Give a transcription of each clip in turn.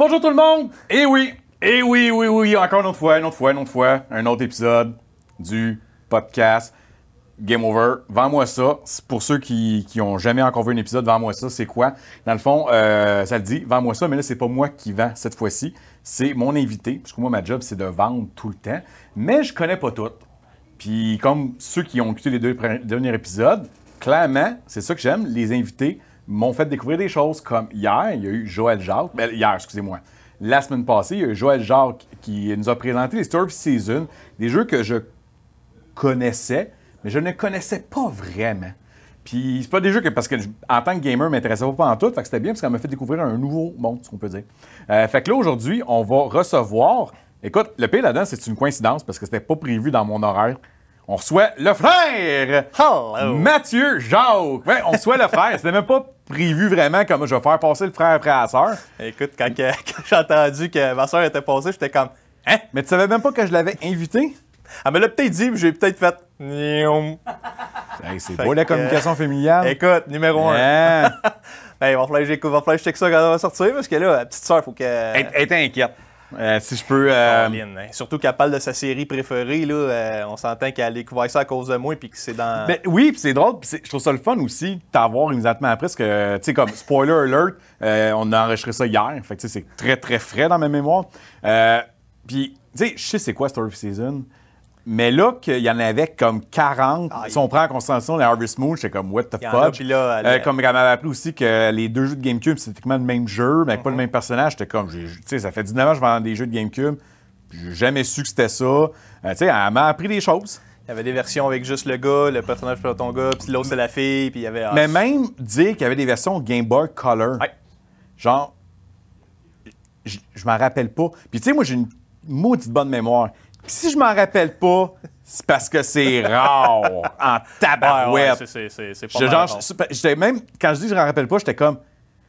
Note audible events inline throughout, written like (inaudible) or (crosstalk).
Bonjour tout le monde! Et eh oui, et eh oui, oui, oui, encore une fois, une autre fois, une autre fois, un autre épisode du podcast Game Over. Vends-moi ça. Pour ceux qui n'ont jamais encore vu un épisode, vends-moi ça, c'est quoi? Dans le fond, euh, ça le dit, vends-moi ça, mais là, c'est pas moi qui vends cette fois-ci, c'est mon invité, parce que moi, ma job, c'est de vendre tout le temps, mais je connais pas tout, Puis comme ceux qui ont écouté les deux derniers épisodes, clairement, c'est ça que j'aime, les invités m'ont fait découvrir des choses comme hier, il y a eu Joël Jarre, ben, hier, excusez-moi, la semaine passée, il y a eu Joël Jacques qui nous a présenté les Turf Season, des jeux que je connaissais, mais je ne connaissais pas vraiment. Puis c'est pas des jeux que, parce que en tant que gamer, je m'intéressais pas en tout, fait que c'était bien parce qu'elle m'a fait découvrir un nouveau monde, ce qu'on peut dire. Euh, fait que là, aujourd'hui, on va recevoir. Écoute, le pays là-dedans, c'est une coïncidence parce que c'était pas prévu dans mon horaire on reçoit le frère! Mathieu Jacques! Ouais, on reçoit le frère. C'était même pas prévu vraiment comme je vais faire passer le frère après la sœur. Écoute, (laughs) quand, j'ai entendu que ma sœur était passée, j'étais comme Hein? Mais tu savais même pas que je l'avais invité? Elle me l'a peut-être dit, j'ai peut-être fait. Hey, c'est beau la communication familiale. Euh, écoute, numéro yeah. un. on hein? (laughs) ben, va falloir que je check ça quand elle va sortir, parce que là, la petite sœur, faut que. Elle, elle inquiète. Euh, si je peux. Euh, hein. Surtout qu'elle parle de sa série préférée, euh, on s'entend qu'elle a découvert ça à cause de moi puis que c'est dans. Ben, oui, c'est drôle, je trouve ça le fun aussi d'avoir immédiatement après, parce que, tu sais, comme spoiler alert, on a enregistré ça hier, fait c'est très très frais dans ma mémoire. puis, tu sais, je sais c'est quoi Story of Season. Mais là, qu'il y en avait comme 40. si on prend en considération les Harvest Moon, c'est comme what the fuck. Euh, comme elle m'avait appelé aussi que les deux jeux de GameCube, c'était typiquement le même jeu, mais pas le mhm. même personnage. J'étais comme, tu sais, ça fait 19 ans que je vends des jeux de GameCube. J'ai jamais su que c'était ça. Euh, tu sais, elle m'a appris des choses. Il y avait des versions avec juste le gars, le personnage pour ton gars, puis l'autre c'est la fille, puis il y avait. Ah, mais même dire qu'il y avait des versions Game Boy Color. Ouais. Genre, je m'en rappelle pas. Puis tu sais, moi j'ai une maudite bonne mémoire si je m'en rappelle pas, c'est parce que c'est (laughs) rare en tabac Ouais, c'est pas même, quand je dis que je m'en rappelle pas, j'étais comme,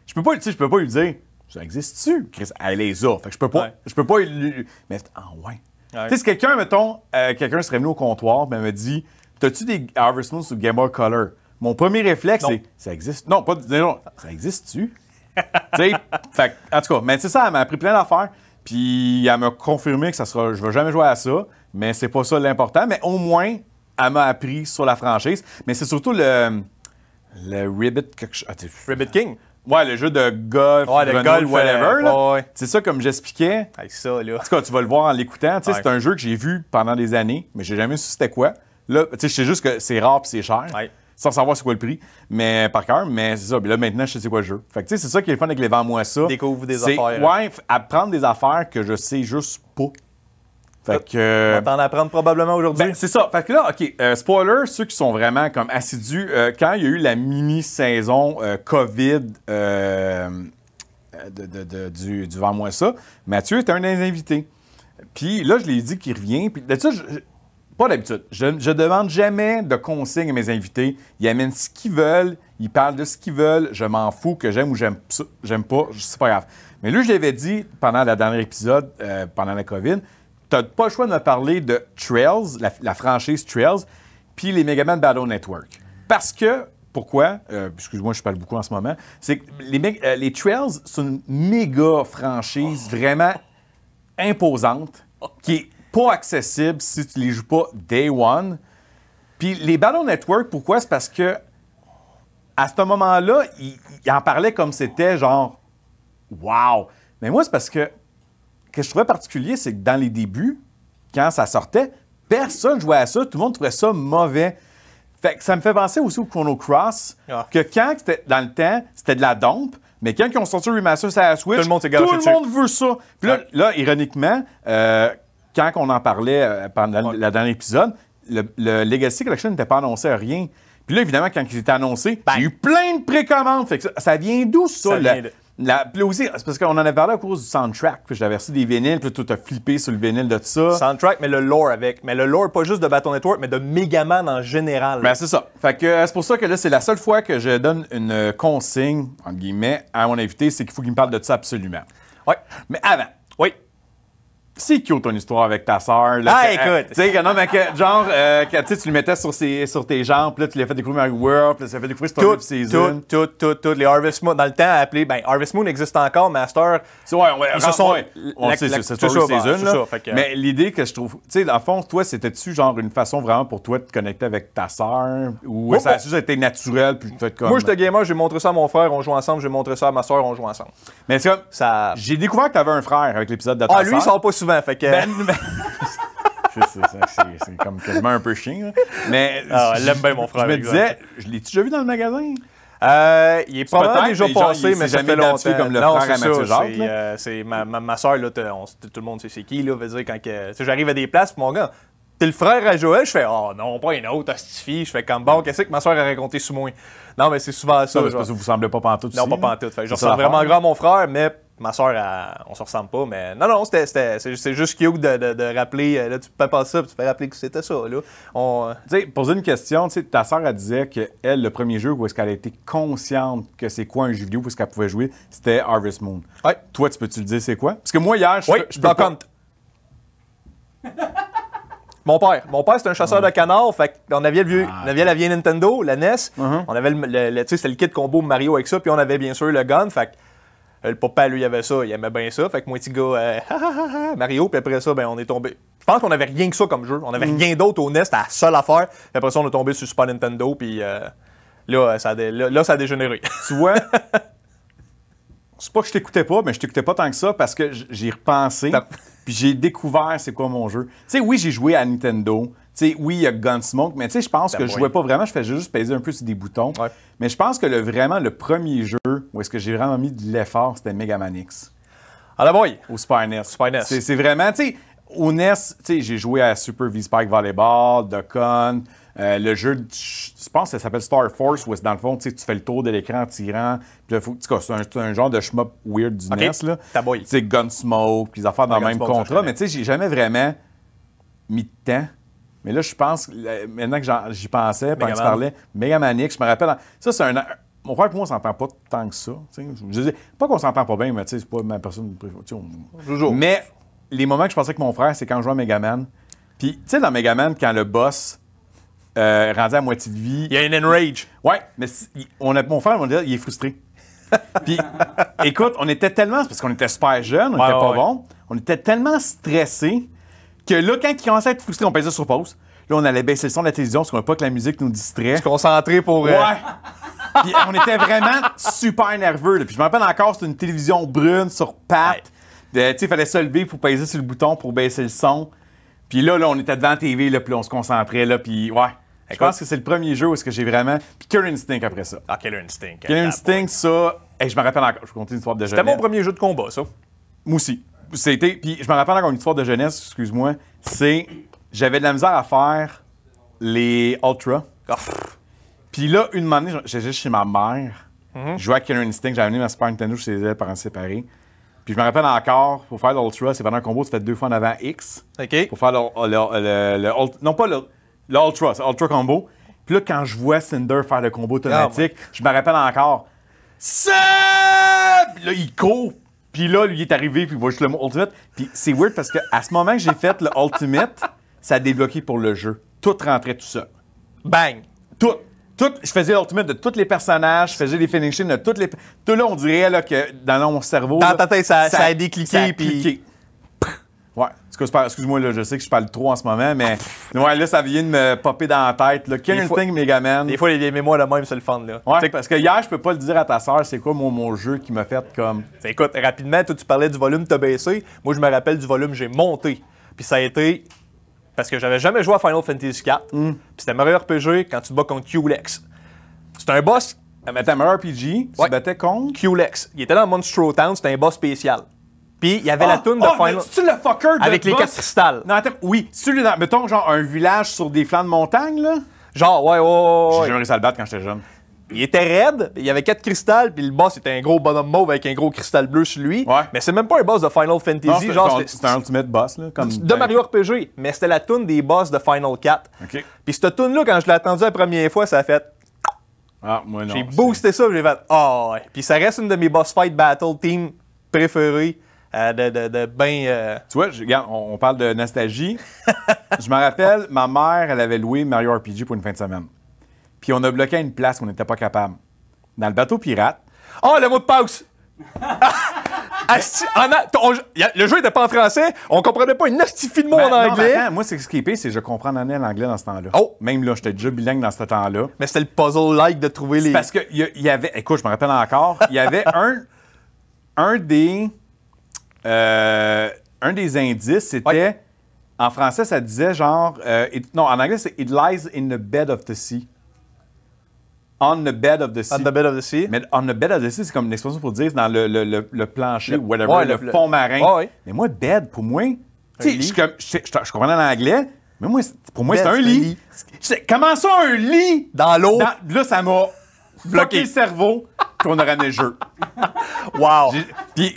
je peux pas, je peux pas lui dire, ça existe-tu? Chris, »« Allez-y! » je peux pas, je peux pas lui... Mais en ah, ouin. ouais. Tu sais, si quelqu'un, mettons, euh, quelqu'un serait venu au comptoir, mais ben, me dit, t'as-tu des Harvest Moon ou Game Color? Mon premier réflexe, c'est, ça existe? Non, pas, ça existe-tu? (laughs) sais, en tout cas, mais c'est ça, elle m'a appris plein d'affaires. Puis elle m'a confirmé que ça sera, je ne vais jamais jouer à ça, mais c'est pas ça l'important. Mais au moins, elle m'a appris sur la franchise. Mais c'est surtout le. Le Ribbit. Ah, Ribbit King? Ouais, le jeu de golf, ouais, de golf euh, whatever. C'est ça, comme j'expliquais. ça, là. En tu vas le voir en l'écoutant. C'est un jeu que j'ai vu pendant des années, mais j'ai jamais su c'était quoi. Là, tu sais, je sais juste que c'est rare et c'est cher sans savoir c'est quoi le prix, mais par cœur, mais c'est ça. Puis là, maintenant, je sais c'est quoi le jeu. Fait que tu sais, c'est ça qui est le fun avec les vent moi ça. Découvre des affaires. Ouais, apprendre des affaires que je sais juste pas. Fait que. Euh, On t'en apprendre probablement aujourd'hui. Ben, c'est ça. Fait que là, OK, euh, spoiler, ceux qui sont vraiment comme assidus, euh, quand il y a eu la mini-saison COVID du, du moi ça, Mathieu était un des invités. Puis là, je lui ai dit qu'il revient. Puis là pas d'habitude. Je ne demande jamais de consignes à mes invités. Ils amènent ce qu'ils veulent, ils parlent de ce qu'ils veulent. Je m'en fous que j'aime ou j'aime pas, c'est pas grave. Mais lui, je l'avais dit pendant le dernier épisode, euh, pendant la COVID, t'as pas le choix de me parler de Trails, la, franchise Trails, puis les Megaman Battle Network. Parce que, pourquoi? Euh, excuse-moi, je parle beaucoup en ce moment. C'est que les, euh, Trails, c'est une méga franchise vraiment imposante qui est pas accessible si tu les joues pas day one. Puis les Battle Network, pourquoi? C'est parce que à ce moment-là, ils en parlaient comme c'était genre Wow! Mais moi, c'est parce que ce que je trouvais particulier, c'est que dans les débuts, quand ça sortait, personne jouait à ça, tout le monde trouvait ça mauvais. Fait que ça me fait penser aussi au Chrono Cross, ah. que quand dans le temps, c'était de la dompe, mais quand ils ont sorti remaster sur la Switch, tout le monde, veut ça. Puis là, là ironiquement, euh, quand on en parlait euh, pendant le dernier épisode, le, Legacy Collection n'était pas annoncé à rien. Puis là, évidemment, quand il était annoncé, j'ai ben. eu plein de précommandes. ça, vient d'où, ça? la, aussi, c'est parce qu'on en avait parlé à cause du soundtrack. j'avais reçu des vinyles, puis tout a flippé sur le vinyle de ça. Soundtrack, mais le lore avec. Mais le lore, pas juste de Battle Network, mais de Megaman en général. Ben, c'est ça. Fait que euh, c'est pour ça que là, c'est la seule fois que je donne une consigne, entre guillemets, à mon invité, c'est qu'il faut qu'il me parle de ça absolument. Oui. Mais avant, c'est cute ton histoire avec ta sœur. Ah, euh, écoute! tu sais, non, mais genre, euh, que, tu le mettais sur, ses, sur tes jambes, puis là, tu l'as fait découvrir Mary World, puis là, tu l'as fait découvrir toutes of Season. Tout, tout, tout, tout. Les Harvest Moon, dans le temps, appelé, ben, Harvest Moon existe encore, Master. Ouais, ouais, ils sont. on sait, c'est toujours of Mais l'idée que je trouve, tu sais, en fond, toi, c'était-tu, genre, une façon vraiment pour toi de te connecter avec ta sœur? Ou ça a juste été naturel, puis te comme. Moi, j'étais gamer, j'ai montré ça à mon frère, on joue ensemble, j'ai montré ça à ma sœur, on joue ensemble. Mais c'est comme. Ça... J'ai découvert que tu avais un frère avec l'épisode de ah, ta Ah, lui, il pas souvent. Ben, ben. (laughs) c'est comme quasiment un peu chien. Mais ah, l'aime bien mon frère. Je me disais, je l'ai déjà vu dans le magasin. Euh, il est les déjà passé, mais jamais longtemps. comme le frère à Mathieu Jacques. C'est euh, ma, ma soeur, là, tout le monde sait c'est qui. Là, veut dire, quand j'arrive à des places, mon gars, t'es le frère à Joël, je fais oh non, pas une autre, Je fais comme bon, qu'est-ce que ma soeur a raconté sous moi Non, mais c'est souvent ça. Non, parce vous semblez pas pantoute. Non, pas pantoute. je ressemble vraiment grand à mon frère, mais ma soeur, on se ressemble pas, mais non, non, c'était, c'est juste cute de, de, rappeler. Euh, là, tu peux pas ça, tu peux rappeler que c'était ça. Là. On... Euh, sais, poser une question, tu sais, ta soeur, elle disait elle, le premier jeu où est-ce qu'elle a été consciente que c'est quoi un jeu vidéo, ce qu'elle pouvait jouer, c'était Harvest Moon. Ouais. Toi, tu peux-tu le dire, c'est quoi? Parce que moi, hier, je, oui, je peux Mon père. Mon père, c'est un chasseur ah. de canards. Fait on avait, le vieux, ah. on avait la vieille Nintendo, la NES. Uh-huh. On avait le, c'était le kit combo Mario avec ça. Puis on avait bien sûr le gun. Fait le papa, lui, il avait ça, il aimait bien ça. Fait que moi, petit gars, euh, (laughs) Mario, puis après ça, ben, on est tombé. Je pense qu'on avait rien que ça comme jeu. On avait mm. rien d'autre au NES, c'était la seule affaire. Puis après ça, on est tombé sur Super Nintendo, puis euh, là, ça a là, ça a dégénéré. (laughs) Tu vois? (laughs) c'est pas que je t'écoutais pas, mais je t'écoutais pas tant que ça parce que j'y repensé. puis j'ai découvert c'est quoi mon jeu. Tu sais, oui, j'ai joué à Nintendo. T'sais, oui, il y a Gunsmoke, mais je pense ben que je jouais pas vraiment, je faisais juste peser un peu sur des boutons. Mais je pense que le, vraiment, le premier jeu où est-ce que j'ai vraiment mis de l'effort, c'était Mega Man X. À ah, la boy! Au Super NES. E e NES. C'est vraiment, tu sais, au NES, j'ai joué à Super V-Spike Volleyball, Dokkan, euh, le jeu, je pense que ça s'appelle Star Force, où dans le fond, tu fais le tour de l'écran en tirant. C'est un, genre de schmop weird du okay. NES. là. sais, Gunsmoke, puis les affaires dans le même contrat. Mais tu sais, j'ai jamais vraiment mis de temps mais là, je pense, maintenant que j'y pensais, pendant que tu parlais, X, je me rappelle. Ça, c'est un. Mon frère et moi, on s'entend pas tant que ça. Je dis, pas qu'on s'entend pas bien, mais c'est pas ma personne préférée. Toujours. Mais les moments que je pensais que mon frère, c'est quand je jouais à Megaman. Puis, tu sais, dans Megaman, quand le boss euh, rendu à moitié de vie. Il y a une enrage. Ouais, mais on a, mon frère, dit, il est frustré. (laughs) Puis, écoute, on était tellement, parce qu'on était super jeunes, on n'était était pas bon on était tellement stressés que là, quand il commençait à être frustrés on pesait sur pause. Là, on allait baisser le son de la télévision parce qu'on pas que la musique nous distrait. Se concentrer pour. Euh, ouais! (laughs) Puis on était vraiment super nerveux. Là. Puis je me rappelle encore, c'était une télévision brune sur pattes. Euh, sais, il fallait se lever pour peser sur le bouton pour baisser le son. Puis là, là, on était devant la TV, là, puis on se concentrait, là, puis ouais. Je pense que c'est le premier jeu où est-ce que j'ai vraiment... Puis Killer Instinct après ça. Ah, Killer Instinct. Killer Instinct, ça... et je me rappelle encore, je continue une histoire de jeu. C'était mon premier jeu de combat, ça. Moi c'était. Puis je me rappelle encore une histoire de jeunesse, excuse-moi. C'est. J'avais de la misère à faire les Ultra. Puis là, une manie, j'étais juste chez ma mère. Mhm. Je jouais à Killer Instinct. J'avais amené ma Super Nintendo chez les parents séparés. Puis je me rappelle encore, pour faire l'Ultra, c'est pendant un combo, tu fais deux fois en avant X. OK. Pour faire le. le, non, pas le. L'Ultra, c'est Ultra Combo. Puis là, quand je vois Cinder faire le combo ah, automatique, je me rappelle encore. Seb! Là, il puis là, lui, est arrivé, puis il voit juste le mot Ultimate. Puis c'est weird parce que à ce moment que j'ai fait le Ultimate, ça a débloqué pour le jeu. Tout rentrait tout seul. Bang! Tout! Tout, je faisais l'ultimate de tous les personnages, je faisais les finishings de tous les. Tout là, on dirait que dans mon cerveau. ça, a décliqué. Ça puis... Ouais. Excuse-moi, là, je sais que je parle trop en ce moment, mais ouais, là, ça vient de me popper dans la tête. Là. Killing fois, Thing, Megaman. Des fois, les, les mémoires de même c'est le fun. Là. Ouais, parce que hier, je peux pas le dire à ta sœur, c'est quoi mon, mon, jeu qui m'a fait comme. Écoute, rapidement, toi, tu parlais du volume, t'as baissé. Moi, je me rappelle du volume, j'ai monté. Puis ça a été. Parce que j'avais jamais joué à Final Fantasy IV. Mm. Puis c'était meilleur RPG quand tu te bats contre Q-Lex. C'est un boss. C'était ah, un RPG. Tu te battais contre. Q-Lex. Il était dans Monstro Town, c'était un boss spécial. Puis il y avait la ah, toune de oh, Final. tu le fucker de Avec les quatre cristals. Non, attends, oui, celui dans, mettons genre un village sur des flancs de montagne là. Genre ouais ouais. ouais, J'ai jamais à le battre quand j'étais jeune. Il était raide, il y avait quatre cristals, puis le boss était un gros bonhomme mauve avec un gros cristal bleu sur lui. Ouais. Mais c'est même pas un boss de Final Fantasy. Non, genre, c'était un ultimate boss, là. Comme... De ben. Mario RPG, mais c'était la toune des boss de Final 4. OK. Puis cette toune-là, quand je l'ai attendue la première fois, ça a fait. Ah, moi non. J'ai boosté ça, j'ai fait. Ah, ouais. Puis ça reste une de mes boss fight battle team préférées euh, de, de, euh, Tu vois, on, parle de nostalgie. je me rappelle, ma mère, elle avait loué Mario RPG pour une fin de semaine. Puis on a bloqué une place qu'on n'était pas capable. Dans le bateau pirate. Oh, le mot de (laughs) le jeu n'était pas en français, on comprenait pas une astifi de mots ben, en anglais. moi, ce qui est pire, c'est que je comprends l'anglais dans ce temps-là. Oh! Même là, j'étais déjà bilingue dans ce temps-là. Mais c'était le puzzle-like de trouver les. Parce qu'il y, y, avait, écoute, je me rappelle encore, il y avait (laughs) un, un des euh, un des indices, c'était. En français, ça disait genre. Euh, non, en anglais, c'est It lies in the bed of the sea. On the bed of the sea. On the bed of the sea. Mais on the bed of the sea, c'est comme une expression pour dire dans le, le, le, plancher ou whatever, le, fond marin. Mais moi, bed, pour moi, je, je, je, je en mais moi, pour moi, c'est un lit. Comment ça, un lit? Dans l'eau. Là, ça m'a bloqué le cerveau, qu'on on a ramené le jeu. wow. Puis,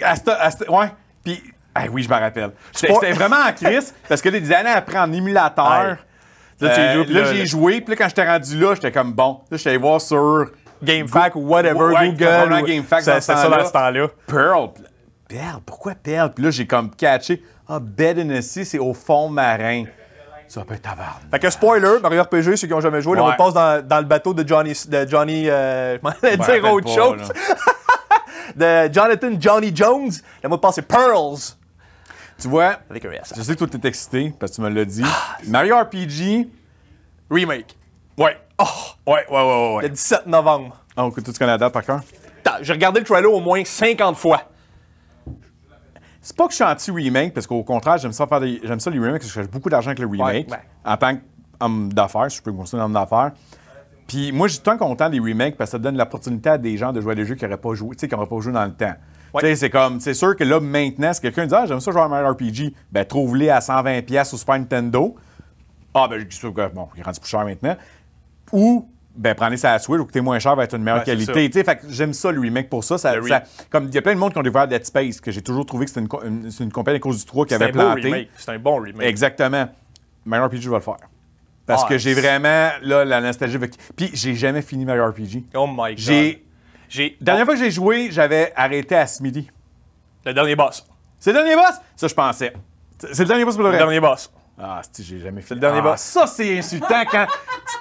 ouais. Puis, ah oui, je me rappelle. C'était vraiment en crise (laughs) parce que des années après en émulateur. Euh, là, j'ai joué. Puis là, quand j'étais rendu là, j'étais comme bon. Là, j'étais allé voir sur GameFAQ ou whatever, Google. Ou... GameFAQ dans, ça dans ce temps-là. Pearl. Pearl, pourquoi Pearl? Puis là, j'ai comme catché. Ah, Bed in c'est au fond marin. Ça peut être tavard. Fait que spoiler, Mario RPG, ceux qui n'ont jamais joué, là, on passe dans, dans, le bateau de Johnny. De Johnny euh, je m'en dire autre (laughs) de Jonathan Johnny Jones. Le mot de passe, Pearls. Tu vois, Avec hein. je sais que toi, t'es excité parce que tu me l'as dit. Ah, Mario RPG, Remake. ouais. Oh, ouais, ouais, ouais, Le 17 novembre. Ah, on écoute tout ce qu'on a par cœur. Attends, J'ai regardé le trailer au moins 50 fois. C'est pas que je suis anti-remake, parce qu'au contraire, j'aime ça faire des- j'aime ça les remakes, parce que je beaucoup d'argent avec le remake. En tant qu'homme d'affaires, si je peux me considérer un homme d'affaires. Puis moi, je suis tant content des remakes parce que ça donne l'opportunité à des gens de jouer à des jeux qui n'auraient pas joué, qui pas joué dans le temps. C'est comme, c'est sûr que là, maintenant, si quelqu'un dit Ah, j'aime ça jouer à Mario RPG, ben trouve-les à 120$ au Super Nintendo. Ah, ben, je ben, bon, il est rendu plus cher maintenant. Ou, ben, prenez ça à Switch, ou coûtez moins cher, va être une meilleure qualité. Tu sais, j'aime ça, le remake, pour ça. Ben ça, comme, il y a plein de monde qui ont découvert Dead Space, que j'ai toujours trouvé que c'était une, une, compagnie à cause du 3 qui avait planté. C'est un bon remake. Exactement. Mario RPG, va le faire. Parce que ah, j'ai vraiment, là, la nostalgie. Puis j'ai jamais fini Mario RPG. Oh my god. J'ai. Dernière fois que j'ai joué, j'avais arrêté à ce midi. Le dernier boss. C'est le dernier boss? Ça, je pensais. C'est le dernier boss pour le, le dernier boss. Ah, j'ai jamais fait le dernier ah, boss. Ça, c'est insultant quand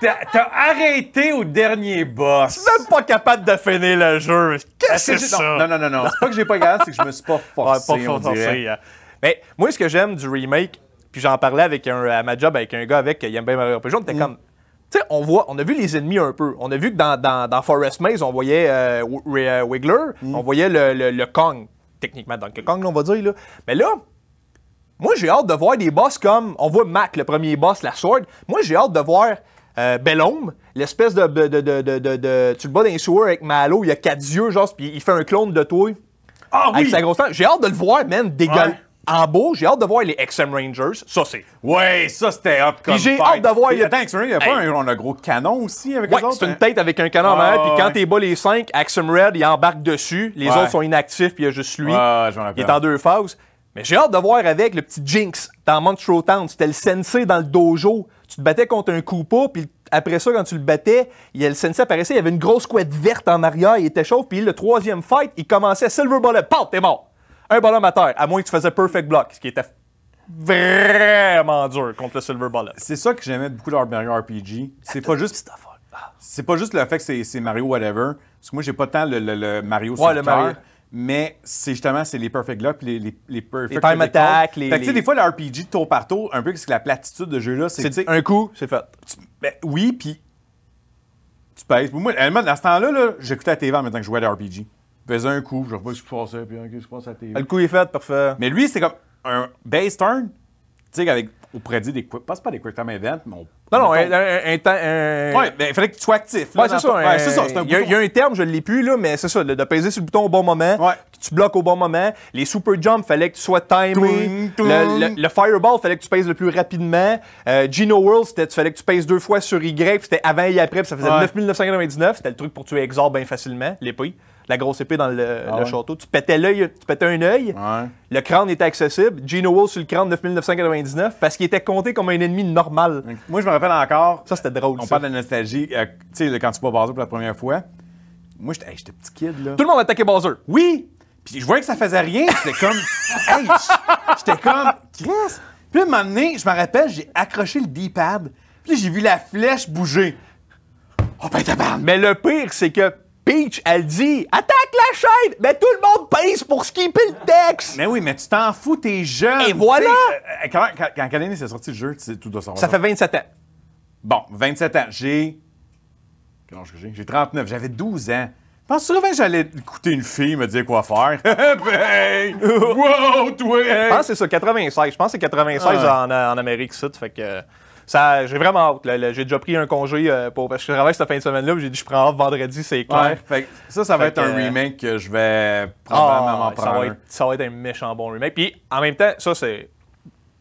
t'as arrêté au dernier boss. Je suis même pas capable de finir le jeu. Qu'est-ce que c'est ça? Non, non, non, non. C'est pas que j'ai pas gagné, c'est que je me suis pas forcé. (laughs) pas forcé. Hein. Mais moi, ce que j'aime du remake, puis j'en parlais avec un, à ma job avec un gars avec il aime Mario RPG. On mm. comme. Tu sais, on voit, on a vu les ennemis un peu. On a vu que dans, Forest Maze, on voyait euh, euh, Wiggler, mm. on voyait le, le, Kong, techniquement le Kong, on va dire. Là. Mais là, moi, j'ai hâte de voir des boss comme. On voit Mac, le premier boss, la Sword. Moi, j'ai hâte de voir euh, l'espèce de, de, de, de, Tu le bats dans les avec Malo, il a quatre yeux, genre, puis il fait un clone de toi. Ah, oui. Avec sa grosse J'ai hâte de le voir, man, dégueulasse. En beau, j'ai hâte de voir les XM Rangers. Ça, c'est. Ouais, ça, c'était up, comme. Puis j'ai hâte de voir. les... Attends, XM Rangers, il y a pas un, gros canon aussi avec les autres? C'est une hein? tête avec un canon en Puis ah, quand t'es bas les cinq, XM Red, il embarque dessus. Les autres sont inactifs, puis il y a juste lui. il est en deux phases. Mais j'ai hâte de voir avec le petit Jinx dans Montreal Town. C'était le sensei dans le dojo. Tu te battais contre un Koopa, puis après ça, quand tu le battais, il y a le sensei apparaissait, il y avait une grosse couette verte en arrière, il était chaud, puis le troisième fight, il commençait Silver Bullet, t'es mort! un ballon à terre, à moins que tu faisais perfect block, ce qui était vraiment dur contre le Silver ballon. C'est ça que j'aimais beaucoup de RPG. C'est pas juste. Ah. C'est pas juste le fait que c'est Mario whatever. Parce que moi, j'ai pas tant le, Mario ouais, Mais c'est justement, c'est les perfect blocks les, les, perfect. Les time attack, les. Fait que, des fois, le RPG, tour par tour, un peu, que la platitude de jeu-là, c'est. Un coup, c'est fait. ben, oui, puis. Tu pèses. Moi, à ce temps-là, j'écoutais la TV en même que je jouais à RPG faisais un coup, je vois pas ce qui se passait, puis ce se passe à la Le coup est fait, parfait. Mais lui, c'est comme un base turn, tu sais, avec on prédit des quick, pas pas des quick time events, mais Non, non, un, temps. Ouais, mais il fallait que tu sois actif. Ouais, c'est ça. c'est ça il, y a, un terme, je ne l'ai plus, là, mais c'est ça, de, peser sur le bouton au bon moment, ouais. que tu bloques au bon moment. Les super jumps, fallait que tu sois timé. Le, fireball, il fireball, fallait que tu pèses le plus rapidement. Euh, Gino World, c'était, fallait que tu pèses deux fois sur Y, puis c'était avant et après, puis ça faisait 9999. C'était le truc pour tuer Exor bien facilement, l'épée la grosse épée dans le, ah château. Tu pétais l'œil, tu un œil. Le crâne était accessible. Gino Wall sur le crâne 9999 parce qu'il était compté comme un ennemi normal. Moi, je me rappelle encore. Ça, c'était drôle. On parle de nostalgie. Euh, tu sais, quand tu vois Bowser pour la première fois, moi, j'étais petit kid. Là. Tout le monde attaquait Bowser. Oui! Puis je voyais que ça faisait rien. J'étais comme. (laughs) hey, j'étais comme. Chris! Puis à un moment donné, je me rappelle, j'ai accroché le D-pad. Puis j'ai vu la flèche bouger. Oh, ben, Mais le pire, c'est que Peach, elle dit Attaque la chaîne Mais tout le monde pèse pour skipper le texte Mais oui, mais tu t'en fous, t'es jeune Et voilà euh, Quand, quand, quand année c'est sorti le jeu, tu tout doit sortir. Ça fait 27 ans. Bon, 27 ans. J'ai. Quel âge que j'ai J'ai 39. J'avais 12 ans. Pense souvent que j'allais écouter une fille me dire quoi faire. (laughs) hey! (laughs) Wow, toi! Je pense que c'est ça, 96. Je pense que c'est 96 ah. en, en Amérique, ça. Fait que ça, j'ai vraiment hâte. j'ai déjà pris un congé euh, pour, parce que je travaille cette fin de semaine-là. J'ai dit, je prends vendredi, c'est clair. ça, ça va être un euh, remake que je vais probablement prendre. Ah, ça va, être, ça va être un méchant bon remake. Puis en même temps, ça, c'est.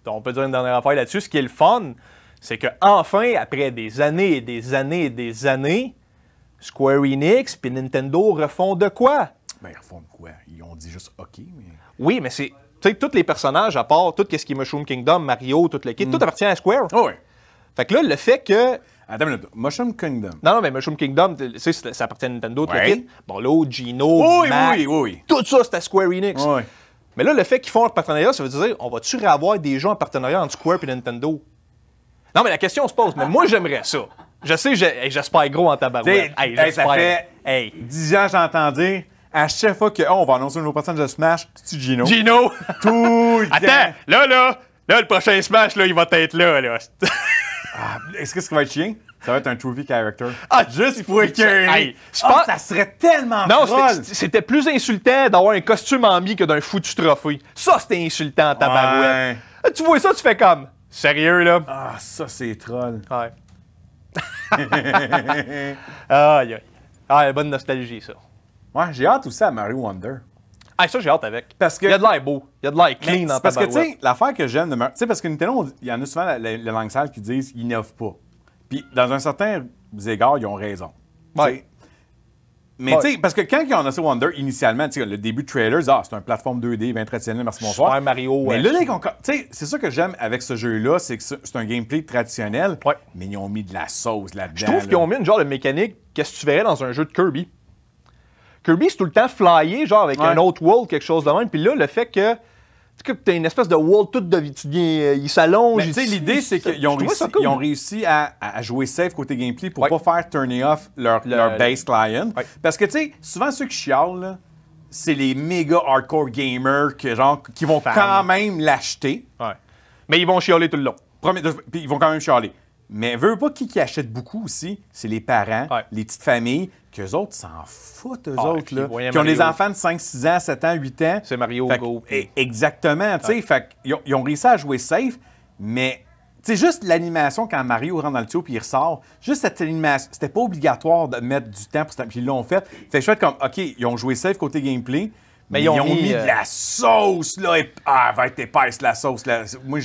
On peut dire une dernière affaire là-dessus. Ce qui est le fun, c'est que enfin, après des années et des années et des années, Square Enix puis Nintendo refont de quoi? Ben, ils refont de quoi? Ils ont dit juste OK, Oui, mais c'est. Tu sais, tous les personnages, à part tout ce qui est Mushroom Kingdom, Mario, tout le kit, hmm. tout appartient à Square. Oh, ah oui. Fait que là, le fait que. Attends Mushroom Kingdom. Non, non, mais Mushroom Kingdom, tu sais, ça appartient à Nintendo, tout Bon, là, Gino, oui, oui, oui, oui. tout ça, c'était Square Enix. Oui. Mais là, le fait qu'ils font un partenariat, ça veut dire, on va-tu avoir des jeux en partenariat entre Square et Nintendo? Non, mais la question se pose, mais moi, j'aimerais ça. Je sais, j'espère gros en tabarouette. ça fait 10 ans, j'entends dire, à chaque fois que, oh, on va annoncer un nouveau personnage de Smash, c'est Gino. Gino! Tout (laughs) Attends, là, là, là, le prochain Smash, là, il va être là, là. (laughs) Ah, Est-ce que ce va être chien? Ça va être un V character. Ah, juste pour écœurer. je pense ah, ça serait tellement Non, c'était plus insultant d'avoir un costume en mi que d'un foutu trophée. Ça, c'était insultant, ta ouais. Ah, tu vois ça, tu fais comme. Sérieux, là? Ah, ça, c'est troll. Ouais. Ah (laughs) aïe. Ah, bonne nostalgie, ça. Ouais, j'ai hâte aussi à Mario Wonder. Ah, ça, j'ai hâte avec. Parce que, il y a de l'air beau. Il y a de l'air clean dans Parce que, tu sais, l'affaire que j'aime de Tu sais, parce que Nintendo, il y en a souvent la, la, langue sale qui disent qu'ils n'innovent pas. Puis, dans un certain égard, ils ont raison. Ouais. Mais tu sais, parce que quand ils ont annoncé Wonder, initialement, tu sais, le début de trailers, ah, c'est un plateforme 2D, bien traditionnel, merci bonsoir. Super Mario. Mais là, tu sais, c'est ça que j'aime avec ce jeu-là, c'est que c'est un gameplay traditionnel, ouais. mais ils ont mis de la sauce là-dedans. Je trouve qu'ils ont mis une genre de mécanique qu'est-ce que tu verrais dans un jeu de Kirby. Kirby, c'est tout le temps flyé, genre avec un autre world, quelque chose de même. Puis là, le fait que tu as une espèce de world tout de tu viens, euh, il s'allonge. tu sais, l'idée, c'est qu'ils ont, réussi, ont réussi à, jouer safe côté gameplay pour pas faire turner off leur, base client. Parce que, tu sais, souvent ceux qui chialent, c'est les méga hardcore gamers que, qui vont quand même l'acheter. Mais ils vont chialer tout le long. puis ils vont quand même chialer. Mais veut pas qui qui achète beaucoup aussi, c'est les parents, les petites familles, qu'eux autres s'en foutent, eux ah, autres, là, qui ont des enfants de 5, 6 ans, 7 ans, 8 ans. C'est Mario fait e-, exactement, tu sais, ils, ont réussi à jouer safe, mais c'est juste l'animation quand Mario rentre dans le tuyau puis il ressort, juste cette animation, c'était pas obligatoire de mettre du temps pour ça, puis ils l'ont fait. Fait que comme, OK, ils ont joué safe côté gameplay, mais, ils, ont, mis, de la euh, sauce, là, ah, va être épaisse, la sauce. Là. Moi,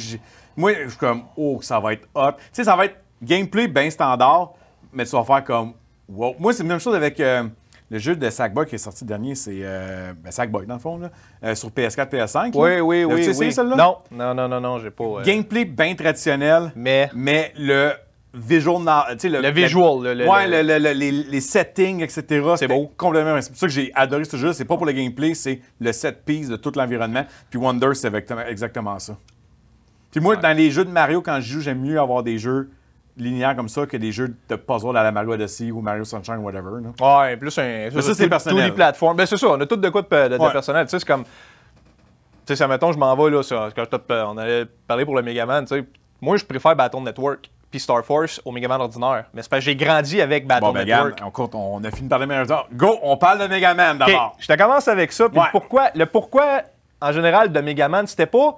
moi, je suis comme, oh, ça va être hot. Tu sais, ça va être gameplay bien standard, mais tu vas faire comme, wow. Moi, c'est la même chose avec euh, le jeu de Sackboy qui est sorti dernier, c'est euh, ben, Sackboy, dans le fond, là, euh, sur PS4, PS5. Oui, oui, oui. Tu là Non, non, non, non, j'ai pas. Gameplay bien traditionnel, mais, mais le visual, le, le visual, le, ouais, le, les, les, settings, etc. C'est beau. Complètement. C'est ça que j'ai adoré ce jeu. C'est pas pour le gameplay, c'est le set piece de tout l'environnement. Puis Wonder, c'est exactement ça. Puis moi, dans les jeux de Mario, quand je joue, j'aime mieux avoir des jeux linéaires comme ça que des jeux de puzzle à la Mario Odyssey ou Mario Sunshine, whatever. Ouais, plus un. c'est personnel. Tous les plateformes. Ben, c'est ça, on a tout de quoi de, personnel. Tu sais, c'est comme. Tu sais, ça mettons, je m'en vais là, ça. quand on allait parler pour le Megaman, tu sais. Moi, je préfère Battle Network puis Star Force au Megaman ordinaire. Mais c'est parce que j'ai grandi avec Battle bon, ben, Network. Bon, on, on a fini de parler de Man. Go, on parle de Megaman d'abord. Okay, je te commence avec ça. Puis pourquoi, le pourquoi, en général, de Megaman, c'était pas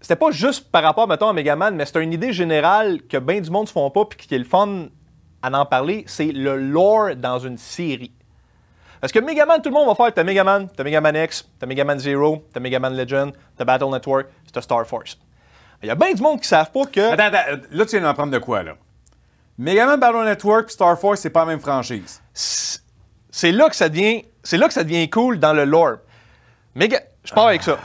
c'était pas juste par rapport, mettons, à Megaman, mais c'est une idée générale que bien du monde ne font pas puis qui est le fun à en parler, c'est le lore dans une série. Parce que Megaman, tout le monde va faire, t'as Megaman, t'as Megaman X, t'as Megaman Zero, t'as Megaman Legend, t'as Battle Network, t'as Star Force. Il y a bien du monde qui savent pas que... Attends, attends, là tu viens d'en prendre de quoi, là? Megaman Battle Network et Star Force, c'est pas la même franchise. C'est là que ça devient... C'est là que ça devient cool dans le lore. Mega... Je pars avec ça.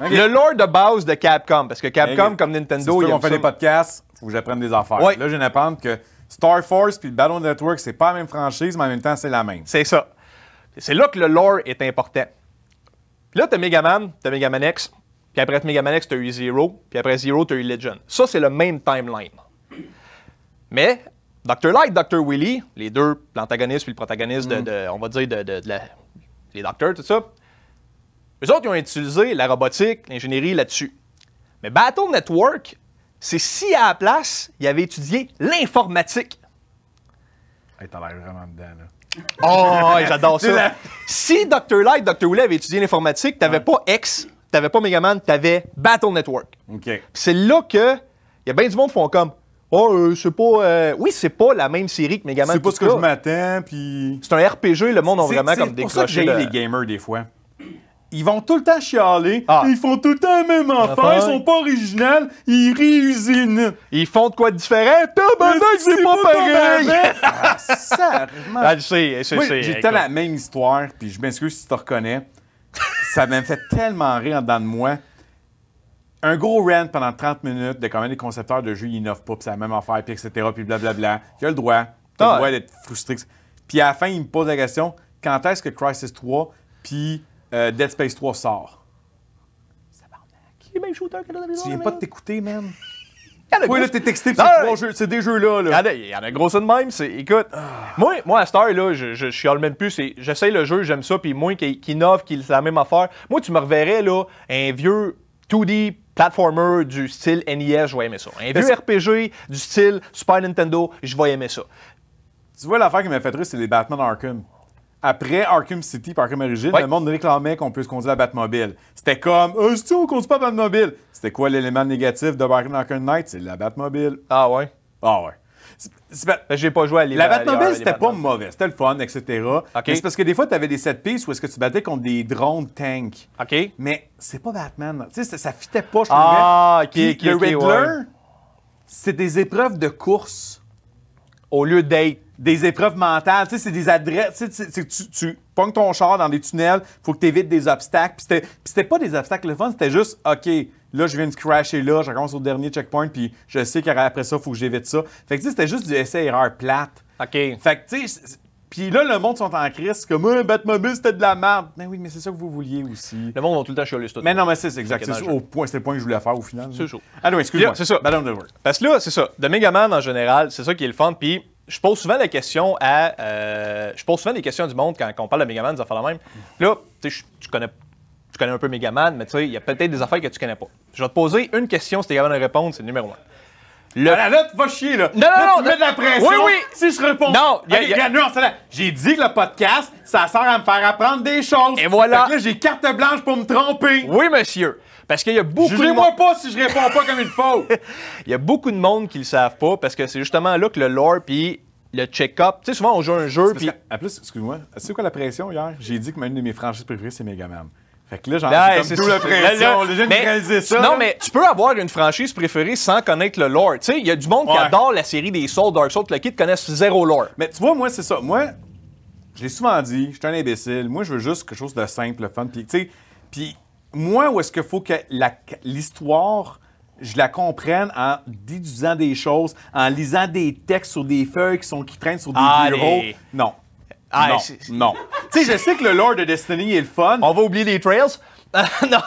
Le lore de base de Capcom, parce que Capcom, comme Nintendo, ils ont fait des podcasts, faut que j'apprenne des affaires. Là, je viens d'apprendre que Star Force puis le Battle Network, c'est pas la même franchise, mais en même temps, c'est la même. C'est ça. C'est là que le lore est important. Puis là, t'as Megaman, t'as Megaman X, puis après Megaman X, t'as eu Zero, puis après Zero, t'as eu Legend. Ça, c'est le même timeline. Mais Dr. Light, Dr. Willy, les deux, l'antagoniste puis le protagoniste mm. de, on va dire, de, de les docteurs, tout ça, eux autres, ils ont utilisé la robotique, l'ingénierie là-dessus. Mais Battle Network, c'est si à la place, ils avaient étudié l'informatique. Hey, T'as l'air vraiment dedans, là. Oh, j'adore (laughs) ça. Si Dr. Light, Dr. Woolley avait étudié l'informatique, t'avais pas X, t'avais pas Megaman, t'avais Battle Network. OK. C'est là que il y a bien du monde qui font comme Oh, c'est pas. Euh, oui, c'est pas la même série que Megaman. C'est pas ce que je m'attends, puis. C'est un RPG, le monde a vraiment comme décroché. C'est pour ça que j'ai les gamers des fois ils vont tout le temps chialer. Ah. Ils font tout le temps la même affaire. Ils sont pas originales. Ils réusinent. Ils font de quoi de différent? Tabarnak, c'est pas, pareil! (laughs) Ah, j'ai tellement la même histoire, puis je m'excuse si tu te reconnais. ça m'a fait tellement rire en dedans de moi. Un gros rant pendant 30 minutes de même les concepteurs de jeux, ils innovent pas, puis c'est la même affaire, puis etc., puis blablabla. Tu as le droit. le ah. droit d'être frustré. Puis à la fin, ils me pose la question, quand est-ce que Crisis 3 puis euh, Dead Space 3 sort. C'est même que Tu viens pas de t'écouter, man. (laughs) Oui, là, t'es texté pour euh, des jeux-là. Là. Il y en a gros de même. Écoute, moi, moi, à Star, là, je, je, suis même plus. J'essaye le jeu, j'aime ça, puis moi qui, innove, qui c'est la même affaire. Moi, tu me reverrais, là, un vieux 2D platformer du style NES, je vais aimer ça. Un vieux RPG du style Super Nintendo, je vais aimer ça. Tu vois, l'affaire qui m'a fait triste, c'est les Batman Arkham après Arkham City par Arkham Origins, le monde réclamait qu'on puisse conduire la Batmobile. C'était comme, euh, si on conduit pas la Batmobile, c'était quoi l'élément négatif de Arkham Knight? C'est la Batmobile. Ah ouais? Ah ouais. Ben, j'ai pas joué à La Batmobile, c'était pas mauvais. C'était le fun, etc. c'est parce que des fois, tu avais des set pieces où est-ce que tu battais contre des drones tanks. OK. Mais c'est pas Batman. Tu sais, ça, fitait pas, je trouvais. Ah, OK, Le Riddler, c'est des épreuves de course au lieu d'être des épreuves mentales. Tu sais, c'est des adresses. Tu, tu, ton char dans des tunnels, faut que tu évites des obstacles. Puis c'était pas des obstacles le fun, c'était juste, OK, là, je viens de crasher là, je commence au dernier checkpoint, puis je sais qu'après ça, faut que j'évite ça. Fait que, tu c'était juste du essai-erreur plate. OK. Fait que, tu sais, puis là, le monde sont en crise, comme un Batmobile, c'était de la merde. Mais ben oui, mais c'est ça que vous vouliez aussi. Le monde a tout le temps chialé, c'est Mais non, mais c'est exact. C'est au point, c'est le point que je voulais faire au final. C'est chaud. Ah non, excuse-moi. c'est ça. Madame de Parce que là, c'est ça. De Megaman en général, c'est ça qui est le fun. Puis je pose souvent la question à. Euh, je pose souvent des questions du monde quand, on parle de Megaman, des affaires la même. Là, tu connais. Tu connais un peu Megaman, mais tu sais, il y a peut-être des affaires que tu connais pas. Je vais te poser une question, si t'es capable de répondre, c'est le numéro 1. Ah, la va chier, là. Non, non, tu non, mets de la pression. Oui, oui. Si je réponds. Non, il y a... nuance, J'ai dit que le podcast, ça sert à me faire apprendre des choses. Et voilà. j'ai carte blanche pour me tromper. Oui, monsieur. Parce qu'il y a beaucoup Jugez moi pas si je réponds pas comme il faut. (laughs) il y a beaucoup de monde qui le savent pas parce que c'est justement là que le lore puis le check-up. Tu sais, souvent, on joue un jeu. Puis... En plus, excuse-moi, c'est quoi la pression hier? J'ai dit que l'une de mes franchises préférées, c'est Megaman. Fait que là, j'en ai comme tout pression. Non, mais tu peux avoir une franchise préférée sans connaître le lore. Tu sais, il y a du monde qui adore la série des Souls, Dark Souls, qui te connaissent zéro lore. Mais tu vois, moi, c'est ça. Moi, j'ai souvent dit, je suis un imbécile. Moi, je veux juste quelque chose de simple, fun. Puis, tu sais, puis moi, où est-ce qu'il faut que l'histoire je la comprenne en déduisant des choses, en lisant des textes sur des feuilles qui, sont, qui traînent sur des Allez. bureaux. Non. Ah, non. non. tu sais, je sais que le lore de Destiny est le fun. On va oublier les trails. (laughs) non.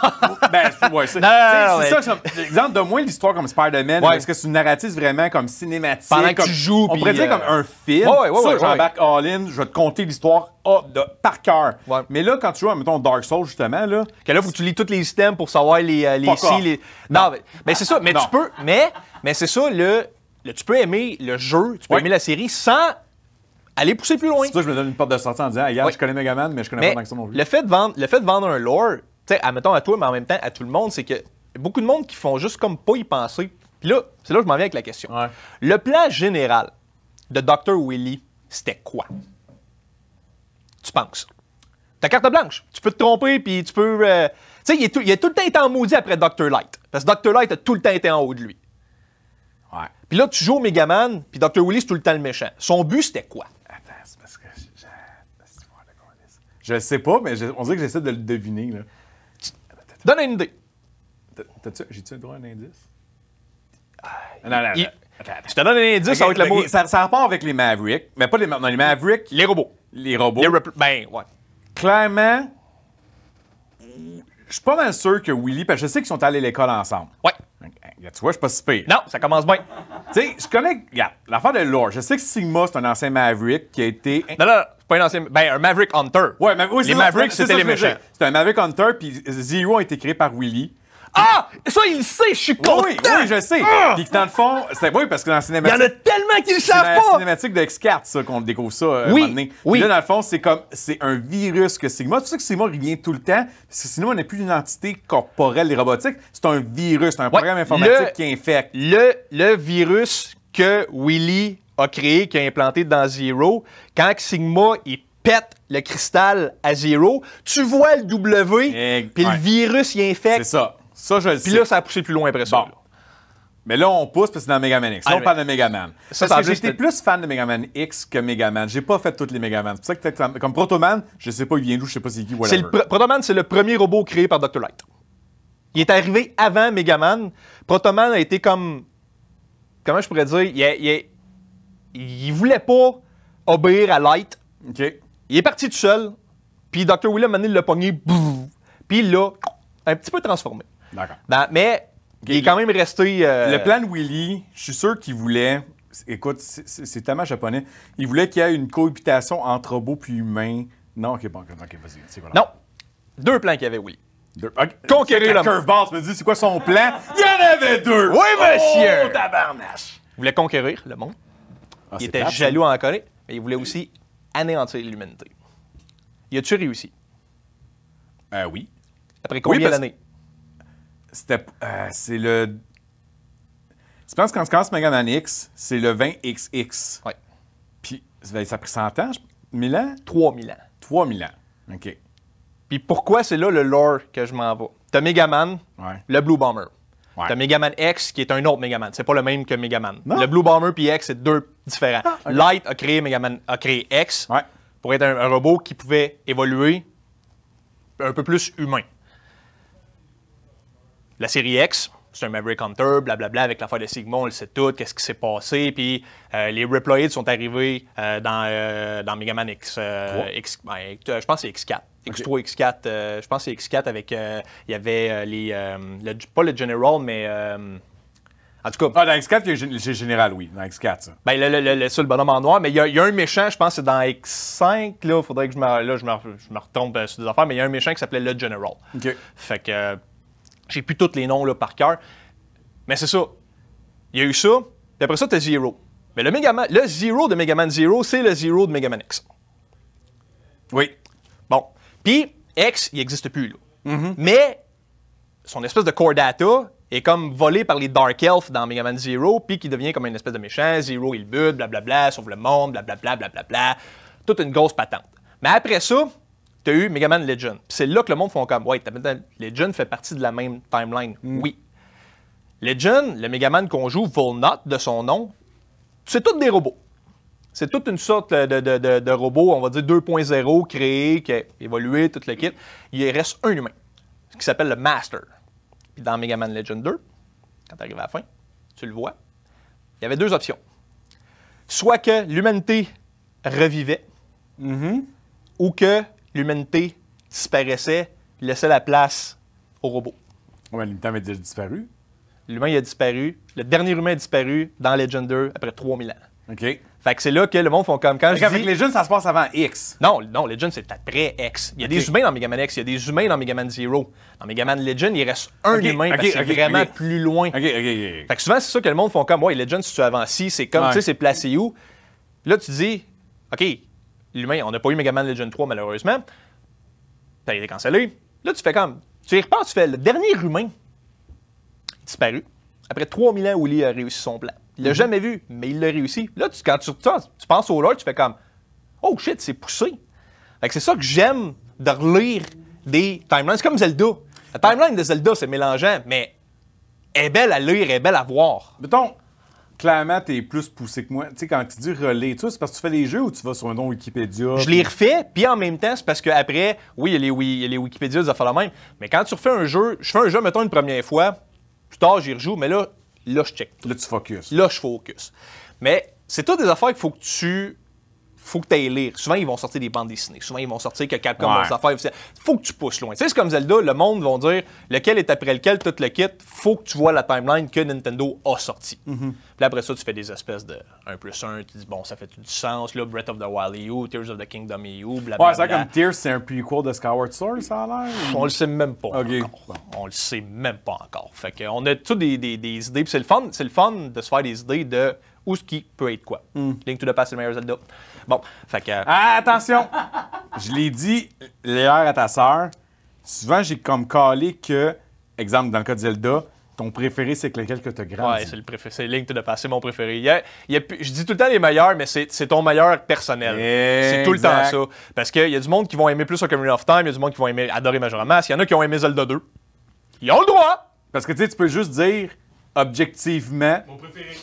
Ben, ouais, c'est ça. Comme, exemple, de moins l'histoire comme Spider-Man. Est-ce que c'est une narrative vraiment comme cinématique? Pendant que tu joues. On pourrait comme euh, un film. Ouais, ouais, ça, j'embarque all-in, je vais te conter l'histoire oh, par cœur. Mais là, quand tu joues, mettons, Dark Souls, justement, là. Que faut que tu lis tous les systèmes pour savoir les, euh, les si, les... Non, mais, c'est ça. Mais tu peux. Mais, mais c'est ça, le, tu peux aimer le jeu, tu peux aimer la série sans aller pousser plus loin. C'est ça je me donne une porte de sortie en disant, regarde, je connais Megaman, mais je connais pas tant que ça non Le fait de vendre, le fait de vendre un lore, tu sais, admettons à toi, mais en même temps à tout le monde, c'est que beaucoup de monde qui font juste comme pas y penser. Puis là, c'est là que je m'en viens avec la question. Le plan général de Dr. Willy, c'était quoi? Tu penses? Ta carte blanche. Tu peux te tromper, puis tu peux. Euh, tu sais, il, a tout le temps été en maudit après Dr. Light. Parce que Dr. Light a tout le temps été en haut de lui. Ouais. Puis là, tu joues au Megaman, puis Dr. Willy, c'est tout le temps le méchant. Son but, c'était quoi? Je ne sais pas, mais on dirait que j'essaie de le deviner. Là. Donne une idée. jai tu j'ai-tu droit à un indice? non, non, non. Je te donne un indice le Ça, a rapport avec les Mavericks. Mais pas les Mavericks. Non, les Les robots. Les robots. ben, ouais. Clairement, je suis pas mal sûr que Willy, parce que je sais qu'ils sont allés à l'école ensemble. Ouais. Tu vois, je suis pas si pire. Non, ça commence bien. tu sais, je connais. Regarde, l'affaire de Lore. Je sais que Sigma, c'est un ancien Maverick qui a été. Non, non, non pas un ancien. Ben, un Maverick Hunter. Ouais, mais oui, les Mavericks, c'était les méchants. C'est un Maverick Hunter, puis Zero a été créé par Willy. Ah! Ça, il le sait, je suis content! Oui, je sais. Ah! Puis que dans le fond, c'est oui, parce que dans la cinématique. Il y en a tellement qui le savent pas! C'est la cinématique de X-Cart, ça, qu'on découvre ça. Euh, oui. donné. oui. là, dans le fond, c'est comme. C'est un virus que Sigma. Tu sais que Sigma revient tout le temps, parce que sinon, on n'est plus une entité corporelle et robotique. C'est un virus, c'est un programme informatique qui infecte. Le, le virus que Willy a créé, qui a implanté dans Zero, quand Sigma, il pète le cristal à Zero, tu vois le W, puis le virus, il infecte. C'est ça. Ça, je le Puis là, ça a poussé plus loin après ça. Mais là, on pousse parce que c'est dans Megaman X. Là, on ah, parle de Megaman. Man. parce que j'étais plus fan de Megaman X que Megaman. J'ai pas fait toutes les Megaman. C'est pour ça que, comme Protoman, je sais pas, il vient d'où, je sais pas c'est qui, whatever. Protoman, c'est le premier robot créé par Dr. Light. Il est arrivé avant Mega Man. Protoman a été comme. Comment je pourrais dire? Il a, il voulait pas obéir à Light. Il est parti tout seul, puis Dr. William mené le pogné, puis il l'a un petit peu transformé. D'accord. Ben, mais il est quand même resté. Euh, le plan de Willy, je suis sûr qu'il voulait. Écoute, c'est tellement japonais. Il voulait qu'il y ait une cohabitation entre robots puis humains. Non, ok, bon, ok, vas-y. Non. Deux plans qu'il y avait, Willy. Deux. Conquérir le Curveball, tu me dis, c'est quoi son plan? Il y en avait deux! Oui, monsieur! Oh, tabarnache! Il voulait conquérir le monde. Ah, il était jaloux en Corée, mais il voulait aussi anéantir l'humanité. Y a-tu réussi? Euh, oui. Après combien d'années? C'était. Euh, c'est le. Je pense qu'en cas, Mega Megaman X, c'est le 20XX. Oui. Puis ben, ça a pris 100 ans, 1000 ans? 3000 ans. 3000 ans. OK. Puis pourquoi c'est là le lore que je m'en vais? T'as Megaman, le Blue Bomber. T'as Megaman X qui est un autre Megaman. C'est pas le même que Megaman. Le Blue Bomber puis X, c'est deux différent. Ah, Light a créé a créé X pour être un, robot qui pouvait évoluer un peu plus humain. La série X, c'est un Maverick Hunter, blablabla, bla, bla, avec de Sigmond, on le sait tout, qu'est-ce qui s'est passé, puis euh, les Reploids sont arrivés euh, euh, dans, Mega dans Megaman X, X ben, je pense que c'est X4. X3, X4, je pense que c'est X4 avec, il y avait les, pas le General, mais en tout cas. Ah, dans X4, il y a Général, oui. Dans X4, ça. Ben, le, le, le, bonhomme en noir. Mais il y, a, un méchant, je pense, c'est dans X5. Là, faudrait que je me, là, je me, retombe euh, sur des affaires. Mais il y a un méchant qui s'appelait le General. OK. Fait que. Euh, j'ai plus tous les noms, là, par cœur. Mais c'est ça. Il y a eu ça. Puis après ça, t'as Zero. Mais le, le Zero de Megaman Zero, c'est le Zero de Megaman X. Oui. Bon. Puis, X, il n'existe plus, là. Mm-hmm. Mais son espèce de core data et comme volé par les Dark Elf dans Mega Man Zero, puis qui devient comme une espèce de méchant. Zero, il bute, blablabla, sauve le monde, blablabla, blablabla. Toute une grosse patente. Mais après ça, t'as eu Mega Man Legend. c'est là que le monde font comme, ouais, Legend fait partie de la même timeline. Mm. Oui. Legend, le Mega Man qu'on joue, Volnot, de son nom, c'est tout des robots. C'est toute une sorte de, robot, on va dire 2.0, créé, qui a évolué, toute l'équipe. Il reste un humain, ce qui s'appelle le Master. Puis dans Mega Man Legend 2, quand tu arrives à la fin, tu le vois, il y avait deux options. Soit que l'humanité revivait, mm-hmm. ou que l'humanité disparaissait, laissait la place aux robots. Oui, l'humanité avait déjà disparu. L'humain a disparu. Le dernier humain a disparu dans Legend 2 après 3000 ans. OK. Fait que c'est là que le monde font comme quand je dis... les jeunes ça se passe avant X. Non, non, Legend, c'est après X. Il y a des humains dans Megaman X, il y a des humains dans Megaman Zero. Dans Megaman Legend, il reste un humain qui parce vraiment plus loin. Fait que souvent, c'est ça que le monde font comme, ouais, Legend, si tu avances, c'est comme, tu sais, c'est placé où? Là, tu dis, OK, l'humain, on n'a pas eu Megaman Legend 3, malheureusement. Ça a été cancellé. Là, tu fais comme, tu y repars, tu fais le dernier humain disparu. Après 3000 ans, où il a réussi son plan. Il l'a mhm. jamais vu, mais il l'a réussi. Là, tu, quand tu, tu penses au lore, tu fais comme Oh shit, c'est poussé. c'est ça que j'aime de relire des timelines. C'est comme Zelda. La timeline de Zelda, c'est mélangeant, mais elle est belle à lire, elle est belle à voir. Mettons, clairement, t'es plus poussé que moi. Tu sais, quand tu dis relais, c'est parce que tu fais les jeux ou tu vas sur un nom Wikipédia? Je les refais, puis en même temps, c'est parce qu'après, oui, il y, a les Wikipédias, ça fait la même. Mais quand tu refais un jeu, je fais un jeu, mettons, une première fois, plus tard, j'y rejoue, mais là, là, je check. Là, tu focus. Là, je focus. Mais c'est toutes des affaires qu'il faut que tu faut que tu ailles lire. Souvent, ils vont sortir des bandes dessinées. Souvent, ils vont sortir que Capcom ouais. des faire. faut que tu pousses loin. Tu sais, c'est comme Zelda, le monde vont dire lequel est après lequel, tout le kit. faut que tu vois la timeline que Nintendo a sorti. Mhm. Puis après ça, tu fais des espèces de 1 plus 1. Tu dis, bon, ça fait du sens. Là, Breath of the Wild EU, Tears of the Kingdom EU, blablabla. Ouais, c'est comme Tears, c'est un prequel de Skyward Sword, ça a l'air. On le sait même pas On le sait même pas encore. Fait on a tous des, idées. c'est le, fun, le fun de se faire des idées de ou ce qui peut être quoi. Hmm. Link to the Past, c'est le meilleur Zelda. Bon, fait que. Euh, ah, attention! je l'ai dit l'heure à ta sœur. Souvent, j'ai comme calé que, exemple, dans le cas de Zelda, ton préféré, c'est lequel que tu as Ouais, c'est le préféré. C'est Link to the Past, c'est mon préféré. Il y a, je dis tout le temps les meilleurs, mais c'est ton meilleur personnel. C'est tout le temps ça. Parce qu'il y a du monde qui vont aimer plus Ocarina of Time, il y a du monde qui vont aimer adorer Majora's Mask, il y en a qui ont aimé Zelda 2. Ils ont le droit! Parce que tu sais, tu peux juste dire, objectivement... Mon préféré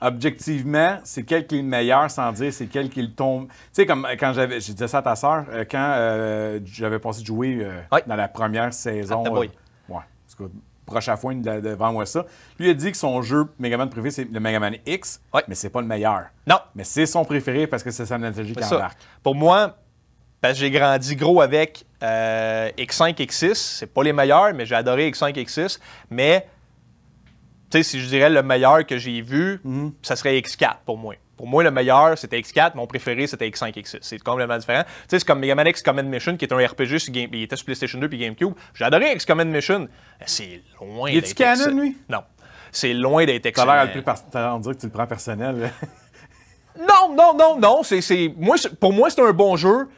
objectivement, c'est quel qui est le meilleur sans dire c'est quel qui le tombe. Tu sais, comme euh, quand j'avais, je disais ça à ta sœur, euh, quand euh, j'avais pensé de jouer dans la première saison. Euh, ouais, prochaine fois, devant moi ça. Lui a dit que son jeu Megaman privé, c'est le Megaman X, mais c'est pas le meilleur. Non. Mais c'est son préféré parce que c'est sa nostalgie qui embarque. Pour moi, parce que j'ai grandi gros avec X5, X6. C'est pas les meilleurs, mais j'ai adoré X5, X6. Mais sais, si je dirais le meilleur que j'ai vu, mhm. ça serait X4 pour moi. Pour moi, le meilleur, c'était X4. Mon préféré, c'était X5, X6. C'est complètement différent. Tu sais, c'est comme Mega X Command Mission, qui est un RPG sur Game... Il était sur PlayStation 2 puis GameCube. J'ai adoré X Command Mission. C'est loin d'être... canon, lui? Non. C'est loin d'être Tu l'air plus... dire que tu le prends personnel. non, non, non, non. pour moi, c'est un bon jeu.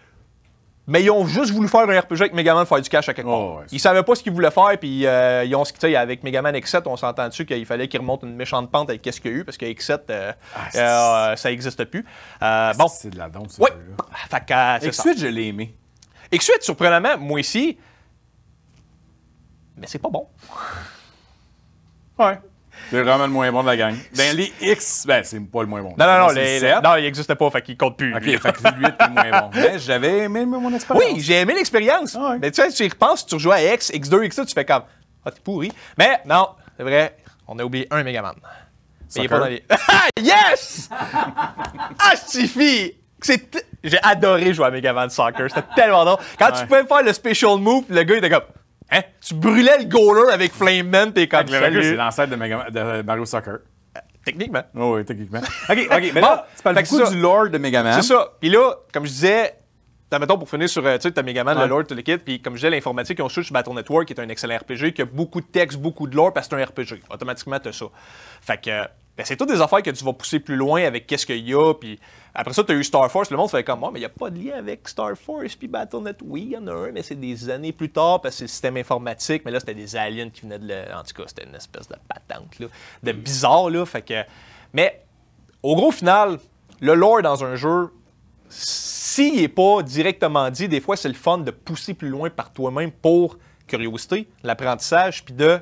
Mais ils ont juste voulu faire un RPG avec Megaman faire du cash à quelqu'un. Oh, ils savaient pas ce qu'ils voulaient faire, puis euh, ils ont ce avec Megaman X7, on s'entend dessus qu'il fallait qu'ils remontent une méchante pente avec qu'est-ce qu'il y a eu, parce que X7, euh, ah, euh, ça n'existe plus. bon. C'est de la dompe, ce ouais. là ah, X8, je l'ai aimé. X8, surprenamment, moi aussi, mais c'est pas bon. (laughs) ouais. C'est vraiment le moins bon de la gang. Ben les X, ben, c'est pas le moins bon. Non, non, non, les, non il n'existe pas, fait qu'il compte plus. OK, fait que le est le moins bon. Mais j'avais aimé mon expérience. Oui, j'ai aimé l'expérience. Ah Mais tu sais, tu y repenses, tu rejoues à X, X2, x 3 tu fais comme, ah, t'es pourri. Mais non, c'est vrai, on a oublié un Megaman. Mais il est pas dans les. Ah, yes! ah, c'est J'ai adoré jouer à Megaman Soccer. C'était tellement drôle. Quand tu pouvais faire le special move, le gars, il était comme. Hein? Tu brûlais le goaler avec Flame Man, t'es comme ça. C'est l'ancêtre de, de Mario Soccer. Techniquement. Oh oui, techniquement. (laughs) OK, OK. Mais là, tu parles beaucoup du lore de Megaman. C'est ça. Puis là, comme je disais, mettons, pour finir sur, euh, tu sais, t'as Megaman, le Lord, tout le kit, puis comme je disais, l'informatique, ils ont sur Battle Network, qui est un excellent RPG, qui a beaucoup de texte, beaucoup de lore, parce que c'est un RPG. Automatiquement, t'as ça. Fait que, euh, ben, c'est toutes des affaires que tu vas pousser plus loin avec qu'est-ce qu'il y a, puis... Après ça, tu as eu Star Force. Le monde fait comme moi, mais il n'y a pas de lien avec Star Force puis Battle.net. Oui, il y en a un, mais c'est des années plus tard parce que c'est le système informatique. Mais là, c'était des aliens qui venaient de le. En tout cas, c'était une espèce de patente, là, de mm. bizarre. Là, fait que... Mais au gros final, le lore dans un jeu, s'il n'est pas directement dit, des fois, c'est le fun de pousser plus loin par toi-même pour curiosité, l'apprentissage, puis de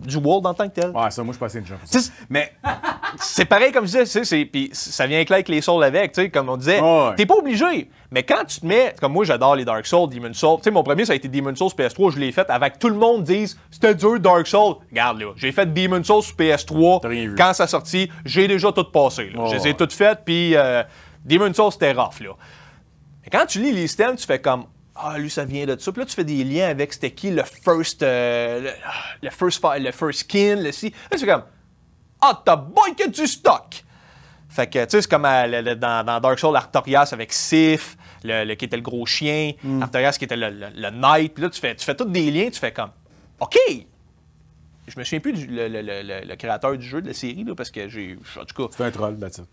du world en tant que tel. Ouais, ça, moi, je passais une jump. Mais c'est pareil comme je disais, c'est, puis ça vient clair avec les souls avec, tu sais, comme on disait. T'es pas obligé, mais quand tu te mets, comme moi, j'adore les Dark Souls, Demon Souls. Tu sais, mon premier, ça a été Demon Souls PS3, je l'ai fait avec tout le monde dise, c'était dur Dark Souls. Regarde là, j'ai fait Demon Souls PS3 quand ça sorti, j'ai déjà tout passé. J'ai je les ai toutes faites, puis euh, Demon's Demon Souls, c'était rough là. Mais quand tu lis les systèmes, tu fais comme, ah, lui, ça vient de ça. Puis là, tu fais des liens avec c'était qui le first, euh, le, ah, le, first, le first kin, le si. Là, c'est comme, ah, t'as boy que tu stock! Fait que, tu sais, c'est comme euh, dans, Dark Souls, Artorias avec Sif, le, qui était le gros chien, mm. Artorias qui était le, knight. Puis là, tu fais, tu fais tous des liens, tu fais comme, OK! Je me souviens plus du le, créateur du jeu, de la série, là, parce que j'ai. En tout cas. un troll, Baptiste.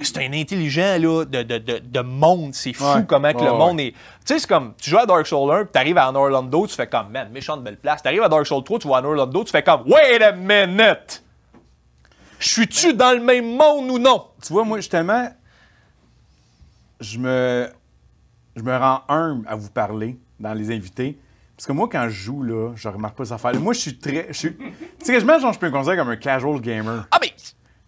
C'est un intelligent là, de, de, de, monde. C'est fou comment que le monde est. Tu sais, c'est comme tu joues à Dark Souls 1, puis t'arrives à Orlando, tu fais comme man, méchante belle place. T'arrives à Dark Souls 3, tu vois à Orlando, tu fais comme Wait a minute! Je suis-tu ben- dans le même monde ou non? Tu vois, moi, justement, je me. Je me rends humble à vous parler dans les invités. Parce que moi, quand je joue, là, je remarque pas ça faire. Moi, je suis très. Tu sais, je genre, je peux me considérer comme un casual gamer. Ah, mais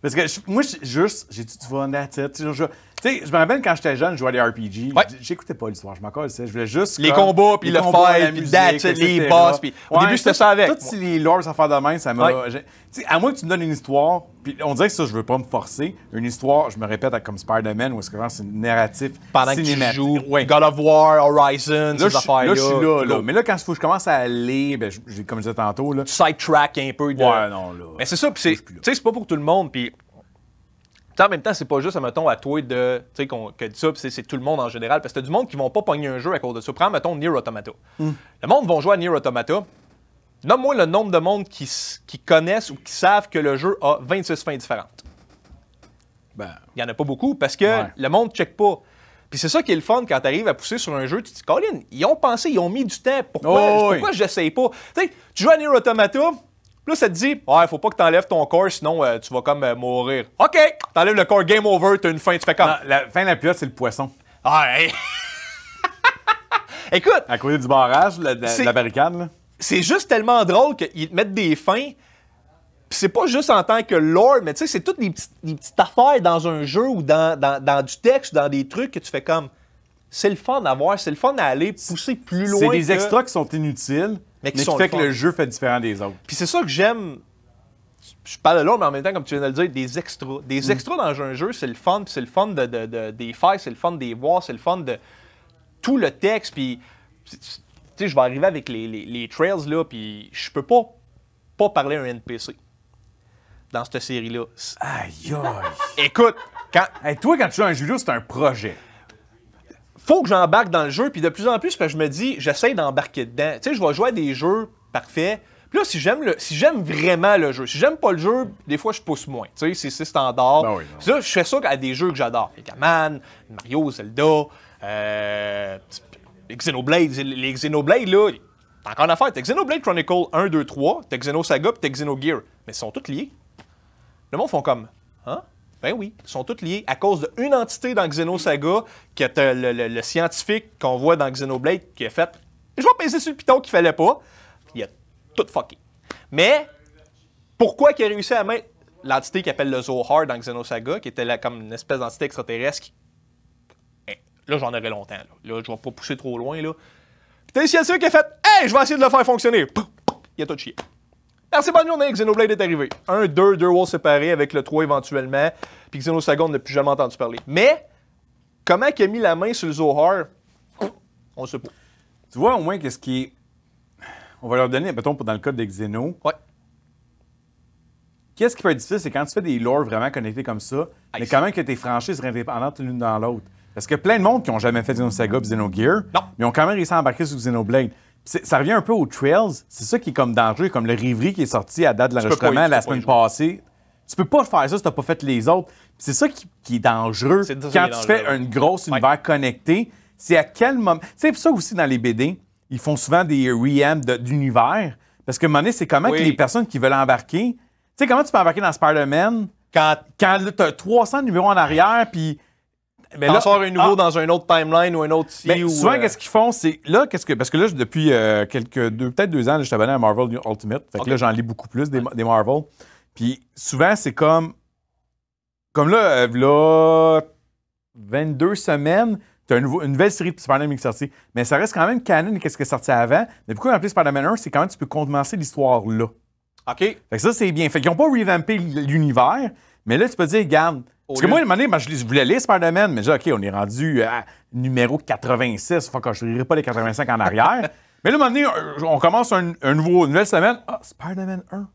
parce que moi, juste, j'ai dit, tu vas en attitude. Tu sais, je me rappelle quand j'étais jeune, je jouais à des RPG. J'écoutais pas l'histoire, je m'en Je voulais juste. Les combats, puis le fight, puis les boss. Puis... Au début, c'était ça avec. Toutes les lores à faire de ça m'a. Tu sais, à moins que tu me donnes une histoire, puis on dirait que ça, je veux pas me forcer. Une histoire, je me répète comme Spider-Man, où est-ce que c'est narratif. Pendant cinématique. que tu joues God of War, Horizon, ces affaires-là. Là, je suis là, là. Mais là, quand je commence à aller, ben, comme je disais tantôt, là. Tu sidetrack un peu. De... Ouais, non, là. Mais c'est ça, puis c'est pas pour tout le monde, puis en même temps, c'est pas juste, mettons, à toi de, tu sais, que ça, c'est tout le monde en général. Parce que as du monde qui vont pas pogner un jeu à cause de ça. Prends, mettons, Nier Automata. Hmm. Le monde va jouer à Nier Automata. Nomme-moi le nombre de monde qui, qui, connaissent ou qui savent que le jeu a 26 fins différentes. Ben. Il y en a pas beaucoup parce que le monde check pas. Puis c'est ça qui est le fun quand tu arrives à pousser sur un jeu, tu te dis, Colin, ils ont pensé, ils ont mis du temps. Pourquoi, oh, je oui. pourquoi pas? tu joues à Nier Automata, là, ça te dit, ouais, faut pas que t'enlèves ton corps, sinon euh, tu vas comme euh, mourir. OK, t'enlèves le corps, game over, t'as une fin, tu fais comme. la fin de la pilote, c'est le poisson. Ah, (laughs) Écoute. À côté du barrage, la, la, barricade, C'est juste tellement drôle qu'ils te mettent des fins. Pis c'est pas juste en tant que lore, mais tu sais, c'est toutes les, petites affaires dans un jeu ou dans, du texte, dans des trucs que tu fais comme. C'est le fun d'avoir, c'est le fun d'aller pousser plus loin. C'est des extras qui sont inutiles, mais qui, fait que le jeu fait différent des autres. Puis c'est ça que j'aime. Je parle de l'autre, mais en même temps, comme tu viens de le dire, des extras. Des mm. extras dans un jeu, c'est le fun, c'est le fun de, des fights, c'est le fun des voix, c'est le fun de tout le texte. Puis, tu sais, je vais arriver avec les, les, trails, là, puis je peux pas, pas parler à un NPC dans cette série-là. Aïe, aïe. Écoute, quand. toi, quand tu joues un jeu c'est un projet faut que j'embarque dans le jeu, puis de plus en plus, je me dis, j'essaie d'embarquer dedans. Tu sais, je vais jouer à des jeux parfaits. Puis là, si j'aime le, si j'aime vraiment le jeu, si j'aime pas le jeu, des fois je pousse moins. Tu sais, c'est standard. Ben, ben je fais ça à des jeux que j'adore. Megaman, Mario, Zelda, euh, Xenoblade. Les Xenoblade, là, t'as encore une affaire. T'as Xenoblade Chronicle 1, 2, 3, t'as Xenosaga, pis t'as Xenogear. Mais ils sont tous liés. Le monde font comme ben oui, ils sont tous liés à cause d'une entité dans Xenosaga, qui est le, scientifique qu'on voit dans Xenoblade, qui a fait « Je vais peser sur le piton qu'il fallait pas », il a tout fucké. Mais pourquoi qu'il a réussi à mettre l'entité qu'il appelle le Zohar dans Xenosaga, qui était là, comme une espèce d'entité extraterrestre eh, Là, j'en aurais longtemps. Là. là, je vais pas pousser trop loin. Là. Puis t'as le scientifique qui a fait Hey, je vais essayer de le faire fonctionner. il a tout chié on bonne journée. Xenoblade est arrivé. Un, deux, deux walls séparés avec le 3 éventuellement. Puis on n'a plus jamais entendu parler. Mais, comment qu'il a mis la main sur le Zohar, on sait pas. Tu vois, au moins, qu'est-ce qui est. On va leur donner, mettons, dans le cas de Xeno. Ouais. Qu'est-ce qui peut être difficile, c'est quand tu fais des lores vraiment connectés comme ça, mais quand même que tes franchises sont indépendantes l'une dans l'autre. Parce que plein de monde qui n'ont jamais fait Xenosaga ou Xenogear, non. mais ont quand même réussi à embarquer sur Xenoblade ça revient un peu aux trails. C'est ça qui est comme dangereux, comme le riverie qui est sorti à date de l'enregistrement la semaine passée. Tu peux pas faire ça si t'as pas fait les autres. C'est ça qui, est dangereux. Quand tu fais un gros univers connecté, c'est à quel moment. C'est ça aussi dans les BD, ils font souvent des re d'univers. Parce que monnaie un c'est comment que les personnes qui veulent embarquer. Tu sais, comment tu peux embarquer dans Spider-Man? Quand, quand tu as 300 numéros en arrière, puis mais là, sort un nouveau ah. dans un autre timeline ou un autre souvent euh, qu'est-ce qu'ils font c'est là qu'est-ce que parce que là depuis euh, quelques peut-être deux ans je abonné à Marvel Ultimate fait que là j'en lis beaucoup plus des, Marvel puis souvent c'est comme comme là euh, là 22 semaines tu as une, nouvelle série de Spider-Man qui est sortie. Mais ça reste quand même canon qu'est-ce qui est sorti avant. Mais pourquoi plus, Spider-Man 1, c'est quand même tu peux commencer l'histoire là. OK. Fait que ça, c'est bien. Fait qu'ils n'ont pas revampé l'univers, mais là, tu peux dire, regarde, parce que moi, à un moment ben, je voulais lire Spider-Man, mais déjà, OK, on est rendu euh, à numéro 86. Faut que je lirai pas les 85 en arrière. (laughs) mais là, à un moment donné, euh, on commence une nouvelle semaine. Ah, Spider-Man 1.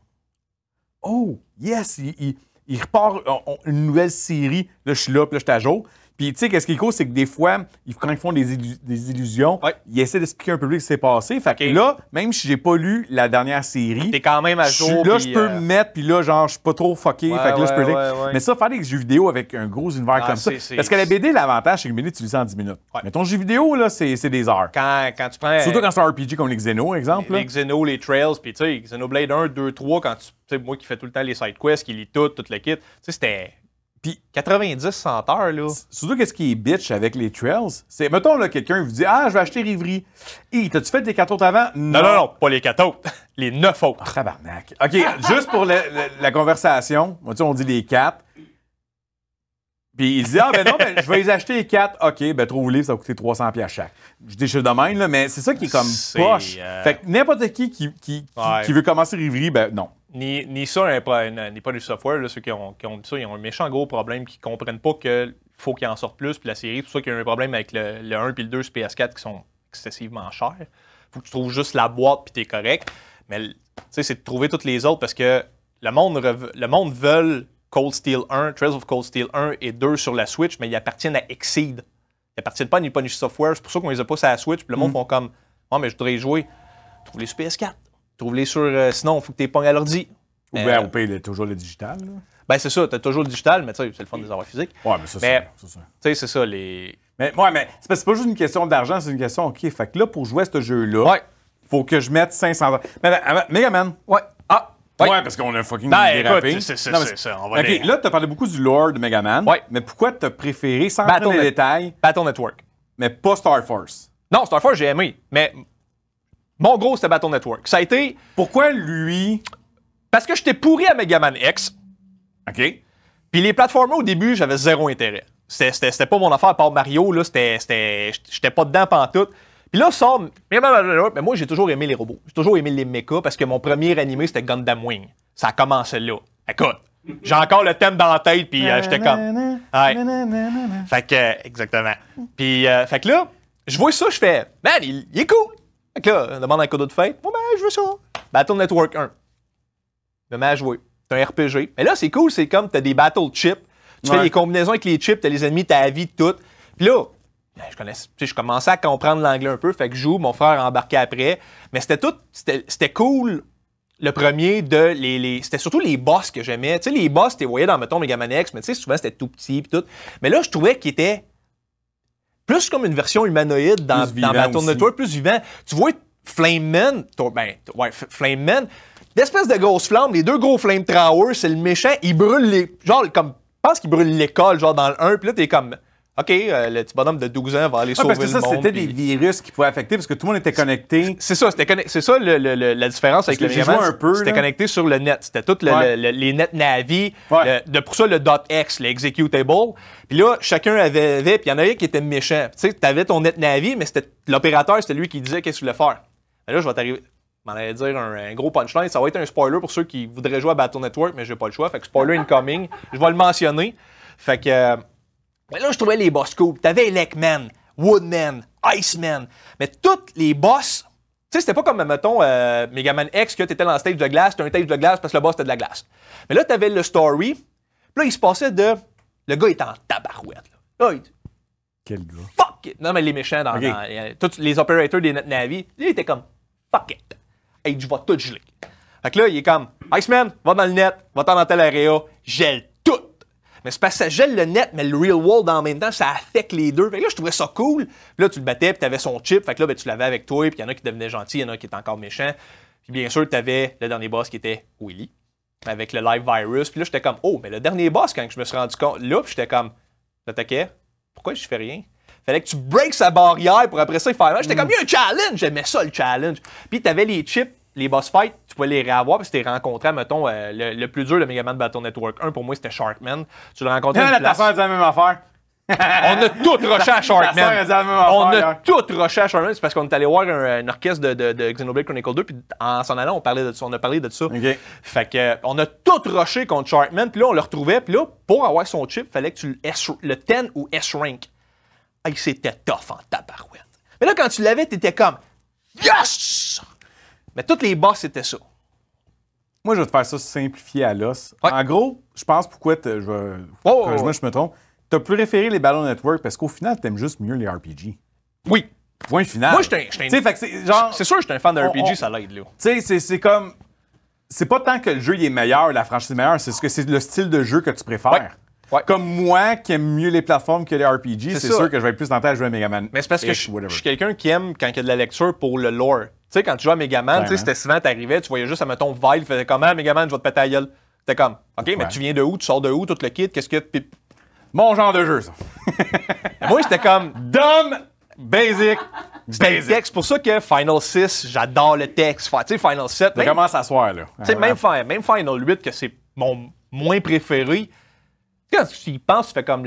Oh, yes, il, repart une nouvelle série. Là, je suis là, puis là, je suis à jour. Puis, tu sais, qu'est-ce qui est cool, c'est que des fois, quand ils font des, illusions, ils essaient d'expliquer un peu ce qui s'est passé. Fait que là, même si j'ai pas lu la dernière série, t'es quand même à jour. Là, je peux euh, me mettre, puis là, genre, je suis pas trop fucké. fait que là, je peux lire. Mais ça, faire des jeux vidéo avec un gros univers ah, comme ça. Parce que la BD, l'avantage, c'est que BD, tu lis ça en 10 minutes. Mais ton jeu vidéo, là, c'est des heures. Quand, tu Surtout quand c'est un RPG comme les Xeno, exemple. Les, les Xeno, les Trails, puis tu sais, Xenoblade 1, 2, 3, quand tu. sais, moi qui fais tout le temps les side quests, qui lis tout, toute la kit, tu sais, c'était puis 90 100 heures, là. Surtout, qu'est-ce qui est bitch avec les trails? C'est, mettons, là, quelqu'un vous dit Ah, je vais acheter Rivry. Hé, t'as-tu fait des quatre autres avant? Non. non, non, pas les quatre, autres. (laughs) Les neuf autres. Ah, oh, tabarnak. OK, juste pour la conversation, on dit les quatre. Puis il dit Ah, ben non, ben, je vais les acheter les quatre. »« OK, ben vous libre, ça va coûter 300$ chaque. Je dis, je de là, mais c'est ça qui est comme poche. Euh, fait que n'importe qui qui, qui, qui, veut commencer Rivry, ben non, ni, ça n'est pas, pas du software. ceux qui ont, ont, dit ça, ils ont un méchant gros problème qui ne comprennent pas qu'il faut qu'ils en sortent plus. Puis la série, tout ça, qu'il y a un problème avec le, 1 puis le 2 sur PS4 qui sont excessivement chers. faut que tu trouves juste la boîte puis es correct. Mais c'est de trouver toutes les autres parce que le monde, le monde veut Cold Steel 1, Trails of Cold Steel 1 et 2 sur la Switch, mais ils appartiennent à Exceed. Ils appartiennent pas à du Software. C'est pour ça qu'on les a pas sur la Switch. Puis le monde mm. font comme, Moi ah, mais je voudrais jouer. Trouve les PS4. Trouve-les sur. Euh, sinon, il faut que tu pognes à l'ordi. Ou euh, bien, euh, au toujours le digital. Là. Ben, c'est ça, tu as toujours le digital, mais tu sais, c'est le fond des avoirs physiques. Ouais, mais ça, c'est ça. Tu sais, c'est ça, les. Mais, ouais, mais c'est pas, juste une question d'argent, c'est une question, OK, fait que là, pour jouer à ce jeu-là, ouais. faut que je mette 500 Mais, Mega Man. Ouais. Ah! Ouais, parce qu'on a fucking ben, dérapé. C'est ça, c'est ça. On va OK, là, t'as parlé beaucoup du lore de Mega Man. Ouais. Mais pourquoi as préféré, sans Battle les détails... Battle Network. Mais pas Star Force. Non, Star Force, j'ai aimé. Mais mon gros, c'était Battle Network. Ça a été. Pourquoi lui Parce que j'étais pourri à Megaman X. OK. Puis les plateformes, au début, j'avais zéro intérêt. C'était pas mon affaire, part Mario, là, c'était. J'étais pas dedans pantoute. Puis là, ça... Mais moi, j'ai toujours aimé les robots. J'ai toujours aimé les mechas parce que mon premier animé, c'était Gundam Wing. Ça a commencé là. Écoute, j'ai encore le thème dans la tête, puis euh, j'étais comme. Fait que, euh, exactement. Puis, euh, fait que là, je vois ça, je fais, Ben, il est cool. Fait que là, demande un cadeau de fête. Bon, ben, je veux ça. Battle Network 1. Dommage joué. C'est un RPG. Mais là, c'est cool, c'est comme t'as des battle chips. Tu fais des combinaisons avec les chips, t'as les ennemis, t'as la vie, tout. Puis là, ben, je connais, je commençais à comprendre l'anglais un peu, fait que je joue, mon frère embarqué après. Mais c'était tout, c'était cool. Le premier de les, les c'était surtout les boss que j'aimais. Tu sais, les boss, tu les voyais dans, mettons, Megaman X, mais tu sais, souvent c'était tout petit pis tout. Mais là, je trouvais qu'ils étaient plus comme une version humanoïde dans, dans Battle Network, plus vivant. Tu vois Flame Man, ben, ouais, Flame Man, l'espèce de grosse flamme, les deux gros Flame c'est le méchant, il brûle les. Genre, comme, je pense qu'il brûle l'école, genre dans le 1, puis là, t'es comme. OK, euh, le petit bonhomme de 12 ans va aller ah, sauver parce que le ça, C'était des virus qui pouvaient affecter parce que tout le monde était connecté. C'est ça, c'était c'est ça la différence avec le virus. C'était connecté sur le net. C'était tous les net Navi. de, pour ça, le .exe, l'executable. Puis là, chacun avait, puis il y en avait qui étaient méchants. Tu sais, t'avais ton net Navi, mais c'était l'opérateur, c'était lui qui disait qu'est-ce qu'il voulait faire. là, je vais t'arriver m'en allait dire un, gros punchline. Ça va être un spoiler pour ceux qui voudraient jouer à Battle Network, mais j'ai pas le choix. Fait que spoiler (laughs) incoming. Je vais le mentionner. Fait que euh, mais là, je trouvais les boss cool. T'avais Leckman, Woodman, Iceman. Mais tous les boss, tu sais, c'était pas comme, mettons, euh, Megaman X, que t'étais dans le stage de glace, t'as un stage de glace parce que le boss t'as de la glace. Mais là, t'avais le story. Puis là, il se passait de. Le gars est en tabarouette. Là. il dit, Quel gars? Fuck it! Non, mais les méchants dans. les, euh, tous les opérateurs des Net Navy, il était comme. Fuck it! Hey, je vas tout geler. Fait que là, il est comme Iceman, va dans le net, va-t'en dans tel area, gèle mais c'est parce que ça gèle le net, mais le real world en même temps, ça affecte les deux. Fait que là, je trouvais ça cool. Puis là, tu le battais, puis t'avais son chip. Fait que là, ben, tu l'avais avec toi, puis il y en a qui devenaient gentils, il y en a qui étaient encore méchants. Puis bien sûr, tu avais le dernier boss qui était Willy, avec le live virus. Puis là, j'étais comme, oh, mais le dernier boss, quand je me suis rendu compte, là, j'étais comme, j'attaquais, pourquoi je fais rien? Fallait que tu breaks sa barrière pour après ça, il faire J'étais comme, il y a un challenge! J'aimais ça, le challenge. Puis t'avais les chips les boss fights, tu pouvais les réavoir parce que tu rencontré, mettons, euh, le, plus dur de Mega Man Battle Network 1, pour moi, c'était Sharkman. Tu l'as rencontré. Non, la (laughs) a la même affaire. on a tout rushé à Sharkman. on a tout rushé à Sharkman. C'est parce qu'on est allé voir un, orchestre de, Xenoblade Chronicle 2, puis en s'en allant, on, parlait de, on a parlé de ça. Fait que, euh, on a tout rushé contre Sharkman, puis là, on le retrouvait, puis là, pour avoir son chip, fallait que tu le, S, le 10 ou S-Rank. Hey, c'était tough en tabarouette. Mais là, quand tu l'avais, t'étais comme Yes! Mais toutes les boss c'était ça. Moi, je vais te faire ça simplifié à l'os. En gros, je pense pourquoi je je me trompe. Tu as plus référé les Battle Network parce qu'au final, tu aimes juste mieux les RPG. Oui. Point final. Moi, je suis un. C'est sûr que je suis un fan de RPG, ça l'aide, là. Tu sais, c'est comme. C'est pas tant que le jeu est meilleur, la franchise est meilleure, c'est que c'est le style de jeu que tu préfères. Comme moi qui aime mieux les plateformes que les RPG, c'est sûr que je vais être plus tenté à jouer à Mega Man. Mais c'est parce que je, suis quelqu'un qui aime quand il y a de la lecture pour le lore. Tu sais, quand tu jouais à Megaman, tu c'était souvent, t'arrivais, tu voyais juste, à mettons, Vile faisait comment, ah, Mega Megaman, je vais te péter à gueule. T'es comme, OK, mais tu viens de où, tu sors de où, tout le kit, qu'est-ce que. Mon genre de jeu, ça. (laughs) moi, j'étais comme, dumb, basic, basic. c'est pour ça que Final 6, j'adore le texte. Tu sais, Final 7. Ça commence à s'asseoir, là. Tu sais, même, même Final 8, que c'est mon moins préféré, quand tu y penses, comme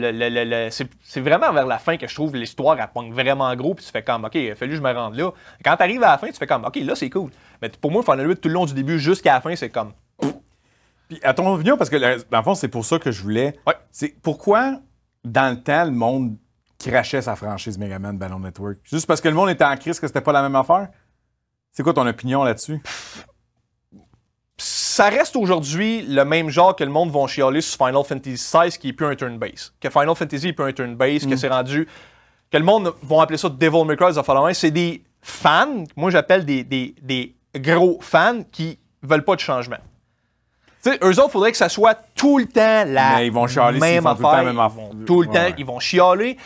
c'est vraiment vers la fin que je trouve l'histoire à vraiment gros, puis tu fais comme, OK, fallu que je me rende là. Quand tu arrives à la fin, tu fais comme, OK, là, c'est cool. Mais pour moi, Final 8, tout le long du début jusqu'à la fin, c'est comme. Puis à ton opinion, parce que dans le fond, c'est pour ça que je voulais. Ouais. C'est pourquoi, dans le temps, le monde crachait sa franchise Megaman Ballon Network? Juste parce que le monde était en crise que c'était pas la même affaire? C'est quoi ton opinion là-dessus? ça reste aujourd'hui le même genre que le monde vont chialer sur Final Fantasy XVI qui est plus un turn-based. Que Final Fantasy est plus un turn-based, que mm. c'est rendu. Que le monde vont appeler ça Devil May Cry, C'est des fans, moi j'appelle des, gros fans qui veulent pas de changement. eux autres, il faudrait que ça soit tout le temps la Mais ils vont chialer même affaire. Tout le temps, ils vont chialer.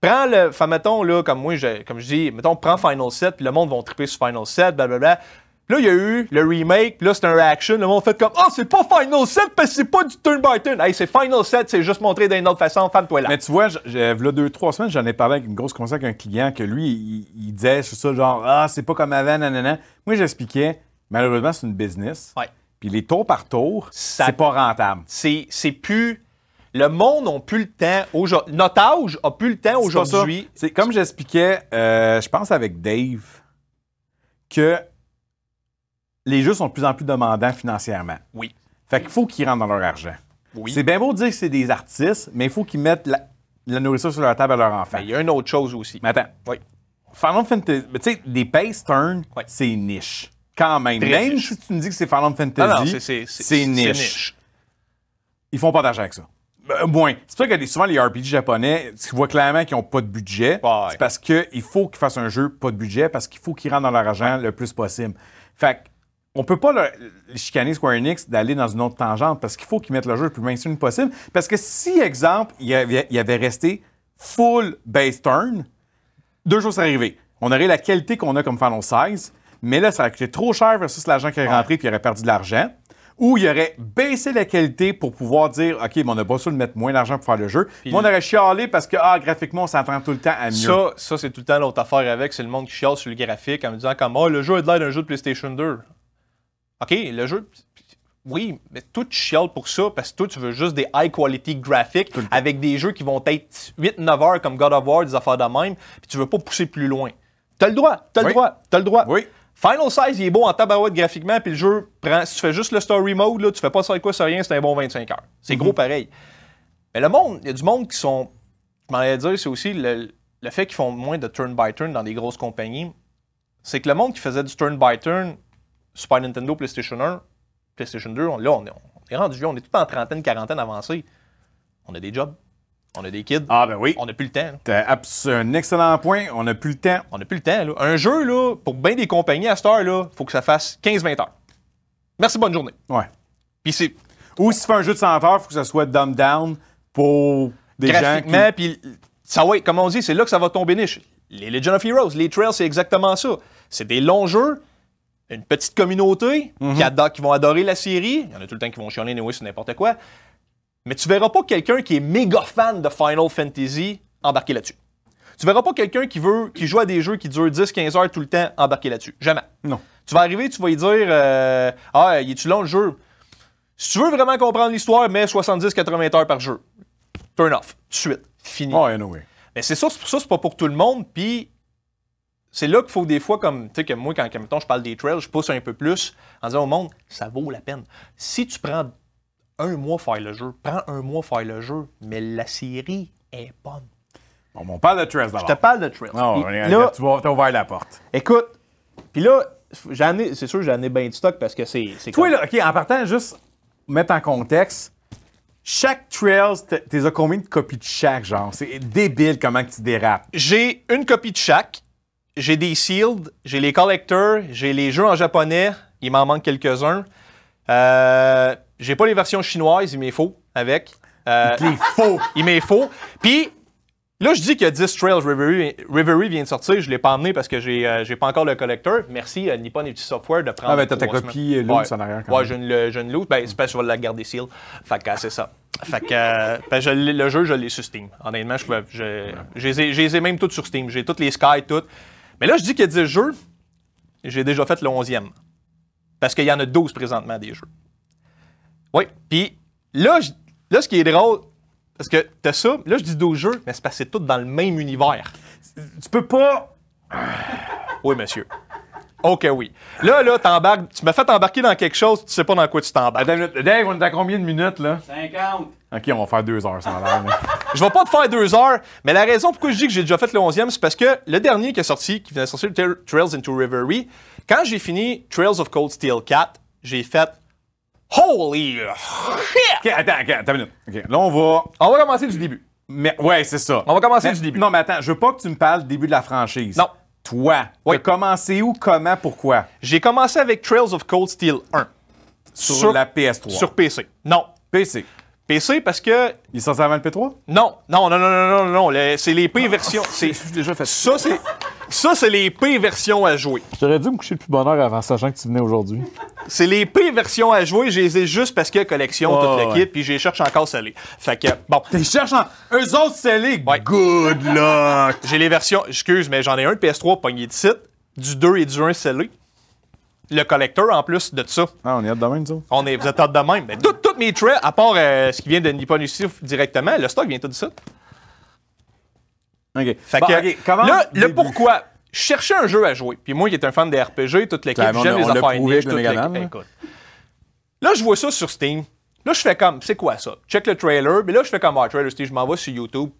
Prends le. mettons, là, comme moi, je, comme je dis, mettons, prends Final 7, puis le monde va triper sur Final 7, blablabla. Là, il y a eu le remake, là, c'est un reaction. Le monde fait comme Ah, c'est pas Final set, parce que c'est pas du turn by turn. Hey, c'est Final set, c'est juste montré d'une autre façon, femme-toi là. Mais tu vois, là, deux, trois semaines, j'en ai parlé avec une grosse conversation avec un client que lui, il, disait, c'est ça, genre Ah, c'est pas comme avant, nanana. Moi, j'expliquais, malheureusement, c'est une business. Ouais. Puis les tours par tour, c'est pas rentable. C'est, c'est plus. Le monde n'a plus le temps aujourd'hui. notage plus le temps aujourd'hui. C'est comme j'expliquais, euh, je pense avec Dave, que les jeux sont de plus en plus demandants financièrement. Oui. Fait qu'il faut qu'ils rentrent dans leur argent. Oui. C'est bien beau de dire que c'est des artistes, mais il faut qu'ils mettent la, nourriture sur la table à leur enfant. il y a une autre chose aussi. Mais attends. Oui. Final Fantasy, tu sais, des Pace Turn, c'est niche. Quand même. même niche. si tu me dis que c'est Final Fantasy, c'est niche. Ils font pas d'argent avec ça. Euh, moins. C'est pour ça que souvent les RPG japonais, tu vois clairement qu'ils n'ont pas de budget. C'est parce qu'il faut qu'ils fassent un jeu pas de budget, parce qu'il faut qu'ils rentrent dans leur argent le plus possible. Fait que on peut pas chicaner Square Enix d'aller dans une autre tangente parce qu'il faut qu'ils mettent le jeu le plus mainstream possible. Parce que si, exemple, il y avait, resté full base turn, deux choses seraient arrivées. On aurait la qualité qu'on a comme Final 16, mais là, ça aurait coûté trop cher versus l'argent qui est rentré puis il aurait perdu de l'argent. Ou il aurait baissé la qualité pour pouvoir dire OK, mais on a pas de mettre moins d'argent pour faire le jeu. on aurait chialé parce que ah, graphiquement, on s'entend tout le temps à mieux. Ça, ça c'est tout le temps l'autre affaire avec. C'est le monde qui chiale sur le graphique en me disant comme Oh, le jeu est de l'air d'un jeu de PlayStation 2. OK, le jeu, oui, mais toi, tu pour ça parce que toi, tu veux juste des high-quality graphics avec des jeux qui vont être 8-9 heures comme God of War, des affaires de même, puis tu veux pas pousser plus loin. T'as le droit, t'as le droit, t'as le droit. Oui. Final Size, il est beau en tabarouette graphiquement, puis le jeu prend. Si tu fais juste le story mode, là, tu fais pas ça avec quoi, ça rien, c'est un bon 25 heures. C'est mhm. gros pareil. Mais le monde, il y a du monde qui sont. Je m'en allais dire, c'est aussi le fait qu'ils font moins de turn by turn dans des grosses compagnies. C'est que le monde qui faisait du turn by turn Super Nintendo, PlayStation 1, PlayStation 2, là, on est, rendu vieux, on est tout en trentaine, quarantaine avancée. On a des jobs. On a des kids. Ah ben oui. On n'a plus le temps. C'est un excellent point. On n'a plus le temps. On n'a plus le temps. Là. Un jeu, là, pour bien des compagnies à cette heure, il faut que ça fasse 15-20 heures. Merci, bonne journée. Ouais. Puis c'est... Ou si tu fais un jeu de 100 heures, il faut que ça soit dumbed down pour des gens qui... puis ça ouais, comme on dit, c'est là que ça va tomber niche. Les Legends of Heroes, les Trails, c'est exactement ça. C'est des longs jeux une petite communauté qui, mhm. qui, vont adorer la série. Il y en a tout le temps qui vont chialer, oui, c'est n'importe quoi. Mais tu verras pas quelqu'un qui est méga fan de Final Fantasy embarquer là-dessus. Tu verras pas quelqu'un qui veut qui joue à des jeux qui durent 10-15 heures tout le temps embarqué là-dessus. Jamais. Non. Tu vas arriver, tu vas lui dire euh, Ah, il est-tu long le jeu? Si tu veux vraiment comprendre l'histoire, mets 70-80 heures par jeu. Turn off. suite. Fini. Oh, ah, oui. Mais c'est ça, c'est ça, c'est pas pour tout le monde. Puis c'est là qu'il faut des fois, comme, tu sais, que moi, quand, quand je parle des trails, je pousse un peu plus en disant au monde, ça vaut la peine. Si tu prends un mois faire le jeu, prends un mois faire le jeu, mais la série est bonne. Bon, on parle de trails d'abord. Je te parle de trails. Non, ah là, tu vas, as la porte. Écoute, puis là, j'en ai, c'est sûr, j'en ai bien du stock parce que c'est. Toi, là, OK, en partant, juste mettre en contexte, chaque trails, t'es as combien de copies de chaque, genre? C'est débile comment tu dérapes. J'ai une copie de chaque j'ai des sealed, j'ai les collectors, j'ai les jeux en japonais, il m'en manque quelques-uns. Euh, j'ai pas les versions chinoises, il m'est faux avec. Euh, il faux. (laughs) Il m'est faux. Puis là, je dis que 10 Trails Reverie, vient de sortir. Je l'ai pas emmené parce que euh, j'ai pas encore le collector. Merci euh, Nippon et Software de prendre. Ah, ben t'as ta copie loose ouais. en arrière. Quand ouais, j'ai une, Ben, c'est parce que je vais la garder Sealed. Fait que c'est ça. Fait que le jeu, je l'ai sur Steam. Honnêtement, je, je, les ai, je les ai même toutes sur Steam. J'ai toutes les Sky, toutes. Mais là, je dis qu'il y a 10 jeux, j'ai déjà fait le 11e. Parce qu'il y en a 12 présentement des jeux. Oui, puis là, là, ce qui est drôle, parce que t'as ça, là, je dis 12 jeux, mais c'est passé tout dans le même univers. Tu peux pas. oui, monsieur. OK, oui. Là, là, t'embarques. Tu m'as fait embarquer dans quelque chose, tu sais pas dans quoi tu t'embarques. Dave, on est à combien de minutes, là? 50. OK, on va faire deux heures sans l'air. (laughs) je vais pas te faire deux heures, mais la raison pourquoi je dis que j'ai déjà fait le 11e, c'est parce que le dernier qui est sorti, qui venait de sortir, Trails into Reverie, quand j'ai fini Trails of Cold Steel 4, j'ai fait Holy shit! OK, attends, attends une minute. là, on va. On va commencer du début. Mais, ouais, c'est ça. On va commencer du début. Non, mais attends, je veux pas que tu me parles du début de la franchise. Non. Toi, oui. commencé où, comment, pourquoi? J'ai commencé avec Trails of Cold Steel 1. Sur, la PS3? Sur PC. Non. PC. PC parce que. Il est avant le P3? Non, non, non, non, non, non, non. c'est les P versions. Ah, c'est déjà fait. Ça, c'est. Ça, c'est les P versions à jouer. J'aurais dû me coucher le plus bonheur avant sachant que tu venais aujourd'hui. C'est les P versions à jouer, je les ai juste parce que collection, tout toute kit, puis j'ai les cherche encore scellés. Fait que, bon. Tu cherches en... Eux autres scellés, good luck! J'ai les versions, excuse, mais j'en ai un de PS3 pogné de site, du 2 et du 1 scellé. le collecteur en plus de ça. Ah, on est hâte de même, ça. On est, vous êtes hâte de même. Mais toutes mes traits, à part euh, ce qui vient de Nippon ici, directement, le stock vient tout de ça. OK. Fait Là, le pourquoi. chercher un jeu à jouer. Puis moi, qui est un fan des RPG, toute l'équipe, j'aime les affaires niche, hein. Là, je vois ça sur Steam. Là, je fais comme, c'est quoi ça? Check le trailer. Mais là, je fais comme, un ah, trailer Steam, je m'en vais sur YouTube.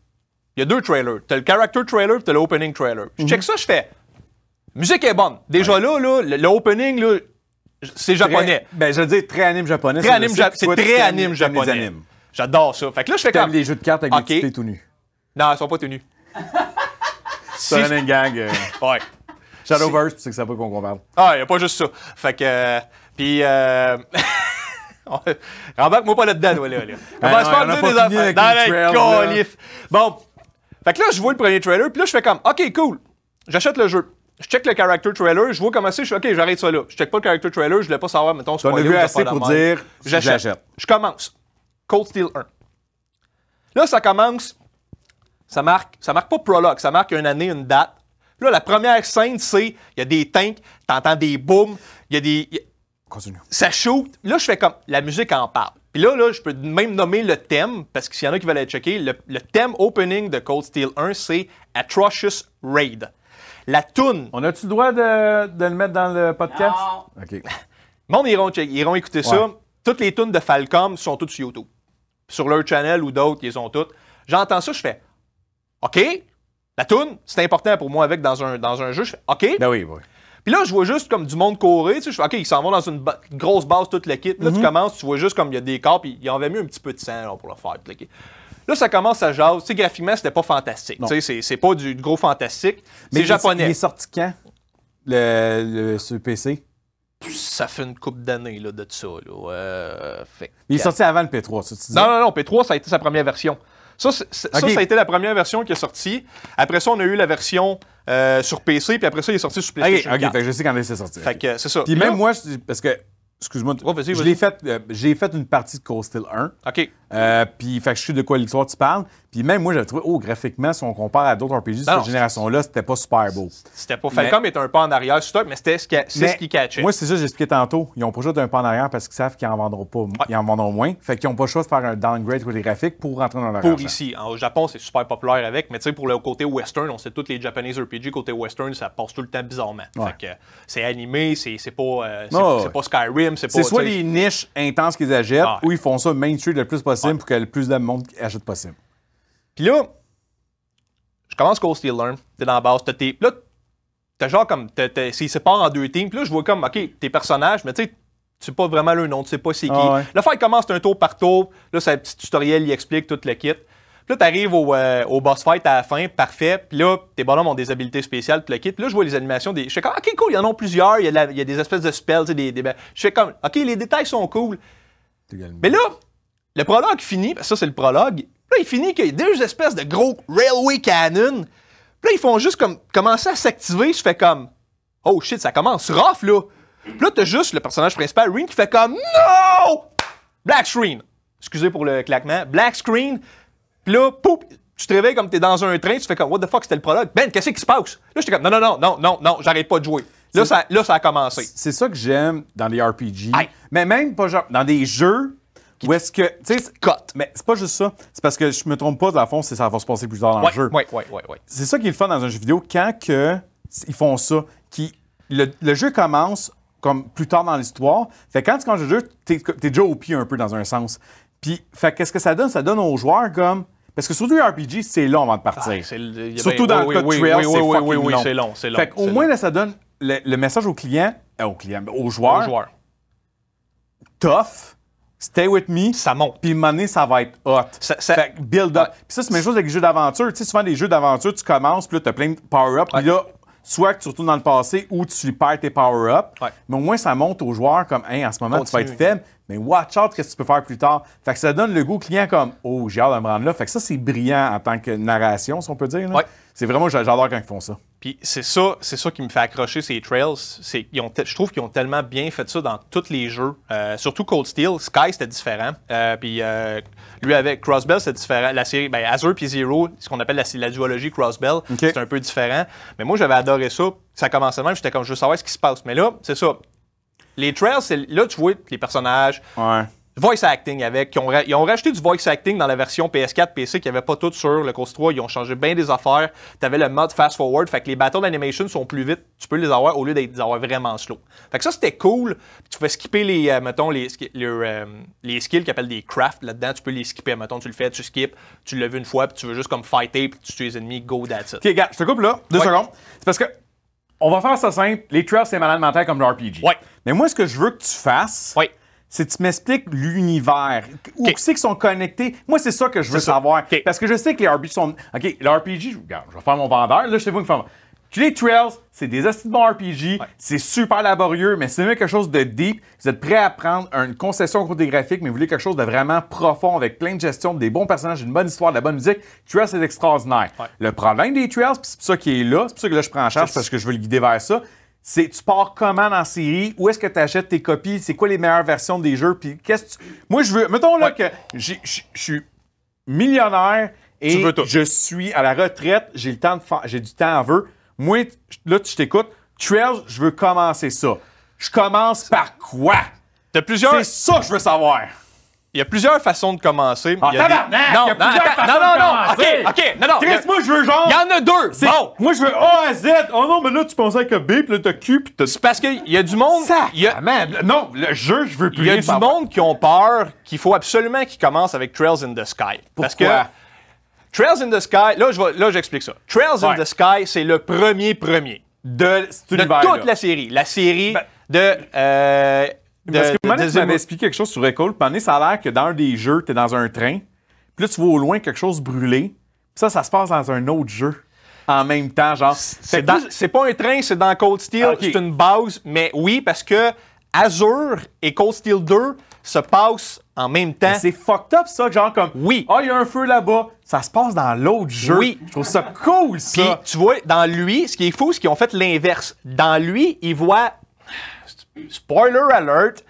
Il y a deux trailers. T'as le character trailer, t'as l'opening trailer. Je check mhm. ça, je fais, musique est bonne. Déjà là, là, l'opening, là, c'est japonais. Ben, je veux dire, très anime japonais. Très anime japonais. C'est très anime japonais. J'adore ça. Fait que là, je fais comme. les jeux de cartes avec okay. des tout nus. Non, ils sont pas tenus. (laughs) C'est and gang. Euh, (laughs) ouais. Shadowverse, c'est que c'est pas qu'on qu'on parle. Ah, il a pas juste ça. Fait que. Euh, puis. Euh... (laughs) moi pas là-dedans, ouais, là. Ben on va se faire des affaires dans Bon. Fait que là, je vois le premier trailer, puis là, je fais comme, OK, cool. J'achète le jeu. Je check le character trailer, je vois comment c'est, je suis OK, j'arrête ça là. Je check pas le character trailer, je voulais pas savoir, mettons, ce qu'on a vu assez pour dire, j'achète. Je commence. Cold Steel 1. Là, ça commence ça marque, ça marque pas prologue, ça marque une année, une date. Là, la première scène, c'est il y a des tanks, t'entends des booms, il y a des. Ça shoot. Là, je fais comme la musique en parle. Puis là, là, je peux même nommer le thème, parce que s'il y en a qui veulent aller checker, le, thème opening de Cold Steel 1, c'est Atrocious Raid. La toune. On a-tu le droit de, le mettre dans le podcast? Non. OK. Monde, ils iront, ils iront écouter ça. Toutes les tunes de Falcom sont toutes sur YouTube. Sur leur channel ou d'autres, ils ont toutes. J'entends ça, je fais OK, la toune, c'est important pour moi avec dans un, dans jeu. OK. Ben oui, oui. Puis là, je vois juste comme du monde coré, Tu sais, OK, ils s'en vont dans une grosse base, toute l'équipe. Là, tu mhm. commences, tu vois juste comme il y a des corps, puis il y en avait mis un petit peu de sang pour le faire, Là, ça commence à jaser. Tu sais, graphiquement, c'était pas fantastique. Tu sais, c'est pas du gros fantastique. C'est japonais. Il est sorti quand, le, PC? Ça fait une coupe d'années de ça. Là. il est sorti avant le P3, ça, tu dis? Non, non, non. P3, ça a été sa première version. Ça, ça, a été la première version qui est sortie. Après ça, on a eu la version euh, sur PC, puis après ça, il est sorti sur PlayStation. OK, ok. je sais quand est sortie. sorti. c'est ça. Puis même moi, parce que, excuse-moi, oh, je l'ai fait, euh, J'ai fait, une partie de Coastal 1. OK. Euh, puis, fait que je sais de quoi l'histoire tu parles. Puis même moi, j'avais trouvé, oh, graphiquement, si on compare à d'autres RPG de cette génération-là, c'était pas super beau. C'était pas. Falcom est un pas en arrière stock, mais c'était ce c'est ce qui catchait. Moi, c'est ça que j'expliquais tantôt. Ils ont pas le choix pas en arrière parce qu'ils savent qu'ils en vendront pas. Ils en vendront moins. Fait qu'ils ont pas le choix de faire un downgrade les graphiques pour rentrer dans leur Pour ici. Au Japon, c'est super populaire avec, mais tu sais, pour le côté western, on sait tous les Japanese RPG côté western, ça passe tout le temps bizarrement. Fait que c'est animé, c'est, pas, euh, c'est, pas Skyrim, c'est pas. C'est soit les niches intenses qu'ils achètent ou ils font ça mainstream le plus possible possible pour ait le plus de monde achète possible. Puis là, je commence qu'au Steeler, t'es dans la base, t'as tes. Là, t'as genre comme. T'as, pas pas en deux teams, puis là, je vois comme, OK, tes personnages, mais tu sais, tu sais pas vraiment le nom, tu sais pas c'est qui. Ah le fight commence un tour par tour. Là, c'est un petit tutoriel, il explique tout le kit. Puis là, t'arrives au, euh, au boss fight à la fin, parfait. Puis là, tes bonhommes ont des habilités spéciales, tout le kit. Puis là, je vois les animations des. Je fais comme, OK, cool, il y en a plusieurs, il y, a, des espèces de spells, des, des. Je fais comme, OK, les détails sont cool. Mais là, le prologue finit, parce ben, ça c'est le prologue, là il finit qu'il y a deux espèces de gros railway cannon. Puis là, ils font juste comme commencer à s'activer. Je fais comme Oh shit, ça commence rough là. Puis là, t'as juste le personnage principal, Rin, qui fait comme No! Black screen. Excusez pour le claquement. Black screen. Puis là, pouf! tu te réveilles comme t'es dans un train, tu fais comme What the fuck, c'était le prologue. Ben, qu'est-ce qui se passe? Là, j'étais comme Non, non, non, non, non, non, j'arrête pas de jouer. Là ça, là, ça a commencé. C'est ça que j'aime dans les RPG. Mais même pas genre, dans des jeux ou est-ce que. Tu sais, mais c'est pas juste ça. C'est parce que je me trompe pas, de la fond, c'est ça va se passer plus tard dans le jeu. C'est ça qui est le fun dans un jeu vidéo quand ils font ça. Qui, le, jeu commence comme plus tard dans l'histoire. Fait quand tu commences le jeu, t'es es déjà au pied un peu dans un sens. Puis, fait qu'est-ce que ça donne? Ça donne aux joueurs comme. Parce que surtout les RPG, c'est long avant de partir. Ah, surtout ben, dans le code oui, oui, oui, oui, oui, c'est long. long fait au moins, là, ça donne le, message au client, euh, au client, clients, aux joueurs. Aux Tough Stay with me. Ça monte. Puis mané, ça va être hot. Ça, Fait build up. Puis ça, c'est même chose avec les jeux d'aventure. Tu sais, souvent, les jeux d'aventure, tu commences, puis là, t'as plein de power-up. Puis là, soit que tu retournes dans le passé ou tu perds tes power-up. Mais au moins, ça monte aux joueurs comme, hein en ce moment, tu vas être faible mais watch out qu'est-ce que tu peux faire plus tard. Fait que ça donne le goût client comme Oh, j'ai hâte de me rendre là. Fait que ça, c'est brillant en tant que narration, si on peut dire. C'est vraiment, j'adore quand ils font ça. Puis c'est ça, c'est ça qui me fait accrocher ces trails. C'est, ont je trouve qu'ils ont tellement bien fait ça dans tous les jeux. Euh, surtout Cold Steel, Sky c'était différent. Euh, puis euh, lui avec Crossbell c'était différent. La série ben, Azure puis Zero, ce qu'on appelle la, la duologie Crossbell, c'est un peu différent. Mais moi j'avais adoré ça. Ça commençait même, j'étais comme je veux savoir ce qui se passe. Mais là, c'est ça. Les trails, là, tu vois les personnages. Ouais. Voice acting avec. Ils ont, ils rajouté du voice acting dans la version PS4, PC, qui avait pas tout sur le Cost 3. Ils ont changé bien des affaires. Tu avais le mode fast forward. Fait que les battles d'animation sont plus vite. Tu peux les avoir au lieu d'être vraiment slow. Fait que ça, c'était cool. Tu pouvais skipper les, euh, mettons, les, euh, les, skills qui appellent des crafts là-dedans. Tu peux les skipper. Mettons, tu le fais, tu skips, tu l'as vu une fois, puis tu veux juste comme fighter, puis tu tues les ennemis, go, that's it. Ok, gars, je te coupe là, deux secondes. C'est parce que on va faire ça simple. Les trails, c'est malade mental comme l'RPG. RPG. Ouais. Mais moi, ce que je veux que tu fasses, c'est que tu m'expliques l'univers. Où c'est qu'ils sont connectés? Moi, c'est ça que je veux savoir. Parce que je sais que les RPG sont. OK, l'RPG, regarde, je vais faire mon vendeur. Là, je sais pas faire. Les Trails, c'est des astuces de bon RPG, c'est super laborieux, mais c'est même quelque chose de deep. Vous êtes prêt à prendre une concession des graphique, mais vous voulez quelque chose de vraiment profond avec plein de gestion, des bons personnages, une bonne histoire, de la bonne musique. Trails, c'est extraordinaire. Le problème des Trails, c'est ça qui est là, c'est pour ça que là je prends en charge parce que je veux le guider vers ça, c'est tu pars comment dans la série, où est-ce que tu achètes tes copies, c'est quoi les meilleures versions des jeux, puis quest Moi, je veux... Mettons là que je suis millionnaire et je suis à la retraite, j'ai le temps de J'ai du temps à veux. Moi, là, tu t'écoutes. Trails, je veux commencer ça. Je commence par quoi? T'as plusieurs... C'est ça que je veux savoir. Il y a plusieurs façons de commencer. Ah, il y a Non, non, non, non, non, OK, OK, non, non. Chris, moi, je veux genre... Il y en a deux. Bon. Moi, je veux A à Z. Oh non, mais là, tu pensais que B, puis là, t'as Q, puis t'as... C'est parce qu'il y a du monde... Ça, y a... non, le jeu, je veux plus Il y a du monde qui ont peur qu'il faut absolument qu'ils commencent avec Trails in the Sky. Pourquoi? Parce que... Trails in the Sky, là, je vais, là, j'explique ça. Trails in the Sky, c'est le premier premier de, de toute la série. La série ben- de... Euh, parce que moi, tu m'avais expliqué quelque chose sur Recall. Mané, ça a l'air que dans un des jeux, tu es dans un train. Puis là, tu vois au loin quelque chose brûler. ça, ça se passe dans un autre jeu en même temps, genre. C'est pas un train, c'est dans Cold Steel, ah, c'est une base, mais oui, parce que Azure et Cold Steel 2 se passent en même temps. C'est fucked up ça, genre comme oui. Ah, il y a un feu là-bas, ça se passe dans l'autre jeu. Oui. Je trouve ça cool ça. Puis tu vois, dans lui, ce qui est fou, c'est qu'ils ont fait l'inverse. Dans lui, ils voient Spoiler alert.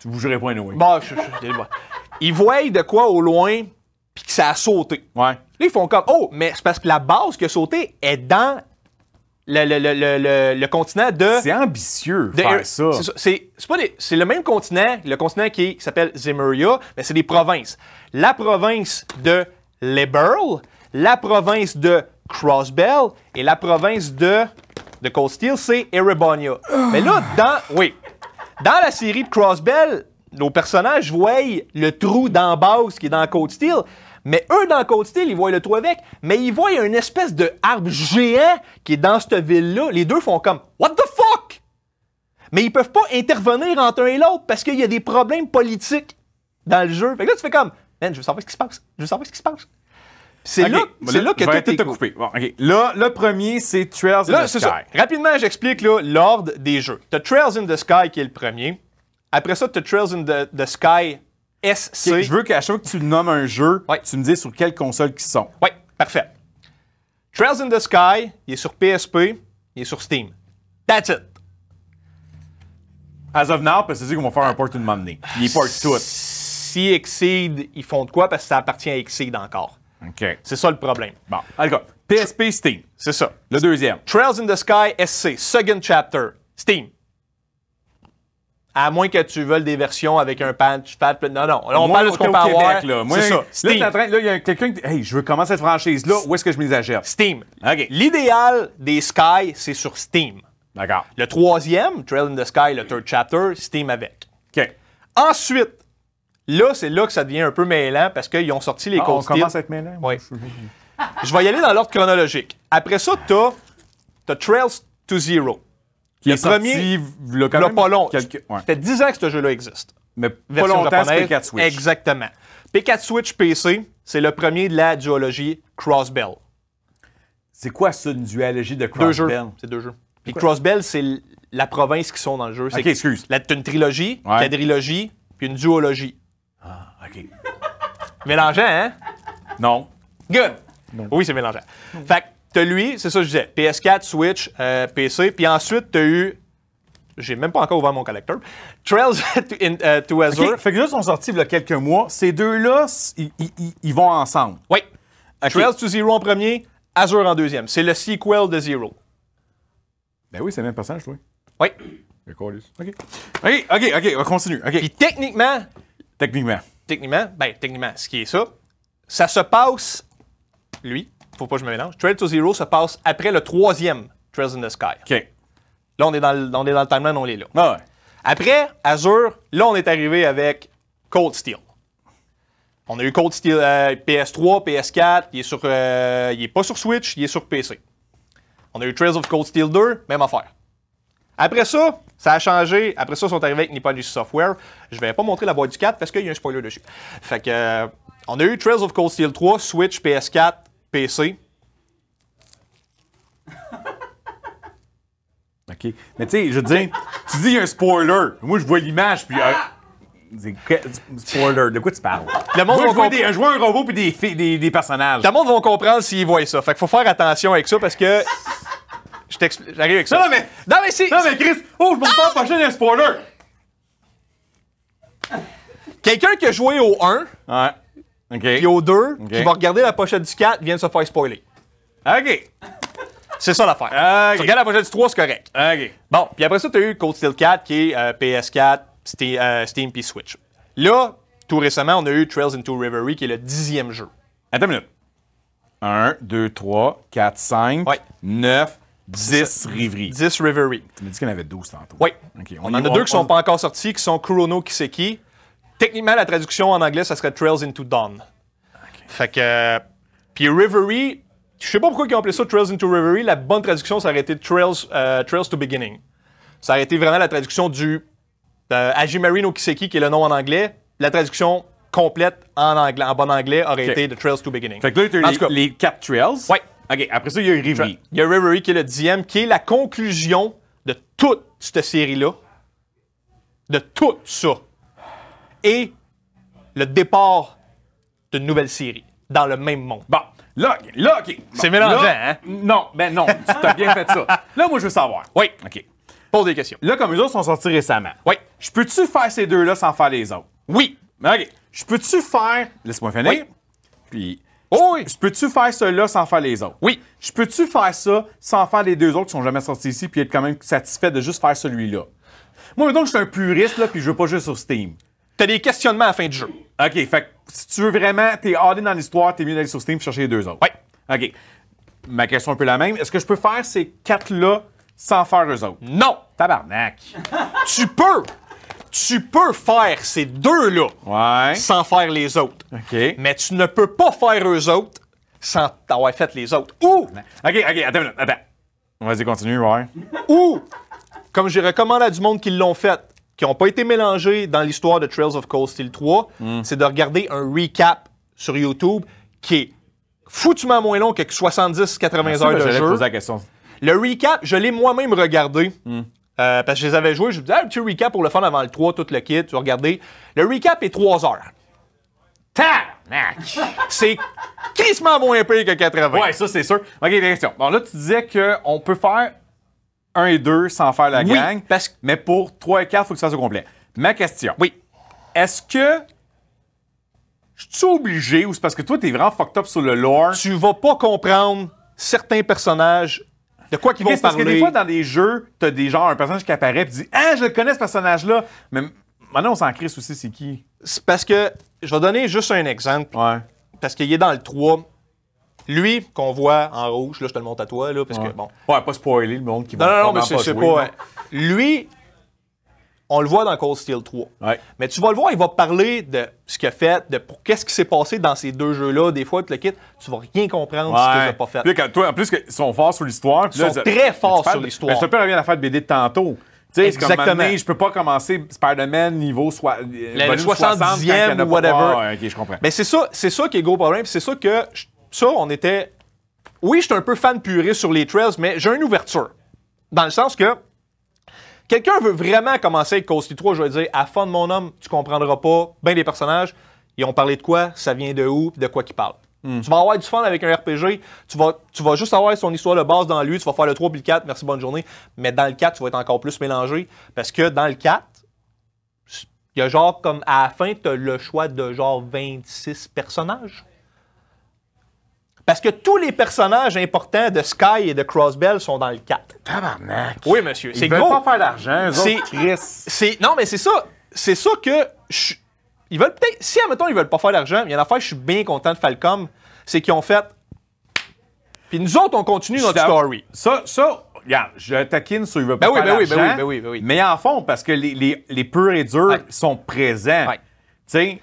Tu bougerais pas, anyway. Ils voient de quoi au loin, puis que ça a sauté. Ouais. Là, ils font comme, oh, mais c'est parce que la base qui a sauté est dans le, continent de. C'est ambitieux faire ça. C'est le même continent, le continent qui s'appelle Zemuria, mais c'est des provinces. La province de Liberl la province de Crossbell et la province de de Cold Steel, c'est Erebonia. Mais là, dans, oui, dans la série de Crossbell, nos personnages voient le trou d'en bas qui est dans Cold Steel. Mais eux, dans Cold Steel, ils voient le trou avec, mais ils voient une espèce de arbre géant qui est dans cette ville-là. Les deux font comme What the fuck? Mais ils peuvent pas intervenir entre un et l'autre parce qu'il y a des problèmes politiques dans le jeu. Fait que là, tu fais comme Man, je veux savoir ce qui se passe. Je veux savoir ce qui se passe. Ah, c'est là, là, que tout est coupé. Là, le premier, c'est Trails in the Sky. Rapidement, j'explique l'ordre des jeux. Tu as Trails in the Sky qui est le premier. Après ça, tu as Trails in the, Sky SC. je veux qu'à chaque fois que tu nommes un jeu, tu me dises sur quelle console qu'ils sont. Oui, parfait. Trails in the Sky, il est sur PSP, il est sur Steam. That's it. As of now, parce que c'est qu'on va faire un port une moment donné. Il est port tout. Si Exceed, ils font de quoi? Parce que ça appartient à Exceed encore. OK. C'est ça le problème. Bon. Alors, PSP Steam. C'est ça. Le deuxième. Trails in the Sky SC, Second Chapter, Steam. À moins que tu veuilles des versions avec un patch, non, non. on parle de ce qu'on peut Québec, Là. Moi, ça. Là, il y a quelqu'un qui dit Hey, je veux commencer cette franchise-là, où est-ce que je m'exagère? » Steam. OK. L'idéal des Sky, c'est sur Steam. D'accord. Le troisième, Trails in the Sky, le third chapter, Steam avec. OK. Ensuite, Là, c'est là que ça devient un peu mêlant parce qu'ils ont sorti les ah, On commence à être mêlant. Oui. Je vais y aller dans l'ordre chronologique. Après ça, tu as, Trails to Zero. Qui le est premier, le quand pas long. Ça fait 10 ans que ce jeu-là existe. Mais pas longtemps, c'est P4 Switch. Exactement. P4 Switch PC, c'est le premier de la duologie Crossbell. C'est quoi ça, une duologie de Crossbell? C'est deux jeux. Puis Crossbell, c'est la province qui sont dans le jeu. C'est excuse. c'est? une trilogie, une quadrilogie, puis une duologie. Ah, OK. mélangeant, hein? Non. Good. Oui, c'est mélangeant. Fait que t'as lui, c'est ça que je disais, PS4, Switch, euh, PC, puis ensuite t'as eu j'ai même pas encore ouvert mon collecteur. Trails (laughs) euh, to, Azure. Fait que là, ils sont sortis il y a quelques mois. Ces deux-là, ils vont ensemble. Oui. Trails to Zero en premier, Azure en deuxième. C'est le sequel de Zero. Ben oui, c'est le même personnage, oui. Oui. OK. OK, OK, OK, on continue. OK. Puis techniquement, Techniquement. Techniquement, ben, techniquement, ce qui est ça, ça se passe, lui, faut pas que je me mélange, Trail to Zero se passe après le troisième Trails in the Sky. OK. Là, on est dans le, on est dans le timeline, on est là. Ah après, Azure, là, on est arrivé avec Cold Steel. On a eu Cold Steel PS3, euh, PS4, il est, sur, euh, il est pas sur Switch, il est sur PC. On a eu Trails of Cold Steel 2, même affaire. Après ça, ça a changé. Après ça, ils sont arrivés avec Nippon Software. Je vais pas montrer la boîte du 4 parce qu'il y a un spoiler dessus. Fait que, euh, on a eu Trails of Cold Steel 3, Switch, PS4, PC. (laughs) OK. Mais tu sais, je dis, tu dis un spoiler. Moi, je vois l'image, puis. Euh, spoiler, de quoi tu parles? Le monde Moi, je, vois des, un robot puis des, des, des personnages. Le monde va comprendre s'ils voient ça. Fait qu'il faut faire attention avec ça parce que je t'explique. J'arrive avec ça. Non, mais. Non, mais si. Non, mais Chris. Oh, je m'en pas prochain un spoiler. Quelqu'un qui a joué au 1. Ouais. OK. Puis au 2, qui va regarder la pochette du 4, vient de se faire spoiler. OK. C'est ça l'affaire. Okay. Tu regardes la pochette du 3, c'est correct. OK. Bon, puis après ça, tu as eu Cold Steel 4 qui est euh, PS4, Steam, euh, Steam puis Switch. Là, tout récemment, on a eu Trails into Reverie qui est le dixième jeu. Attends une minute. 1, 2, 3, 4, 5, 9, 10 Rivery. 10 Rivery. Tu m'as dit qu'il y en avait 12 tantôt. Oui. On, en a deux qui ne sont pas encore sortis, qui sont Kurono Kiseki. Techniquement, la traduction en anglais, ça serait Trails into Dawn. Fait que. Euh, puis Rivery, je ne sais pas pourquoi ils ont appelé ça Trails into Rivery. La bonne traduction, ça aurait été Trails, euh, Trails to Beginning. Ça aurait été vraiment la traduction du euh, Kiseki, qui est le nom en anglais. La traduction complète en, anglais, en bon anglais aurait été The Trails to Beginning. Fait que là, tu as les, les, quatre Trails. Oui. OK, après ça, il y a Rivery. Il y a Reverie qui est le dixième, qui est la conclusion de toute cette série-là. De tout ça. Et le départ d'une nouvelle série dans le même monde. Bon, là, là, OK. C'est mélangeant, hein? Non, ben non, tu t'as bien fait ça. Là, moi, je veux savoir. Oui. OK. Pose des questions. Là, comme les autres sont sortis récemment. Oui. Je peux-tu faire ces deux-là sans faire les autres? Oui. OK. Je peux-tu faire. Laisse-moi finir. Puis Oh oui. Je peux-tu faire cela sans faire les autres? Oui. Je peux-tu faire ça sans faire les deux autres qui sont jamais sortis ici puis être quand même satisfait de juste faire celui-là? Moi, donc je suis un puriste, là, puis je veux pas jouer sur Steam. T'as des questionnements à la fin de jeu. OK, fait si tu veux vraiment, t'es hardé dans l'histoire, t'es mieux d'aller sur Steam chercher les deux autres. Oui. OK. Ma question est un peu la même. Est-ce que je peux faire ces quatre-là sans faire eux autres? Non! Tabarnak! tu peux! tu peux faire ces deux-là sans faire les autres. Mais tu ne peux pas faire eux autres sans avoir fait les autres. Ou. OK, OK, attends, attends. Vas-y, continue, ouais. Ou, comme je recommande à du monde qui l'ont fait, qui n'ont pas été mélangés dans l'histoire de Trails of Cold Steel 3, hmm. c'est de regarder un recap sur YouTube qui est foutument moins long que 70-80 heures ben, de jeu. poser la question. Le recap, je l'ai moi-même regardé. Hmm. Euh, parce que je les avais joués, je vous disais, ah, un petit recap pour le fun avant le 3, tout le kit, tu vas regarder. Le recap est 3 heures. Tabarnak! c'est quasiment moins pire que 80. Ouais, ça, c'est sûr. OK, question. Bon, là, tu disais qu'on peut faire 1 et 2 sans faire la oui, gang. Parce... Mais pour 3 et 4, il faut que tu fasses au complet. Ma question. Oui. Est-ce que je suis obligé ou c'est parce que toi, t'es vraiment fucked up sur le lore? Tu vas pas comprendre certains personnages de quoi qu'ils vont parler. Parce que des fois, dans des jeux, t'as des gens, un personnage qui apparaît et dit Ah, je le connais ce personnage-là. Mais maintenant, on s'en crisse aussi, c'est qui C'est parce que, je vais donner juste un exemple. Ouais. Parce qu'il est dans le 3. Lui, qu'on voit en rouge, là, je te le montre à toi, là, parce que bon. Ouais, pas spoiler le monde qui va Non, non, mais c'est pas lui, on le voit dans Cold Steel 3. Mais tu vas le voir, il va parler de ce qu'il a fait, de qu'est-ce qui s'est passé dans ces deux jeux-là, des fois, tu le kit, tu vas rien comprendre si ce que tu pas fait. Puis quand toi, en plus, ils sont forts sur l'histoire. Ils sont très forts sur l'histoire. Mais ça peut revenir à faire de BD de tantôt. T'sais, Exactement. Comme je peux pas commencer Spider-Man niveau euh, le 70e ou whatever. ok, je comprends. Mais c'est ça, c'est ça qui est gros problème. C'est ça que ça, on était. Oui, je suis un peu fan puré sur les trails, mais j'ai une ouverture. Dans le sens que quelqu'un veut vraiment commencer avec Ghostly 3, je vais dire, à fond de mon homme, tu comprendras pas bien les personnages. Ils ont parlé de quoi, ça vient de où, de quoi qu'ils parlent. Hmm. Tu vas avoir du fun avec un RPG, tu vas, tu vas juste avoir son histoire de base dans lui, tu vas faire le 3 puis le 4, merci, bonne journée. Mais dans le 4, tu vas être encore plus mélangé parce que dans le 4, il y a genre comme à la fin, tu as le choix de genre 26 personnages. Parce que tous les personnages importants de Sky et de Crossbell sont dans le 4. Tabarnak! Oui, monsieur. Ils veulent pas faire d'argent, C'est Non, mais c'est ça. C'est ça que... Ils veulent peut-être... Si, admettons, ils veulent pas faire d'argent, il y a une affaire, je suis bien content de Falcom, c'est qu'ils ont fait... Puis nous autres, on continue notre story. Ça, ça, regarde, je taquine sur ils veulent pas faire Mais en fond, parce que les, les, les purs et durs sont présents. C'est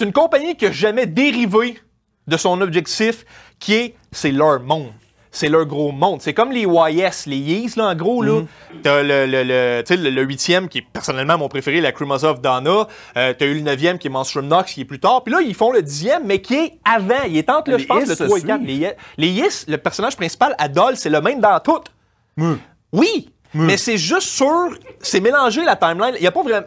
une compagnie qui n'a jamais dérivé de son objectif qui est, c'est leur monde. C'est leur gros monde. C'est comme les YS, les Ys, là, en gros, là. Mm T'as le, le, le, huitième, qui est personnellement mon préféré, la Krumazov Dana. tu T'as eu le neuvième, qui est Monstrum Nox, qui est plus tard. Puis là, ils font le dixième, mais qui est avant. Il est entre, le je pense, le 3 et 4. Les, les le personnage principal, Adol, c'est le même dans toutes. Mm. Oui! Mais c'est juste sûr, c'est mélangé la timeline.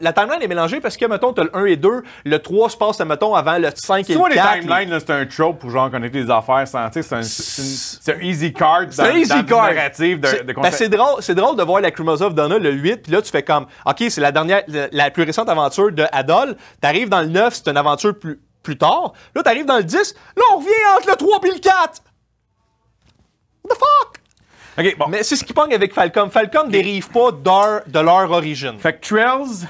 la timeline est mélangée parce que, mettons, t'as le 1 et 2, le 3 se passe, mettons, avant le 5 et le 4. les timelines, là, c'est un trope pour genre connecter les affaires sans, c'est un, easy card dans, un easy narrative de, de c'est drôle, de voir la Crimson of Donna, le 8, puis là, tu fais comme, OK, c'est la dernière, la, plus récente aventure de Adol. T'arrives dans le 9, c'est une aventure plus, plus tard. Là, t'arrives dans le 10, là, on revient entre le 3 et le 4. What the fuck? OK, bon. Mais c'est ce qui pogne avec Falcon. Falcon ne dérive pas de leur origine. Fait que Trails,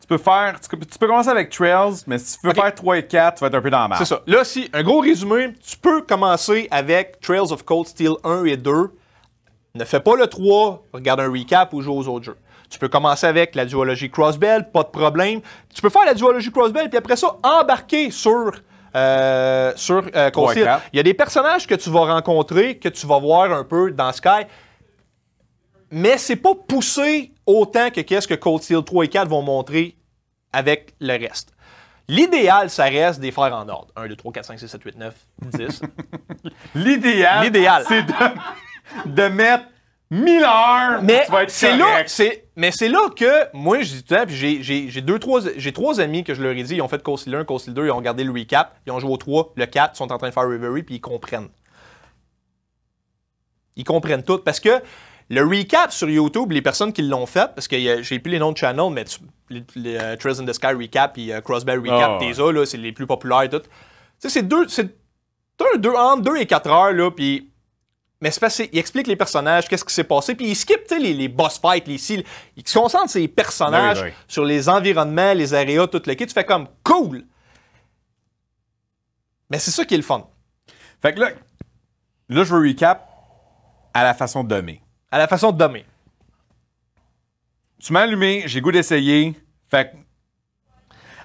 tu peux faire. Tu, peux commencer avec Trails, mais si tu peux faire 3 et 4, tu vas être un peu dans la C'est ça. Là, si, un gros résumé, tu peux commencer avec Trails of Cold Steel 1 et 2. Ne fais pas le 3, regarde un recap ou joue aux autres jeux. Tu peux commencer avec la duologie Crossbell, pas de problème. Tu peux faire la duologie Crossbell, puis après ça, embarquer sur euh, sur euh, Steel Il y a des personnages que tu vas rencontrer, que tu vas voir un peu dans Sky, mais c'est pas poussé autant que qu'est-ce que Cold Steel 3 et 4 vont montrer avec le reste. L'idéal, ça reste des frères en ordre. 1, 2, 3, 4, 5, 6, 7, 8, 9, 10. L'idéal, c'est de, de mettre 1000 heures, mais tu vas être c'est là, Mais c'est là que, moi, j'ai, j'ai, trois, amis que je leur ai dit, ils ont fait Coastal 1, Coastal 2, ils ont regardé le recap, ils ont joué au 3, le 4, ils sont en train de faire Reverie, puis ils comprennent. Ils comprennent tout, parce que le recap sur YouTube, les personnes qui l'ont fait, parce que je j'ai plus les noms de channel, mais tu, les, euh, in the Sky recap puis euh, recap, ah, t'es là, c'est les plus populaires et tout. Tu sais, c'est deux, c'est un deux, entre 2 et 4 heures, là, puis mais c'est explique les personnages, qu'est-ce qui s'est passé, puis il skip les, les, boss fights, les cils. Il se concentre sur les personnages, sur les environnements, les areas, tout le Tu fais comme cool. Mais c'est ça qui est le fun. Fait que là, là, je veux recap à la façon de Domé. À la façon de Domé. Tu m'as allumé, j'ai goût d'essayer. Fait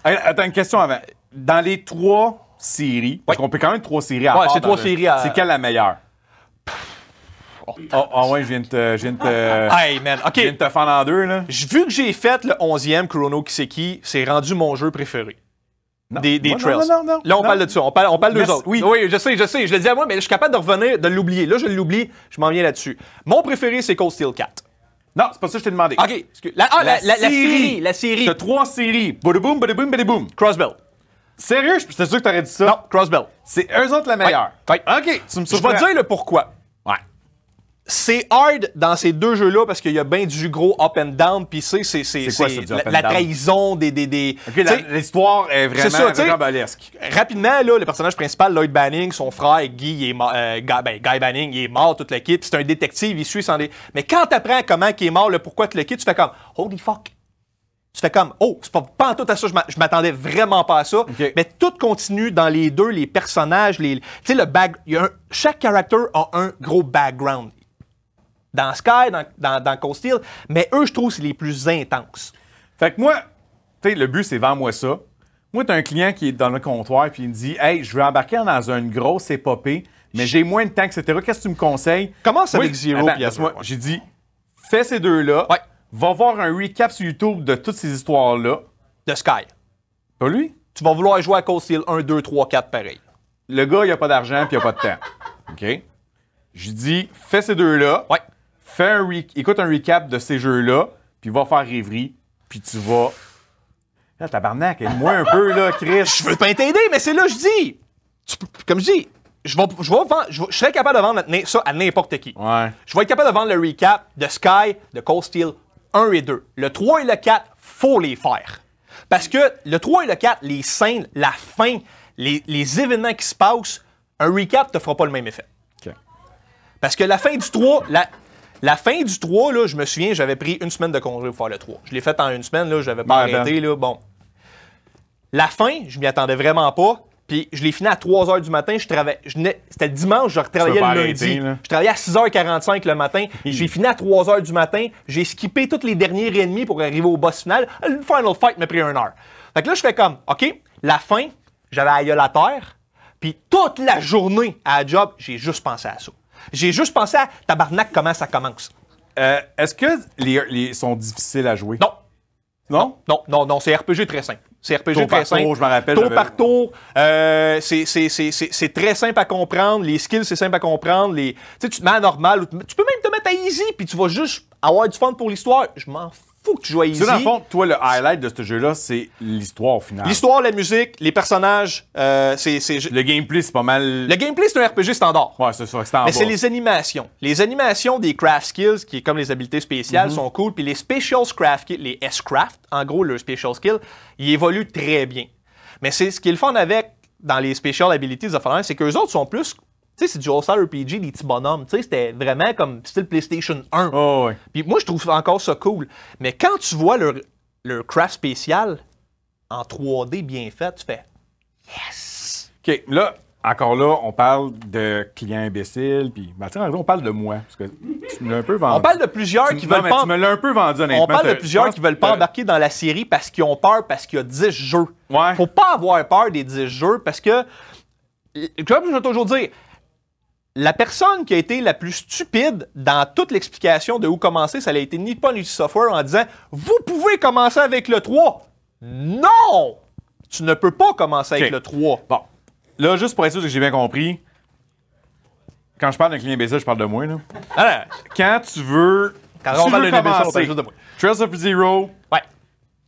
Attends, une question avant. Dans les trois séries, parce qu'on peut quand même trois séries à ouais, c'est C'est quelle la meilleure? Oh, ah oh, ouais, je viens de te. Je viens de te hey, OK. Je viens de te fendre en deux, là. Vu que j'ai fait le 11e Chrono Kiseki, c'est rendu mon jeu préféré. Non. Des, des Non, non, là, on parle de ça. On parle, on parle d'eux autres. Oui. oui, je sais, je sais. Je le dis à moi, mais je suis capable de revenir, de l'oublier. Là, je l'oublie. Je m'en viens là-dessus. Mon préféré, c'est Cold Steel 4. Non, c'est pas ça que je t'ai demandé. OK. La, ah, la, série. La série. T'as trois séries. Badaboom, boom, badaboom. Crossbell. Sérieux? C'est sûr que t'aurais dit ça. Non, Crossbell. C'est eux autres la meilleure. OK. Tu me Je te dire le pourquoi c'est hard dans ces deux jeux-là parce qu'il y a bien du gros up and down, puis c'est la, la trahison des. des, des okay, L'histoire est vraiment Rapidement, là, le personnage principal, Lloyd Banning, son frère Guy, il euh, ben, Guy, Banning, il est mort, toute l'équipe. C'est un détective, il suit sans. Dé... Mais quand t'apprends comment il est mort, le pourquoi tu le tu fais comme Holy fuck! Tu fais comme, oh, c'est pas, pas tout à ça, je m'attendais vraiment pas à ça. Mais tout continue dans les deux, les personnages, les, tu sais, le bag y chaque caractère a un gros background dans Sky, dans, dans, dans Cold mais eux, je trouve, c'est les plus intenses. Fait que moi, tu sais, le but, c'est vends-moi ça. Moi, as un client qui est dans le comptoir, puis il me dit Hey, je veux embarquer dans une grosse épopée, mais j'ai moins de temps, etc. Qu'est-ce que tu me conseilles Commence avec Zero, J'ai dit Fais ces deux-là. Ouais. Va voir un recap sur YouTube de toutes ces histoires-là. De Sky. Pas lui. Tu vas vouloir jouer à Cold Steel 1, 2, 3, 4, pareil. Le gars, il a pas d'argent, puis il a pas de temps. (laughs) OK Je dis Fais ces deux-là. Ouais fais un écoute un recap de ces jeux-là, puis va faire rêverie, puis tu vas. Là, tabarnak, aide-moi un peu, là, Chris. Je veux pas t'aider, mais c'est là que je dis. comme je dis, je, vais, je, serais capable de vendre ça à n'importe qui. Ouais. Je vais être capable de vendre le recap de Sky, de Cold Steel 1 et 2. Le 3 et le 4, faut les faire. Parce que le 3 et le 4, les scènes, la fin, les, événements qui se passent, un recap ne te fera pas le même effet. Parce que la fin du 3, la, la fin du 3, là, je me souviens, j'avais pris une semaine de congé pour faire le 3. Je l'ai fait en une semaine, là, j'avais pas ben, ben. arrêté, là, bon. La fin, je m'y attendais vraiment pas. Puis je l'ai fini à 3 h du matin. Je c'était le dimanche, je retravaillais le lundi. je travaillais à 6h45 le matin. J'ai fini à 3 h du matin. J'ai skippé toutes les dernières ennemis pour arriver au boss final. Le final fight m'a pris une heure. Fait que là, je fais comme, OK, la fin, j'avais à à terre. Puis toute la journée à la job, j'ai juste pensé à ça. J'ai juste pensé à tabarnak comment ça commence. Euh, est-ce que les, sont difficiles à jouer? Non. Non? Non, non, non, c'est RPG très simple. C'est RPG très simple. Tour, je me rappelle. Tour par tour, euh, c'est très simple à comprendre. Les skills, c'est simple à comprendre. tu tu te mets à normal. Tu peux même te mettre à easy, puis tu vas juste avoir du fun pour l'histoire. Je m'en fous faut que tu joues easy. dans le fond, toi, le highlight de ce jeu-là, c'est l'histoire au final. L'histoire, la musique, les personnages, euh, c'est, Le gameplay, c'est pas mal... Le gameplay, c'est un RPG standard. Ouais, c'est ça, standard. Mais c'est les animations. Les animations des craft skills, qui est comme les habiletés spéciales, mhm. sont cool. Puis les special craft, les S-craft, en gros, le special skill, ils évoluent très bien. Mais c'est ce qu'ils font avec, dans les special abilities, c'est que qu'eux autres sont plus tu sais, c'est du RPG, des petits bonhommes. Tu sais, c'était vraiment comme style PlayStation 1. Puis moi, je trouve encore ça cool. Mais quand tu vois leur, leur craft spécial en 3D bien fait, tu fais Yes! OK, là, encore là, on parle de clients imbéciles, puis ben, on parle de moi, parce que tu me l'as un peu vendu. On parle de plusieurs qui veulent pas... Tu me l'as un peu vendu, On parle de plusieurs qui veulent pas embarquer dans la série parce qu'ils ont peur, parce qu'il y a 10 jeux. Ouais. Faut pas avoir peur des 10 jeux, parce que, comme je veux toujours dire, la personne qui a été la plus stupide dans toute l'explication de où commencer, ça l'a été Nippon du Software en disant Vous pouvez commencer avec le 3. Non Tu ne peux pas commencer avec le 3. Bon. Là, juste pour être sûr que j'ai bien compris, quand je parle d'un client BC, je parle de moi. Là. Alors, quand tu veux. Quand on parle d'un je parle de moi. Trails of Zero. Ouais.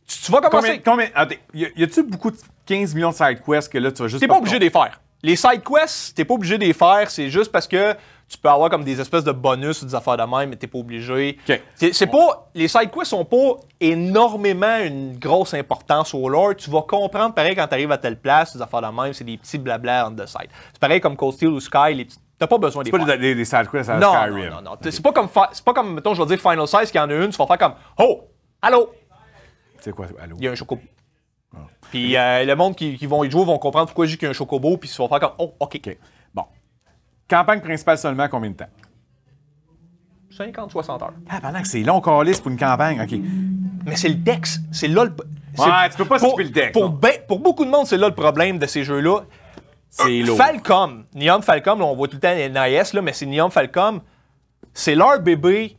Tu, vas commencer. Combien, y a-tu beaucoup de 15 millions de side que là, tu vas juste. T'es pas obligé de faire. Les side quests, t'es pas obligé de les faire, c'est juste parce que tu peux avoir comme des espèces de bonus ou des affaires de même, mais t'es pas obligé. C'est pas, les side quests sont pas énormément une grosse importance au lore. Tu vas comprendre pareil quand t'arrives à telle place, des affaires de même, c'est des petits blabla on the side. C'est pareil comme Cold Steel ou Sky, les n'as T'as pas besoin des C'est pas des, side quests à Skyrim. Non, non, non. C'est pas comme, c'est pas comme, mettons, je vais dire Final Size, qu'il y en a une, tu vas faire comme, oh, allô. C'est quoi, allô? Il y a un chocobo. Puis euh, le monde qui, va vont y jouer vont comprendre pourquoi j'ai qu'un chocobo, puis ils vont faire comme Oh, OK. OK. Bon. Campagne principale seulement, combien de temps 50-60 heures. Ah, pendant que c'est long, liste pour une campagne. OK. Mais c'est le texte. C'est là le. Ouais, tu peux pas pour, le ben, Pour, beaucoup de monde, c'est là le problème de ces jeux-là. C'est lourd. Falcom, Neon Falcom, on voit tout le temps les NIS, là, mais c'est Neon Falcom. C'est leur bébé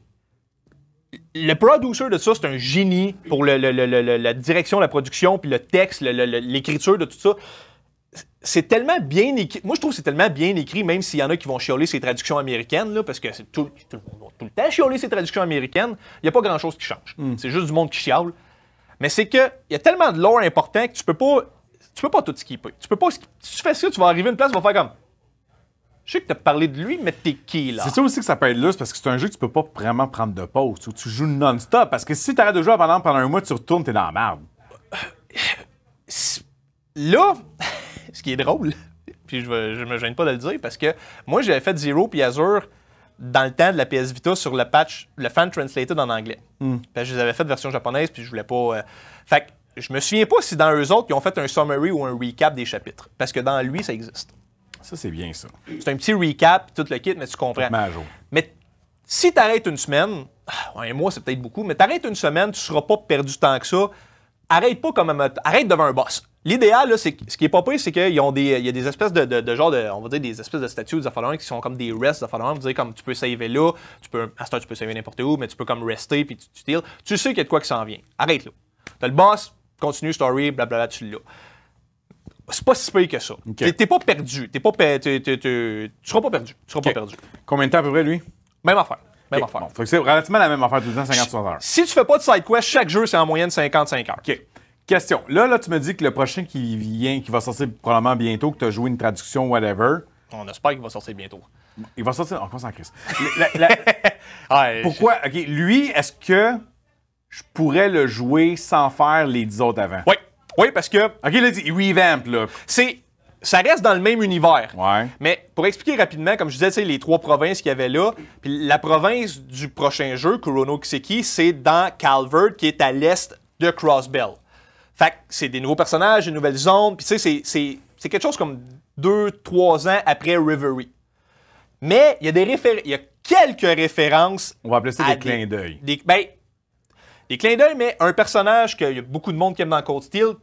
le producer de ça, c'est un génie pour la direction, la production, puis le texte, l'écriture de tout ça. C'est tellement bien écrit. Moi, je trouve que c'est tellement bien écrit, même s'il y en a qui vont chialer ces traductions américaines, là, parce que c'est tout, tout, le temps chialer ces traductions américaines. Il n'y a pas grand-chose qui change. Hmm. C'est juste du monde qui chiale. Mais c'est que y a tellement de lore important que tu peux pas, tu peux pas tout skipper. Tu peux pas, tu fais ça, tu vas arriver à une place, tu vas faire comme je sais que tu as parlé de lui, mais t'es qui, là? C'est ça aussi que ça peut être lus parce que c'est un jeu que tu peux pas vraiment prendre de pause, tu joues non-stop, parce que si tu t'arrêtes de jouer pendant, pendant un mois, tu retournes, t'es dans la merde. (sighs) Là, (laughs) ce qui est drôle, (laughs) puis je, me gêne pas de le dire, parce que moi, j'avais fait Zero puis Azure dans le temps de la PS Vita sur le patch, le fan translated en anglais. Hmm. je les avais fait version japonaise, puis je voulais pas... Euh, fait que je me souviens pas si dans eux autres, ils ont fait un summary ou un recap des chapitres, parce que dans lui, ça existe. Ça, c'est bien ça. C'est un petit recap, tout le kit, mais tu comprends. Mais si tu arrêtes une semaine, ah, un mois, c'est peut-être beaucoup, mais tu arrêtes une semaine, tu seras pas perdu temps que ça. Arrête pas comme Arrête devant un boss. L'idéal, c'est ce qui est pas pire, c'est qu'il y a des espèces de, de, de, genre de, on va dire des espèces de statues qui sont comme des rests de Vous dire comme tu peux saver là, tu peux, à ce tu peux saver n'importe où, mais tu peux comme rester puis tu, tu, tu sais qu'il y a de quoi qui s'en vient. Arrête là. T'as le boss, continue story, blablabla, tu l'as c'est pas si payé que ça. T'es pas perdu. T'es pas tu seras pas perdu. Tu seras pas perdu. Combien de temps à peu près, lui? Même affaire. Même affaire. c'est relativement la même affaire tout le temps, 50-60 heures. Si tu fais pas de side quest, chaque jeu, c'est en moyenne 55 heures. OK. Question. Là, là, tu me dis que le prochain qui vient, qui va sortir probablement bientôt, que tu as joué une traduction, whatever. On espère qu'il va sortir bientôt. Il va sortir. On commence en crise. (laughs) Pourquoi? OK. Lui, est-ce que je pourrais le jouer sans faire les 10 autres avant? Oui. Oui, parce que. OK, dit, il revamp, là. C'est. Ça reste dans le même univers. Ouais. Mais pour expliquer rapidement, comme je disais, les trois provinces qu'il y avait là, puis la province du prochain jeu, Kurono Kiseki, c'est dans Calvert, qui est à l'est de Crossbell. Fait que c'est des nouveaux personnages, des nouvelles zones, puis tu sais, c'est quelque chose comme deux, trois ans après Rivery. Mais il y a des il y a quelques références. On va appeler ça des, clins d'œil. Des, ben, des clins d'œil, mais un personnage qu'il y a beaucoup de monde qui aime dans Cold Steel,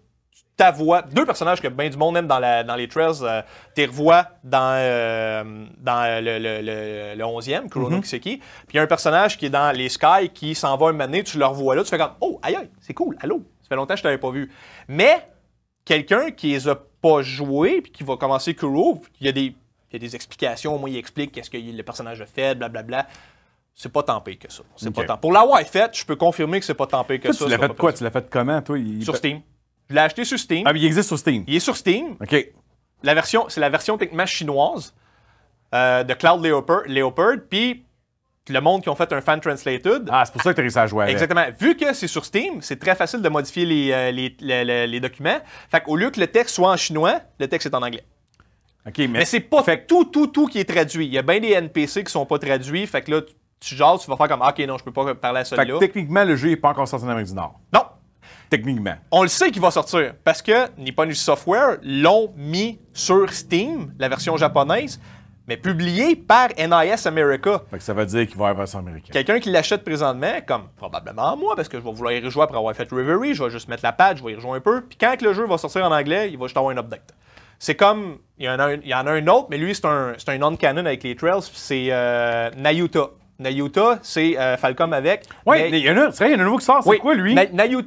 ta voix, deux personnages que bien du monde aime dans, dans les trails, euh, tu les revois dans, euh, dans le, 11e, Kurono mhm. Kiseki. Puis il y a un personnage qui est dans les Sky qui s'en va un moment tu le revois là, tu fais comme Oh, aïe, aïe c'est cool, allô, ça fait longtemps que je t'avais pas vu. Mais quelqu'un qui les a pas joués, puis qui va commencer Kuro, il y a des, explications, au il explique qu'est-ce que le personnage a fait, blablabla. C'est pas tant pis que ça. C'est la pas tant. Pour je peux confirmer que c'est pas tant pis que ça. Tu l'as fait quoi? Tu l'as fait comment, toi? Sur Steam. Je l'ai acheté sur Steam. Ah, mais il existe sur Steam. Il est sur Steam. OK. La version, c'est la version techniquement chinoise euh, de Cloud Leopard, Leopard puis le monde qui ont fait un fan translated. Ah, c'est pour ça que tu as réussi à jouer Exactement. Vu que c'est sur Steam, c'est très facile de modifier euh, les, documents. Fait qu'au lieu que le texte soit en chinois, le texte est en anglais. OK, mais. c'est pas fait... tout, tout, tout qui est traduit. Il y a bien des NPC qui sont pas traduits. Fait que là, tu, tu vas faire comme, ah, OK, non, je peux pas parler à celui-là. techniquement, le jeu n'est pas encore sorti en Amérique du Nord. Non techniquement. On le sait qu'il va sortir parce que Nippon Software l'ont mis sur Steam, la version japonaise, mais publié par NIS America. Fait ça veut dire qu'il va y avoir version américaine. Quelqu'un qui l'achète présentement, comme probablement moi, parce que je vais vouloir y rejouer après avoir fait Reverie, je vais juste mettre la page, je vais y rejouer un peu, puis quand le jeu va sortir en anglais, il va juste avoir un update. C'est comme, il y, en a un, il y en a un autre, mais lui, c'est un, un non-canon avec les Trails, c'est euh, Nayuta. Nayuta, c'est euh, Falcom avec. Oui, mais... il y en a, il y en a un nouveau qui sort, c'est quoi lui?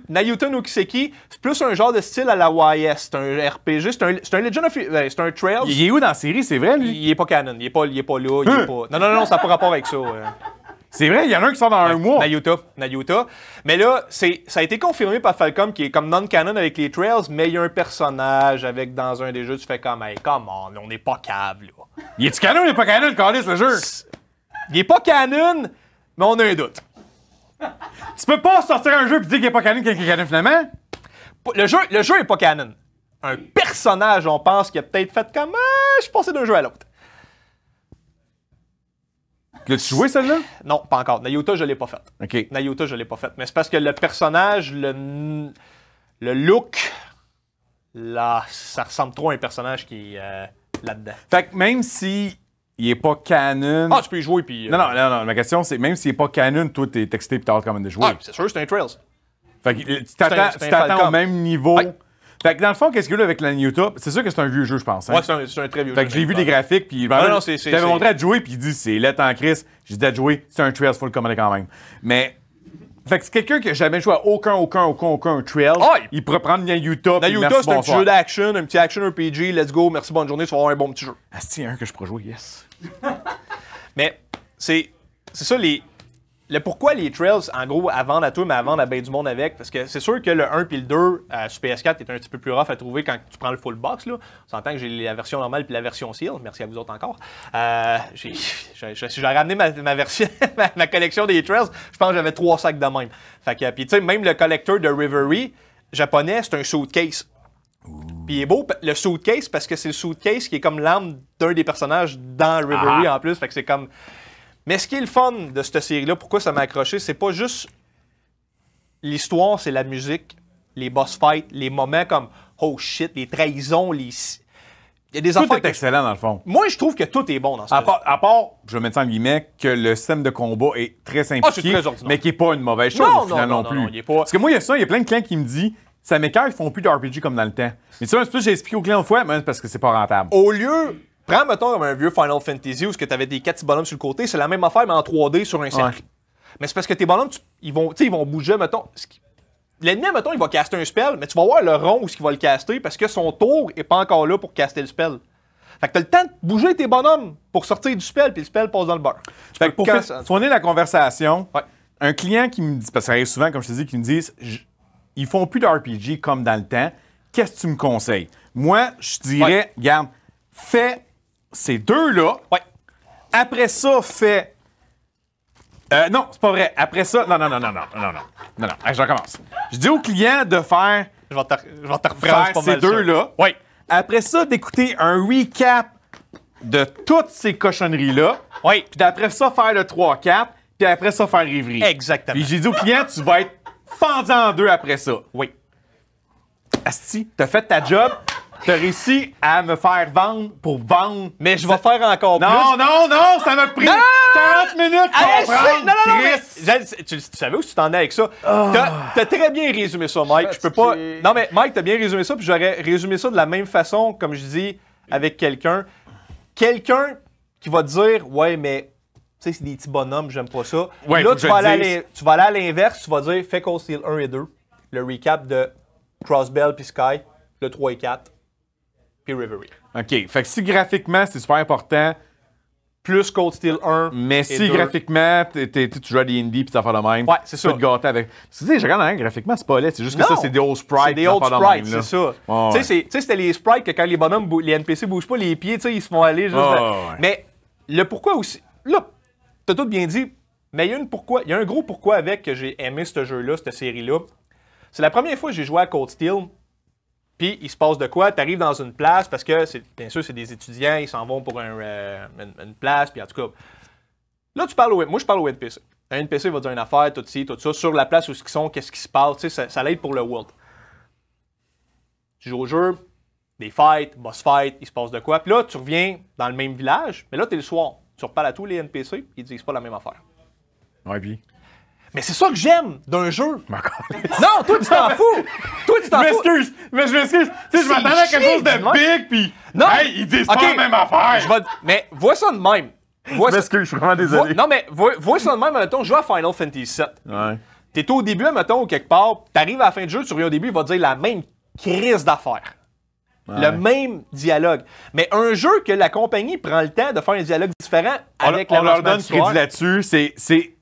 Nayuta Nukiseki, c'est plus un genre de style à la YS, c'est un RPG, c'est un, un, Legend of... Ben, c'est un Trails. Il est où dans la série, c'est vrai lui? Il est pas canon, il est pas, il est pas là, il hein? pas... Non, non, non, ça n'a pas rapport avec ça. Euh. C'est vrai, il y en a un qui sort dans un mois. Nayuta, Nayuta. Mais là, ça a été confirmé par Falcom qui est comme non-canon avec les Trails, mais il y a un personnage avec dans un des jeux, tu fais comme, hey, come on, on n'est pas cave, là. Il est-tu canon, il est pas canon, le calice, le jeu? Il n'est pas canon, mais on a un doute. tu peux pas sortir un jeu et dire qu'il n'est pas canon qu'il est canon finalement. Le jeu, le jeu est pas canon. Un personnage, on pense, qui a peut-être fait comme ah, je suis d'un jeu à l'autre. L'as-tu joué celle-là? Non, pas encore. Nayuta, je l'ai pas faite. OK. Nayuta, je l'ai pas faite. Mais c'est parce que le personnage, le, le look, là, ça ressemble trop à un personnage qui est euh, là-dedans. Fait que même si il n'est pas canon. Ah, tu peux y jouer, puis. Non, non, euh, non, ma question, c'est même s'il n'est pas canon, toi, t'es texté, puis t'as hâte quand même de jouer. Ah, c'est sûr, c'est un Trails. Fait que euh, tu t'attends au même niveau. Fait que dans le fond, qu'est-ce qu'il y a avec la New Top? C'est sûr que c'est un vieux jeu, je pense. Oui, hein. Ouais, c'est un, très vieux jeu. Fait que j'ai vu des graphiques, puis t'avais montré à jouer, puis il dit c'est lettre en Chris. » J'ai dit à jouer, c'est un Trails, faut le commander quand même. Mais fait que c'est quelqu'un qui a jamais joué à aucun, aucun, aucun, aucun trail. il... il pourrait prendre bien Utah. Nia Utah, c'est un petit jeu d'action, un petit action RPG. Let's go, merci, bonne journée, tu vas avoir un bon petit jeu. Ah, c'est un que je pourrais jouer, yes. (laughs) Mais c'est, c'est ça les le pourquoi les trails, en gros, avant vendre à toi, mais à vendre à ben du monde avec, parce que c'est sûr que le 1 puis le 2 euh, sur PS4 est un petit peu plus rough à trouver quand tu prends le full box. Là. On s'entend que j'ai la version normale puis la version seal. Merci à vous autres encore. Si euh, j'ai, ramené ma, version, (laughs) ma, collection des trails. Je pense que j'avais trois sacs de même. Fait que, puis tu sais, même le collector de Rivery japonais, c'est un suitcase. Puis il est beau, le suitcase, parce que c'est le suitcase qui est comme l'arme d'un des personnages dans Rivery ah. en plus. Fait que c'est comme. Mais ce qui est le fun de cette série-là, pourquoi ça m'a accroché, c'est pas juste l'histoire, c'est la musique, les boss fights, les moments comme oh shit, les trahisons, les. Il des tout est excellent dans le fond. Moi, je trouve que tout est bon dans ce à part, à part, je vais mettre ça en guillemets, que le système de combat est très ah, simplifié, mais qui n'est pas une mauvaise chose non, au final non, plus. Parce que moi, il y a plein de clients qui me disent ça m'écoeure, ils font plus de RPG comme dans le temps. Mais tu sais, un peu, j'ai expliqué aux clients une fois, mais parce que c'est pas rentable. Au lieu Prends, mettons, comme un vieux Final Fantasy où tu avais des quatre petits bonhommes sur le côté, c'est la même affaire, mais en 3D sur un cercle. Mais c'est parce que tes bonhommes, ils, vont, ils vont bouger, mettons. L'ennemi, mettons, il va caster un spell, mais tu vas voir le rond où il va le caster parce que son tour n'est pas encore là pour caster le spell. Fait que t'as le temps de bouger tes bonhommes pour sortir du spell, puis le spell passe dans le bar. Fait que pour la conversation, un client qui me dit, parce que ça arrive souvent, comme je te dis, qui me disent, ils font plus de RPG comme dans le temps, qu'est-ce que tu me conseilles? Moi, je dirais, ouais. fais ces deux-là. Ouais. Après ça, fait. Euh, non, c'est pas vrai. Après ça, non, non, non, non, non, non, non, non, non. je recommence. Je dis au client de faire. Je vais te, reprendre ces deux-là. Oui. Après ça, d'écouter un recap de toutes ces cochonneries-là. Oui. Puis d'après ça, faire le 3-4. Puis après ça, faire riverie. Exactement. Puis j'ai dit au client, tu vas être fendu en deux après ça. Oui. Asti, t'as fait ta job. T'as réussi à me faire vendre pour vendre. Mais je vais faire encore plus. Non, non, non, ça m'a pris 30 40 minutes comprendre. Non, non, non, tu, savais où tu t'en es avec ça? Ah. T'as très bien résumé ça, Mike. Je peux pas... Non, mais Mike, t'as bien résumé ça, puis j'aurais résumé ça de la même façon, comme je dis, avec quelqu'un. Quelqu'un qui va dire, ouais, mais tu sais, c'est des petits bonhommes, j'aime pas ça. là, tu vas, aller à l'inverse, tu vas dire fais Steel 1 et 2, le recap de Crossbell puis Sky, le 3 et 4 puis Reverie. OK. Fait que si graphiquement, c'est super important, plus Cold Steel 1. Mais si graphiquement, t'es- tu joues à indies puis ça fait le même. Ouais, c'est tu te gâter avec. Tu sais, je regarde hein, graphiquement, c'est pas laid. C'est juste que ça, c'est des old sprites. C'est des old sprites, c'est ça. Tu sais, c'était les sprites que quand les bonhommes, les NPC bougent pas, les pieds, tu sais, ils se font aller juste. Mais le pourquoi aussi. Là, t'as tout bien dit, mais pourquoi. Il y a un gros pourquoi avec que j'ai aimé ce jeu-là, cette série-là. C'est la première fois que j'ai joué à Cold Steel il se passe de quoi? Tu arrives dans une place parce que, bien sûr, c'est des étudiants, ils s'en vont pour euh, une, place, puis en tout cas. Là, tu parles au, moi, je parle au NPC. Un NPC va dire une affaire, tout ci, tout ça, sur la place où ils sont, qu'est-ce qui se passe, tu sais, ça, l'aide pour le world. Tu joues au jeu, des fights, boss fight, il se passe de quoi. Puis là, tu reviens dans le même village, mais là, tu es le soir. Tu reparles à tous les NPC, ils disent pas la même affaire. Ouais, puis. Mais c'est ça que j'aime d'un jeu. non, toi, tu t'en (laughs) fous. Toi, tu t'en fous. Je m'excuse. Mais je m'excuse. Tu sais, je m'attendais à quelque chose de big, puis. Non. Hey, ils disent pas la même affaire. Mais vois ça de même. je m'excuse, je suis vraiment désolé. Non, mais vois... ça de même, mettons, je joue à Final Fantasy VII. Ouais. T'es au début, mettons, ou quelque part, t'arrives à la fin du jeu, tu reviens au début, il va te dire la même crise d'affaires. Le même dialogue. Mais un jeu que la compagnie prend le temps de faire un dialogue différent avec on la leur donne crédit là-dessus, c'est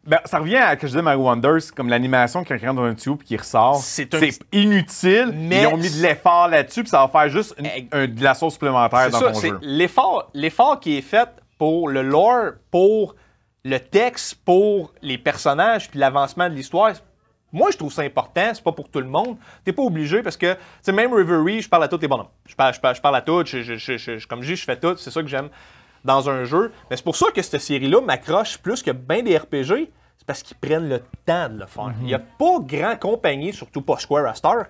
ben, ça revient à ce que je disais, Mario Wonders, comme l'animation qui rentre dans un tube qui ressort. C'est inutile, mais ils ont mis de l'effort là-dessus, puis ça va faire juste un, de la sauce supplémentaire dans ton jeu. L'effort qui est fait pour le lore, pour le texte, pour les personnages, puis l'avancement de l'histoire, moi, je trouve ça important. C'est pas pour tout le monde. T'es pas obligé parce que, tu même Reverie, je parle à tout les bonhommes. Je parle, je parle, à tous. comme je dis, je fais tout. C'est ça que j'aime dans un jeu. Mais c'est pour ça que cette série-là m'accroche plus que bien des RPG. C'est parce qu'ils prennent le temps de le faire. Mhm. Il n'y a pas grand compagnie, surtout pas Square à Star.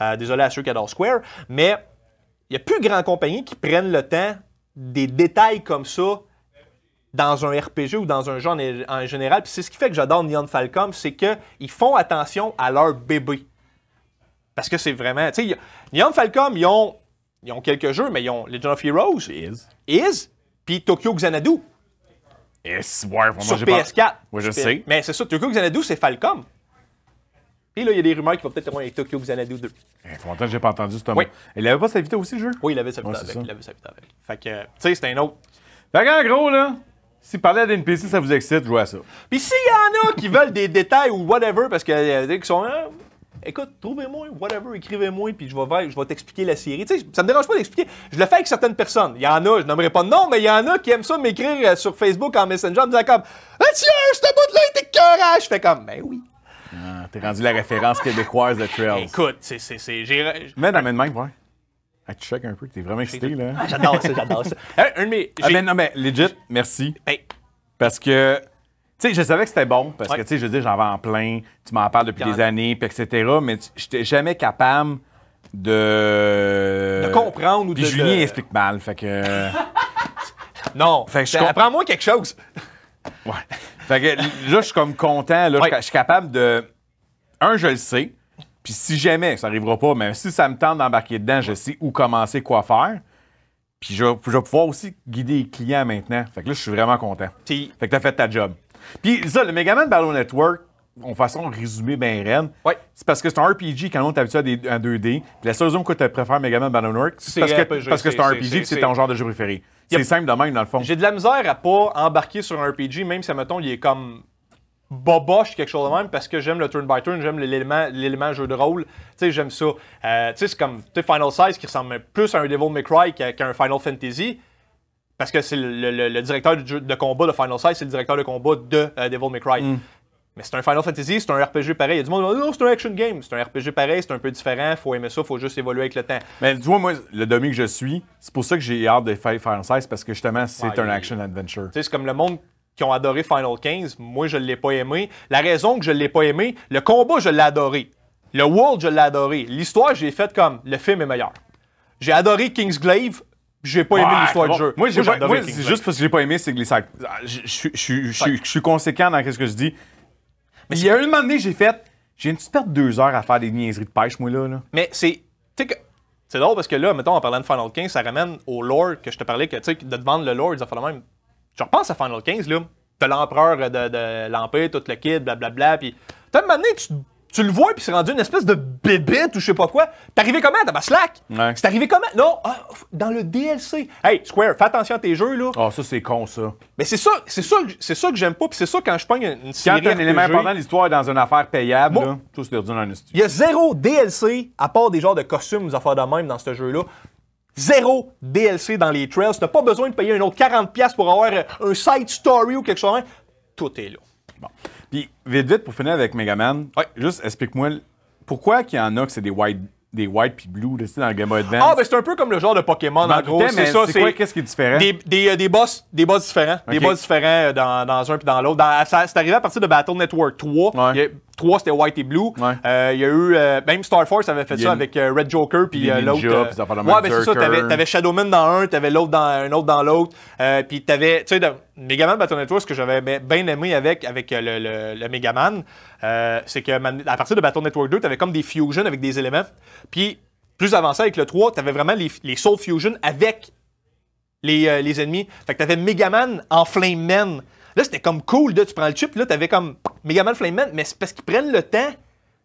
Euh, désolé à ceux qui adorent Square, mais il n'y a plus grand compagnie qui prennent le temps des détails comme ça dans un RPG ou dans un jeu en, général. c'est ce qui fait que j'adore Neon Falcom, c'est qu'ils font attention à leur bébé. Parce que c'est vraiment. Neon Falcom, ils ont, ils ont quelques jeux, mais ils ont Legend of Heroes. Is. Is. Puis Tokyo Xanadu. Sur PS4. Oui, je sais. Mais c'est ça, Tokyo Xanadu, c'est Falcom. Puis là, il y a des rumeurs qui vont peut-être avoir un Tokyo Xanadu 2. Il faut longtemps j'ai pas entendu ce mot. Oui. Il avait pas sa vitesse aussi, le jeu? Oui, il avait sa vitesse avec. Il avait sa avec. Fait que, tu sais, c'est un autre. Fait qu'en gros, là, si parler à des NPC, ça vous excite, jouez à ça. Puis s'il y en a qui veulent des détails ou whatever, parce qu'ils sont. Hein, écoute, trouvez-moi, whatever, écrivez-moi, puis je vais, je vais t'expliquer la série. Tu sais, ça me dérange pas d'expliquer. Je le fais avec certaines personnes. Il y en a, je nommerai pas de nom, mais il y en a qui aiment ça m'écrire euh, sur Facebook en Messenger en me disant comme, Mathieu, je te bout de là, t'es courage! » Je fais comme, ben oui. Ah, t'es rendu la référence québécoise de Trails. Écoute, c'est. c'est, j'ai... Mais dans le même, ouais. Ah, tu check un peu, t'es vraiment excité, là. Ah, j'adore ça, j'adore ça. (laughs) un, de mes... ah, mais, non, mais legit, merci. Parce que tu sais, je savais que c'était bon parce que, tu sais, je dis j'en vends en plein, tu m'en parles depuis des années, puis etc. Mais j'étais jamais capable de. De comprendre ou de. Julien explique mal, fait que. (laughs) non. Fait que ben, comprends... moi quelque chose. ouais. Fait que là, je suis comme content. Là, Je suis capable de. Un, je le sais. Puis si jamais, ça arrivera pas, mais si ça me tente d'embarquer dedans, je sais où commencer, quoi faire. Puis je, vais pouvoir aussi guider les clients maintenant. Fait que là, je suis vraiment content. Fait que t'as fait ta job. Puis ça, le Megaman Battle Network, en façon résumée ben reine, c'est parce que c'est un RPG quand on est habitué à, des, 2D. Puis la seule raison que tu préfères Megaman Battle Network, c'est parce, que, c'est un RPG c'est ton genre de jeu préféré. C'est simple de même, dans le fond. J'ai de la misère à pas embarquer sur un RPG, même si, mettons, il est comme boboche quelque chose de même parce que j'aime le turn by turn, j'aime l'élément, l'élément jeu de rôle. Tu sais, j'aime ça. Euh, tu sais, c'est comme Final Size qui ressemble plus à un Devil May Cry qu'à, un Final Fantasy. Parce que c'est le, directeur de, combat de Final Size, c'est le directeur de combat de Devil May Cry. Mm. Mais c'est un Final Fantasy, c'est un RPG pareil. Il y a du monde qui dit non, oh, c'est un action game. C'est un RPG pareil, c'est un peu différent, faut aimer ça, faut juste évoluer avec le temps. Mais tu vois, moi, le demi que je suis, c'est pour ça que j'ai hâte de faire Final 16 parce que justement, c'est un action adventure. Tu C'est comme le monde qui ont adoré Final 15, moi je ne l'ai pas aimé. La raison que je ne l'ai pas aimé, le combat, je l'ai adoré. Le world, je l'ai adoré. L'histoire, j'ai fait comme le film est meilleur. J'ai adoré Kingsglaive, j'ai pas aimé l'histoire du jeu. Moi, c'est juste parce que j'ai pas aimé, c'est que les Je suis conséquent dans ce que je dis. Mais il y a une moment j'ai fait. J'ai une petite perte de deux heures à faire des niaiseries de pêche, moi, là. Mais c'est. Tu sais que C'est drôle parce que là, mettons, en parlant de Final 15, ça ramène au lore que je te parlais, que tu sais, de vendre le lore, il ont fait le même. Je repense à Final 15, là. T'as l'empereur de, de l'Empire, tout le kit, blablabla. Puis. T'as une moment tu tu le vois, puis c'est rendu une espèce de bébête ou je sais pas quoi. T'es arrivé comment? T'as pas Slack? Ouais. C'est arrivé comment? Non, ah, dans le DLC. Hey, Square, fais attention à tes jeux, là. Ah, ça, c'est con, ça. Mais c'est ça, c'est ça, que j'aime pas, puis c'est ça quand je pogne une, série. Quand un élément important de l'histoire est dans une affaire payable, tout se perdu dans Il y a zéro DLC, à part des genres de costumes, des affaires de même dans ce jeu-là. Zéro DLC dans les trails. T'as pas besoin de payer un autre 40$ pour avoir un side story ou quelque chose. Tout est là. Bon. Puis, vite, vite, pour finir avec Megaman, juste explique-moi pourquoi qu'il y en a que c'est des white des white puis blue dans Game Boy Advance. Ah, ben c'est un peu comme le genre de Pokémon, en gros. C'est ça, c'est. Qu'est-ce qui est différent? Des, euh, boss, des boss différents. Des boss différents euh, dans, dans un puis dans l'autre. C'est arrivé à partir de Battle Network 3. 3, c'était White et Blue. Euh, il y a eu. même Star Force avait fait ça avec Red Joker puis l'autre. ouais, ben c'est ça. T'avais Shadowman dans un, t'avais l'autre dans un autre dans l'autre. puis t'avais. Tu sais, Megaman Battle Network, ce que j'avais ben, bien aimé avec, avec le, le, le Megaman, c'est que à partir de Battle Network 2, t'avais comme des fusions avec des éléments. Puis, plus avancé avec le 3, tu avais vraiment les, Soul Fusion avec les, euh, ennemis. Fait que tu avais Megaman en Flame Man. Là, c'était comme cool. Là, tu prends le chip, là, tu avais comme Megaman Flame Man, mais c'est parce qu'ils prennent le temps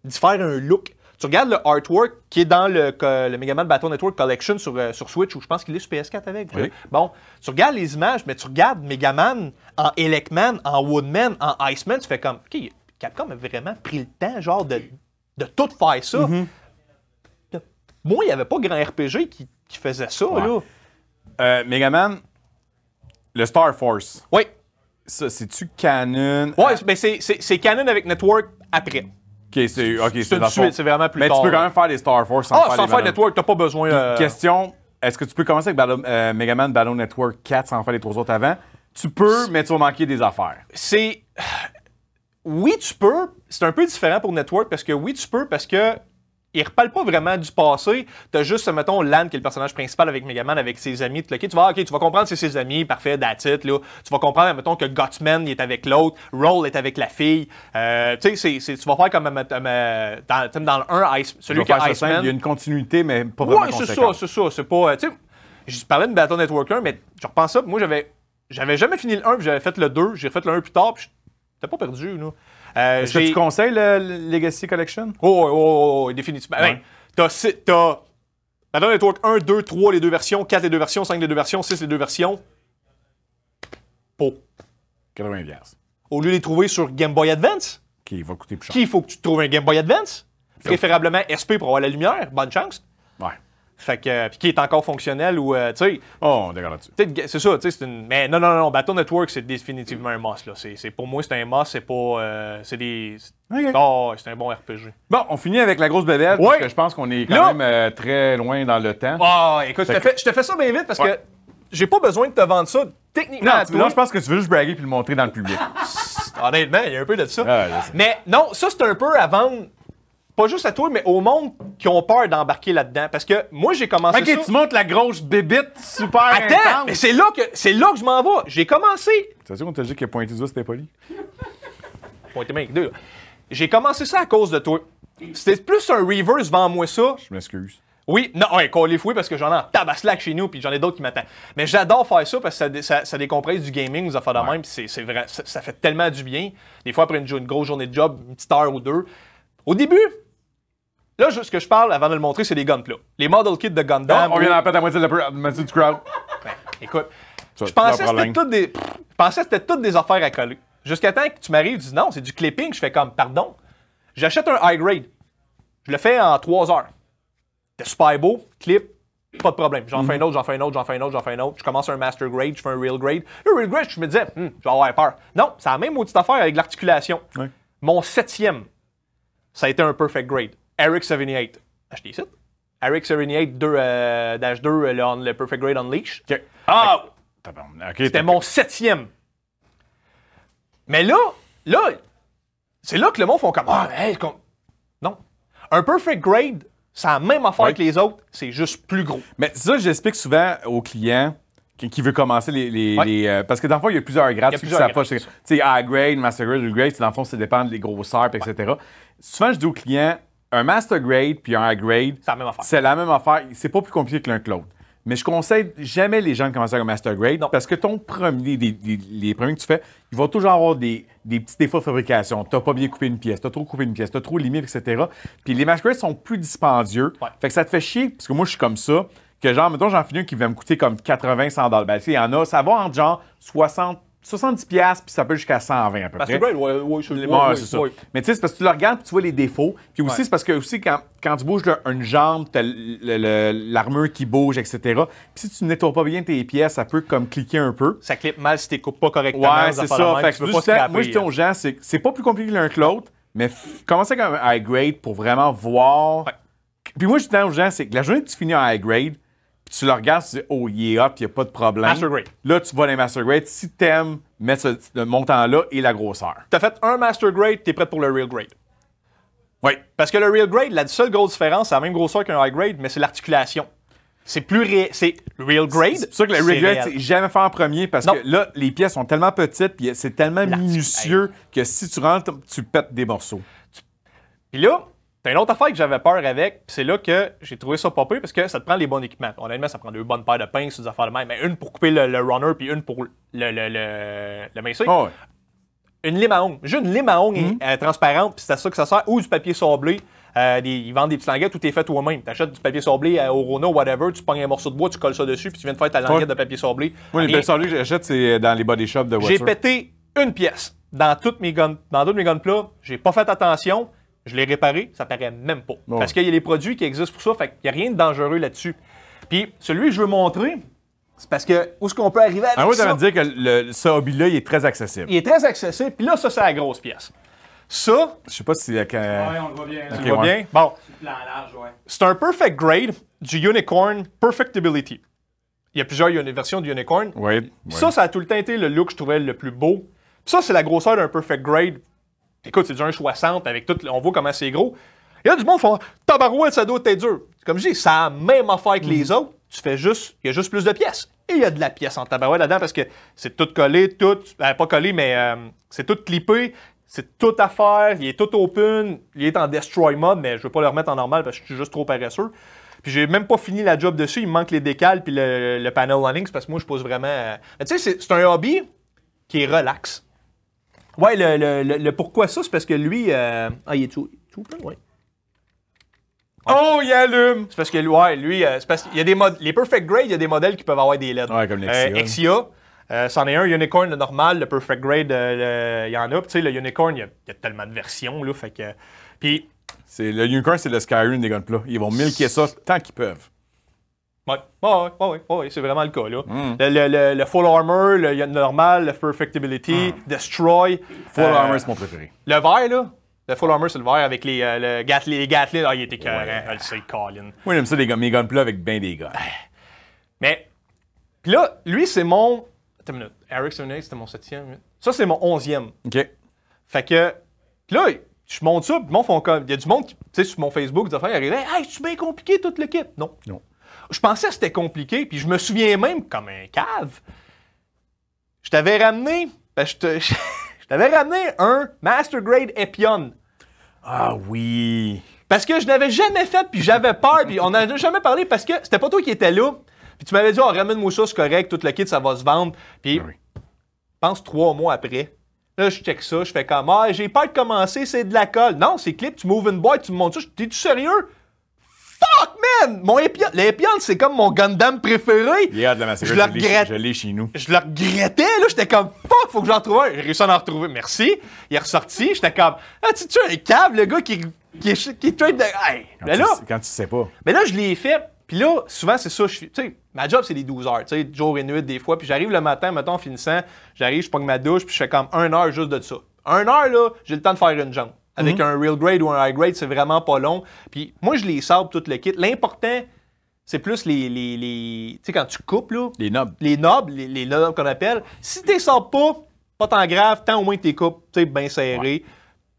d'y faire un look. Tu regardes le artwork qui est dans le, le Megaman Battle Network Collection euh, sur, Switch, ou je pense qu'il est sur PS4 avec. Bon, tu regardes les images, mais tu regardes Megaman en Elecman, en Woodman, en Iceman, tu fais comme, OK, Capcom a vraiment pris le temps, genre, de, de tout faire ça. Mm-hmm. Moi, il n'y avait pas grand RPG qui, faisait ça, là. Euh, Megaman, le Star Force. Oui. Ça, c'est-tu Canon? Oui, mais c'est Canon avec Network après. Ok, c'est okay, suite, c'est vraiment plus tard. Mais tu peux quand même faire des Star Force sans ah, faire sans faire Network, t'as pas besoin. Euh, question, est-ce que tu peux commencer avec euh, Mega Man, Megaman Battle Network 4 sans faire les trois autres avant? Tu peux, mais tu vas manquer des affaires. C'est... Oui, tu peux. C'est un peu différent pour Network parce que oui, tu peux parce que il reparle pas vraiment du passé. T'as juste, mettons, Lan, qui est le personnage principal avec Megaman, avec ses amis, Tu vas, OK, tu vas comprendre c'est ses amis, parfait, that's là. Tu vas comprendre, mettons, que Gutsman est avec l'autre, Roll est avec la fille. Euh, tu sais, tu vas faire comme, dans, le 1, Ice, celui qui Iceman. Simple, il y a une continuité, mais pas vraiment Oui, c'est ça, c'est ça. C'est pas, euh, je parlais de Battle Networker, mais je repense ça, moi, j'avais, j'avais jamais fini le 1, puis j'avais fait le 2, j'ai fait le 1 plus tard, puis T'as pas perdu, euh, Est-ce que tu conseilles le Legacy Collection? Oh, oh, oh, oh, oh définitivement. Eh ben, t'as, t'as Network 1, 2, 3, les deux versions, 4, les deux versions, 5, les deux versions, 6, les deux versions. Pour. 80 Au lieu de les trouver sur Game Boy Advance. Qui va coûter cher. faut que tu trouves un Game Boy Advance. Préférablement SP pour avoir la lumière. Bonne chance. Ouais. Fait que, puis qui est encore fonctionnel ou, euh, tu sais. Oh, on est là-dessus. C'est ça, tu sais, c'est une. Mais non, non, non, Battle Network, c'est définitivement un must, là. pour moi, c'est un must, c'est pas. Euh, c'est des. Ah, Oh, c'est un bon RPG. Bon, on finit avec la grosse bébelle, parce que je pense qu'on est quand même euh, très loin dans le temps. Oh, écoute, je te, fais, ça bien vite parce que j'ai pas besoin de te vendre ça techniquement. Non, non, je pense que tu veux juste braguer puis le montrer dans le public. (laughs) Honnêtement, il y a un peu de ça. Ah, mais non, ça, c'est un peu à vendre pas juste à toi, mais au monde qui ont peur d'embarquer là-dedans. Parce que moi, j'ai commencé. Ok, tu montes la grosse bébite super. Attends, c'est là, que, c'est là que je m'en vais. J'ai commencé. C'est sûr qu'on t'a dit que pointé c'était poli. Pointé mec, deux. J'ai commencé ça à cause de toi. C'était plus un reverse, vends-moi ça. Je m'excuse. Oui, non, ouais, les fouet parce que j'en ai un tabaslac chez nous, puis j'en ai d'autres qui m'attendent. Mais j'adore faire ça parce que ça, ça, du gaming, nous affaires de même, puis c'est, vrai, ça, fait tellement du bien. Des fois, après une, une, grosse journée de job, une petite heure ou deux, au début, là, ce que je parle avant de le montrer, c'est les là Les model kits de Gundam. on vient d'en perdre à moitié de la, moitié du crowd. Ben, écoute, je pensais, que c'était toutes des affaires à coller. Jusqu'à temps que tu m'arrives, tu dis non, c'est du clipping. Je fais comme, pardon. J'achète un high grade. Je le fais en trois heures. C'est super beau, clip, pas de problème. J'en fais un mhm. autre, j'en fais un autre, j'en fais un autre, j'en fais un autre. Je commence un master grade, je fais un real grade. Le real grade, je me disais, hmm, je vais avoir peur. Non, c'est la même petite affaire avec l'articulation. Mon septième, ça a été un perfect grade. Eric 78, acheté ici. Eric 78 2, 2, le, perfect grade Unleash. Okay. Ah! C'était mon septième. Mais là, là, c'est là que le monde font comme Ah, Non. Un perfect grade, ça la même affaire que les autres, c'est juste plus gros. Mais ça, j'explique souvent aux clients qui veut commencer les. Euh, parce que dans le fond, il y a plusieurs grades Tu sais, high grade, master grade, low grade, dans le fond, ça dépend des grosseurs, ouais. etc. Souvent, je dis aux clients, un master grade puis un high grade, c'est la même affaire. C'est pas plus compliqué que l'un que l'autre. Mais je conseille jamais les gens de commencer avec un master grade parce que ton premier, les, premiers que tu fais, ils vont toujours avoir des, petits défauts de fabrication. Tu pas bien coupé une pièce, tu trop coupé une pièce, tu trop limité, etc. Puis les master grades sont plus dispendieux. Fait que ça te fait chier parce que moi, je suis comme ça que genre, mettons, j'en finis un qui va me coûter comme 80, 100 dollars. Ben, il y en a, ça va entre genre 60, 70 pièces puis ça peut jusqu'à 120 à peu près. je... Mais tu sais, c'est parce que tu le regardes puis tu vois les défauts. Puis aussi, c'est parce que aussi, quand, quand tu bouges une jambe, t'as l'armure qui bouge, etc. Puis si tu ne nettoies pas bien tes pièces, ça peut comme cliquer un peu. Ça clip mal si tu coupes pas correctement. Ouais, c'est ça. fait que moi, je dis aux euh. gens, c'est c'est pas plus compliqué l'un que l'autre, mais commencez comme un high grade pour vraiment voir. Puis moi, je dis aux gens, c'est que la journée que tu finis en high grade, tu le regardes, tu dis, oh, il est hot, il n'y a pas de problème. Master grade. Là, tu vois les master grade. Si t'aimes, mets ce, montant-là et la grosseur. Tu as fait un master grade, tu es prêt pour le real grade. Oui. Parce que le real grade, la seule grosse différence, c'est la même grosseur qu'un high grade, mais c'est l'articulation. C'est plus ré... c'est real grade. C'est sûr que le real grade, c'est jamais fait en premier parce que là, les pièces sont tellement petites puis c'est tellement minutieux que si tu rentres, tu pètes des morceaux. Puis là, T'as une autre affaire que j'avais peur avec, c'est là que j'ai trouvé ça pas peu parce que ça te prend les bons équipements. Honnêtement, ça prend deux bonnes paires de pinces, des affaires de même, mais une pour couper le, runner puis une pour le, le, le, le ah Une lime à ongles. J'ai une lime à ongles mhm. euh, transparente, puis c'est à ça que ça sert, ou du papier sablé. Euh, ils vendent des petites languettes, tout est fait toi-même. T'achètes du papier sablé à euh, au Rona, whatever, tu pognes un morceau de bois, tu colles ça dessus, puis tu viens de faire ta languette de papier sablé. Moi, les papiers que j'achète, c'est dans les body shops de voiture. J'ai pété une pièce dans toutes mes guns, dans toutes mes guns plats. J'ai pas fait attention. Je l'ai réparé, ça paraît même pas. Parce qu'il y a les produits qui existent pour ça, fait n'y a rien de dangereux là-dessus. Puis celui que je veux montrer, c'est parce que où est-ce qu'on peut arriver à... Ah, ça? Ah oui, ça veut dire que le, ce hobby-là, il est très accessible. Il est très accessible, puis là, ça, c'est la grosse pièce. Ça. Je sais pas si. Euh, oui, on le voit bien. le voit bien. Bon. C'est un perfect grade du Unicorn Perfectability. Il y a plusieurs versions du Unicorn. Ouais, ça, ça a tout le temps été le look que je trouvais le plus beau. Ça, c'est la grosseur d'un perfect grade Écoute, c'est du 1,60 avec tout. On voit comment c'est gros. Il y a du monde qui font Tabarouette, ça doit être dur. Comme je dis, ça a même affaire que les mhm. autres. Tu fais juste. Il y a juste plus de pièces. Et il y a de la pièce en tabarouette là-dedans parce que c'est tout collé, tout. Ben, pas collé, mais euh, c'est tout clippé. C'est tout à faire. Il est tout open. Il est en destroy mode, mais je veux pas le remettre en normal parce que je suis juste trop paresseux. Puis j'ai même pas fini la job dessus. Il me manque les décals, puis le, panel running parce que moi, je pose vraiment. Euh, tu sais, c'est un hobby qui est relax. Ouais, le, le, le, pourquoi ça, c'est parce que lui. Euh, ah, il est tout, tout plein, ouais. Oh, il allume! C'est parce que ouais, lui, euh, c'est parce qu'il y a des mod... Les Perfect Grade, il y a des modèles qui peuvent avoir des LED. Ouais, comme l'Exia. Euh, euh, c'en est un, Unicorn, le normal, le Perfect Grade, il y en a. Tu sais, le Unicorn, il y, a tellement de versions, là, fait que... Puis... le Unicorn, c'est le Skyrim des Gunpla. Ils vont milquer ça tant qu'ils peuvent. Oui, oui, oui, c'est vraiment le cas. Là. Hmm. Le, Full Armor, le Normal, le Perfectibility, hmm. Destroy. Full euh, Armor, c'est mon préféré. Le vert, là. Le Full Armor, c'est le vert avec les, euh, Les Gatling, ah, il était carré, ouais. Colin. Oui, j'aime ça, les, mes guns plus avec bien des gars. Ah. Mais, pis là, lui, c'est mon. Attends une minute. Eric c'était mon septième. Hein? Ça, c'est mon onzième. OK. Fait que, pis là, je monte ça, pis le font comme. Il y a du monde qui, tu sais, sur mon Facebook, des affaires, ils arrivent, hey, c'est bien compliqué toute l'équipe. Non. Non je pensais que c'était compliqué, puis je me souviens même, comme un cave, je t'avais ramené, ben, (laughs) ramené un Master Grade Epion. Ah oui! Parce que je n'avais jamais fait, puis j'avais peur, puis on n'en a jamais parlé parce que c'était pas toi qui étais là. Puis tu m'avais dit, oh, ramène-moi ça, c'est correct, tout le kit, ça va se vendre. Puis, ah je pense trois mois après, Là, je check ça, je fais comme, ah, j'ai peur de commencer, c'est de la colle. Non, c'est clip, tu m'ouvres une boîte, tu me montres ça, t'es-tu sérieux? fuck, man! Mon Epion, l'Epion, c'est comme mon Gundam préféré. a de la massacre, je, le je l'ai chez nous. Je le regrettais, là. J'étais comme, fuck, faut que j'en trouve un. J'ai réussi à en retrouver. Merci. Il est ressorti. J'étais comme, ah, tu tues un câble, le gars qui, qui, de. Hey! Quand, quand tu sais pas. Mais là, je l'ai fait. Puis là, souvent, c'est ça. Tu sais, ma job, c'est les 12 heures, tu sais, jour et nuit, des fois. Puis j'arrive le matin, mettons, en finissant, j'arrive, je prends ma douche, puis je fais comme un heure juste de ça. Un heure, là, j'ai le temps de faire une jambe. Avec mhm. un real grade ou un high grade, c'est vraiment pas long. Puis moi, je les sable tout le kit. L'important, c'est plus les. les, tu sais, quand tu coupes, là. Les nobles. Les nobles, les, nobles qu'on appelle. Si tu les sables pas, pas tant grave, tant au moins que tu coupes, tu sais, bien serré.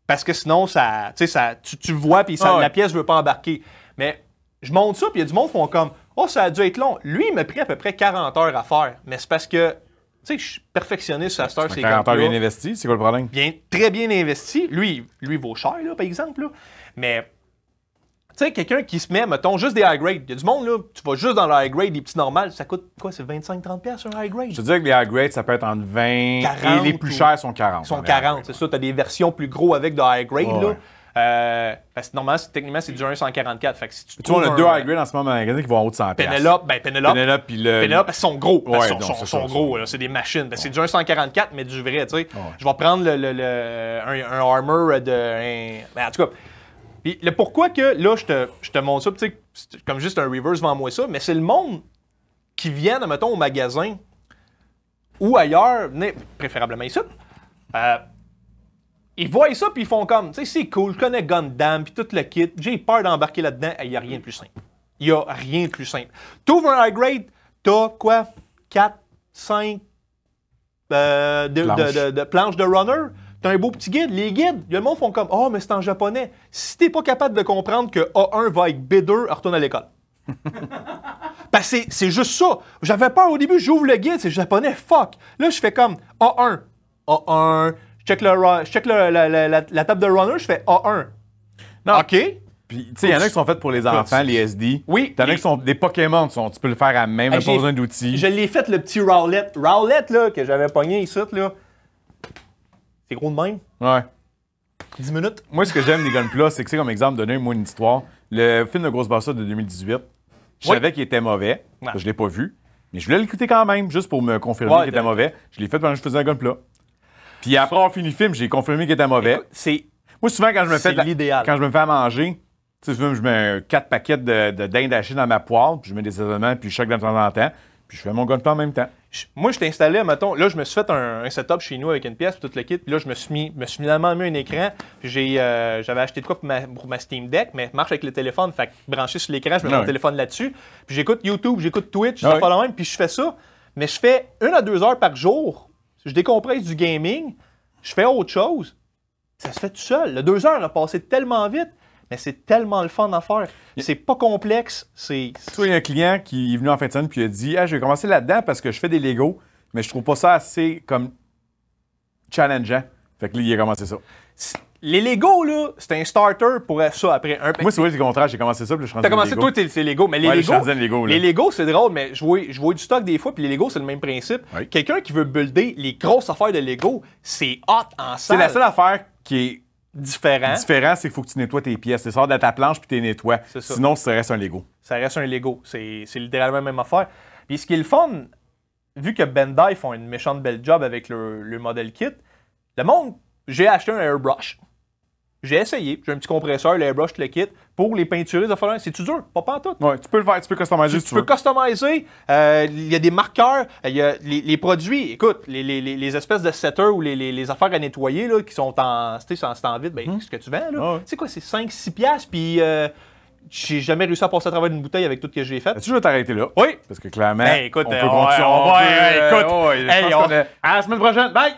Parce que sinon, ça, ça, tu, vois, puis ah la pièce veut pas embarquer. Mais je monte ça, puis il y a du monde qui font comme Oh, ça a dû être long. Lui, il m'a pris à peu près 40 heures à faire. Mais c'est parce que tu sais, je suis perfectionniste à Star. Ben, c'est heures bien investi, c'est quoi le problème? Bien, très bien investi. Lui, lui vaut cher, par exemple. Là. Mais, tu sais, quelqu'un qui se met, mettons, juste des high grade. Il y a du monde, là, tu vas juste dans le high grade, des petits normales, ça coûte quoi? C'est 25-30$ un high grade? Je te dis que les high grade, ça peut être entre 20 et les plus chers sont 40. sont 40, hein, c'est ça. Tu as des versions plus gros avec de high grade, là. Euh, parce que normalement, techniquement, c'est du 144. Fait si tu, tu vois, on a deux high grade en ce moment magasin qui vont en haut de 100 Penelope, ben Penelope. Penelope, puis le... Penelope, ils sont gros. ils sont, gros, c'est des machines. C'est du 144, mais du vrai, tu sais. Je vais prendre le, le, un, armor de. Ben, en tout cas. Puis le pourquoi que, là, je te, je te montre ça, tu sais, comme juste un reverse vends moi ça, mais c'est le monde qui vient, mettons, au magasin ou ailleurs, préférablement ici. Euh, ils voient ça, puis ils font comme, tu sais, c'est cool, je connais Gundam, puis tout le kit, j'ai peur d'embarquer là-dedans, il n'y a rien de plus simple. Il n'y a rien de plus simple. T'ouvres un high grade, t'as quoi, 4, 5 euh, de, planches. De, runner, t'as un beau petit guide. Les guides, le monde font comme, oh, mais c'est en japonais. Si t'es pas capable de comprendre que A1 va avec B2, retourne à l'école. (laughs) Ben, c'est juste ça. J'avais peur au début, j'ouvre le guide, c'est japonais, fuck. Là, je fais comme A1, A1, check, le, check la, table de runner, je fais A1. Non. OK. Puis, tu sais, il y en a qui sont faites pour les enfants, les SD. Oui. Y en a qui sont des Pokémon, tu peux le faire à même, pas besoin d'outils. Je l'ai fait, le petit Rowlet. Rowlet, là, que j'avais pogné ici, là. C'est gros de même. Ouais. 10 minutes. Moi, ce que j'aime des Gunpla, c'est que c'est comme exemple, donner moi une histoire. Le film de Grosse Bassa de 2018, je savais qu'il était mauvais. Ouais. Je l'ai pas vu. Mais je voulais l'écouter quand même, juste pour me confirmer qu'il était mauvais. Je l'ai fait pendant que je faisais un Gunpla. Puis après avoir fini le film, j'ai confirmé qu'il était mauvais. C'est moi, souvent, quand je me fais Quand je me fais à manger, tu sais, je mets quatre paquets de, de dinde hachée dans ma poêle, puis je mets des saisonnements, puis chaque de temps en temps, puis je fais mon gunpla en même temps. moi, je t'ai installé, mettons, là, je me suis fait un, setup chez nous avec une pièce, toute tout le kit, puis là, je me suis, mis, me suis finalement mis un écran, puis euh, j'avais acheté de quoi pour ma, Steam Deck, mais marche avec le téléphone, fait que branché sur l'écran, je mets mon téléphone là-dessus, puis j'écoute YouTube, j'écoute Twitch, ça fait la même, puis je fais ça, mais je fais une à deux heures par jour je décompresse du gaming, je fais autre chose. Ça se fait tout seul. deux heures a passé tellement vite, mais c'est tellement le fun à faire. C'est pas complexe. C'est. Toi, il y a un client qui est venu en fin de puis il a dit Ah, je vais commencer là-dedans parce que je fais des Lego, mais je trouve pas ça assez comme challengeant. Fait que lui, il a commencé ça. Les Lego, là, c'est un starter pour ça après un Moi, c'est vrai, c'est le contraire. J'ai commencé ça, puis je suis rendu T'as commencé, toi, t'es c'est Lego. Mais les Lego, les, Lego les Lego, c'est drôle, mais je vois, je vois du stock des fois, puis les Lego, c'est le même principe. Quelqu'un qui veut builder les grosses affaires de Lego, c'est hot en salle. C'est la seule affaire qui est différente. Différent, c'est qu'il faut que tu nettoies tes pièces. Tu sors de ta planche puis tu les nettoies. Sinon, ça reste un Lego. Ça reste un Lego. C'est littéralement la même affaire. Puis ce qui est le fun, vu que Bandai font une méchante belle job avec le, le modèle kit, le monde, j'ai acheté un airbrush. J'ai essayé, j'ai un petit compresseur, l'airbrush, brush, le kit. Pour les peinturer, cest tout dur? Pas tout. Ouais, tu peux le faire, tu peux customiser. Tu, peux customiser. Euh, il y a des marqueurs, euh, il y a les, produits. Écoute, les, les, les espèces de setters ou les, affaires à nettoyer là, qui sont en, en, en vide, ben, quest hmm. ce que tu vends, là. Ah c'est quoi, c'est 5-6 piastres, puis. Euh, j'ai jamais réussi à passer à travers une bouteille avec tout ce que j'ai fait. Tu veux t'arrêter là? Oui. Parce que clairement, ben, écoute, on peut continuer. On va, écoute, hey, à la semaine prochaine. Bye!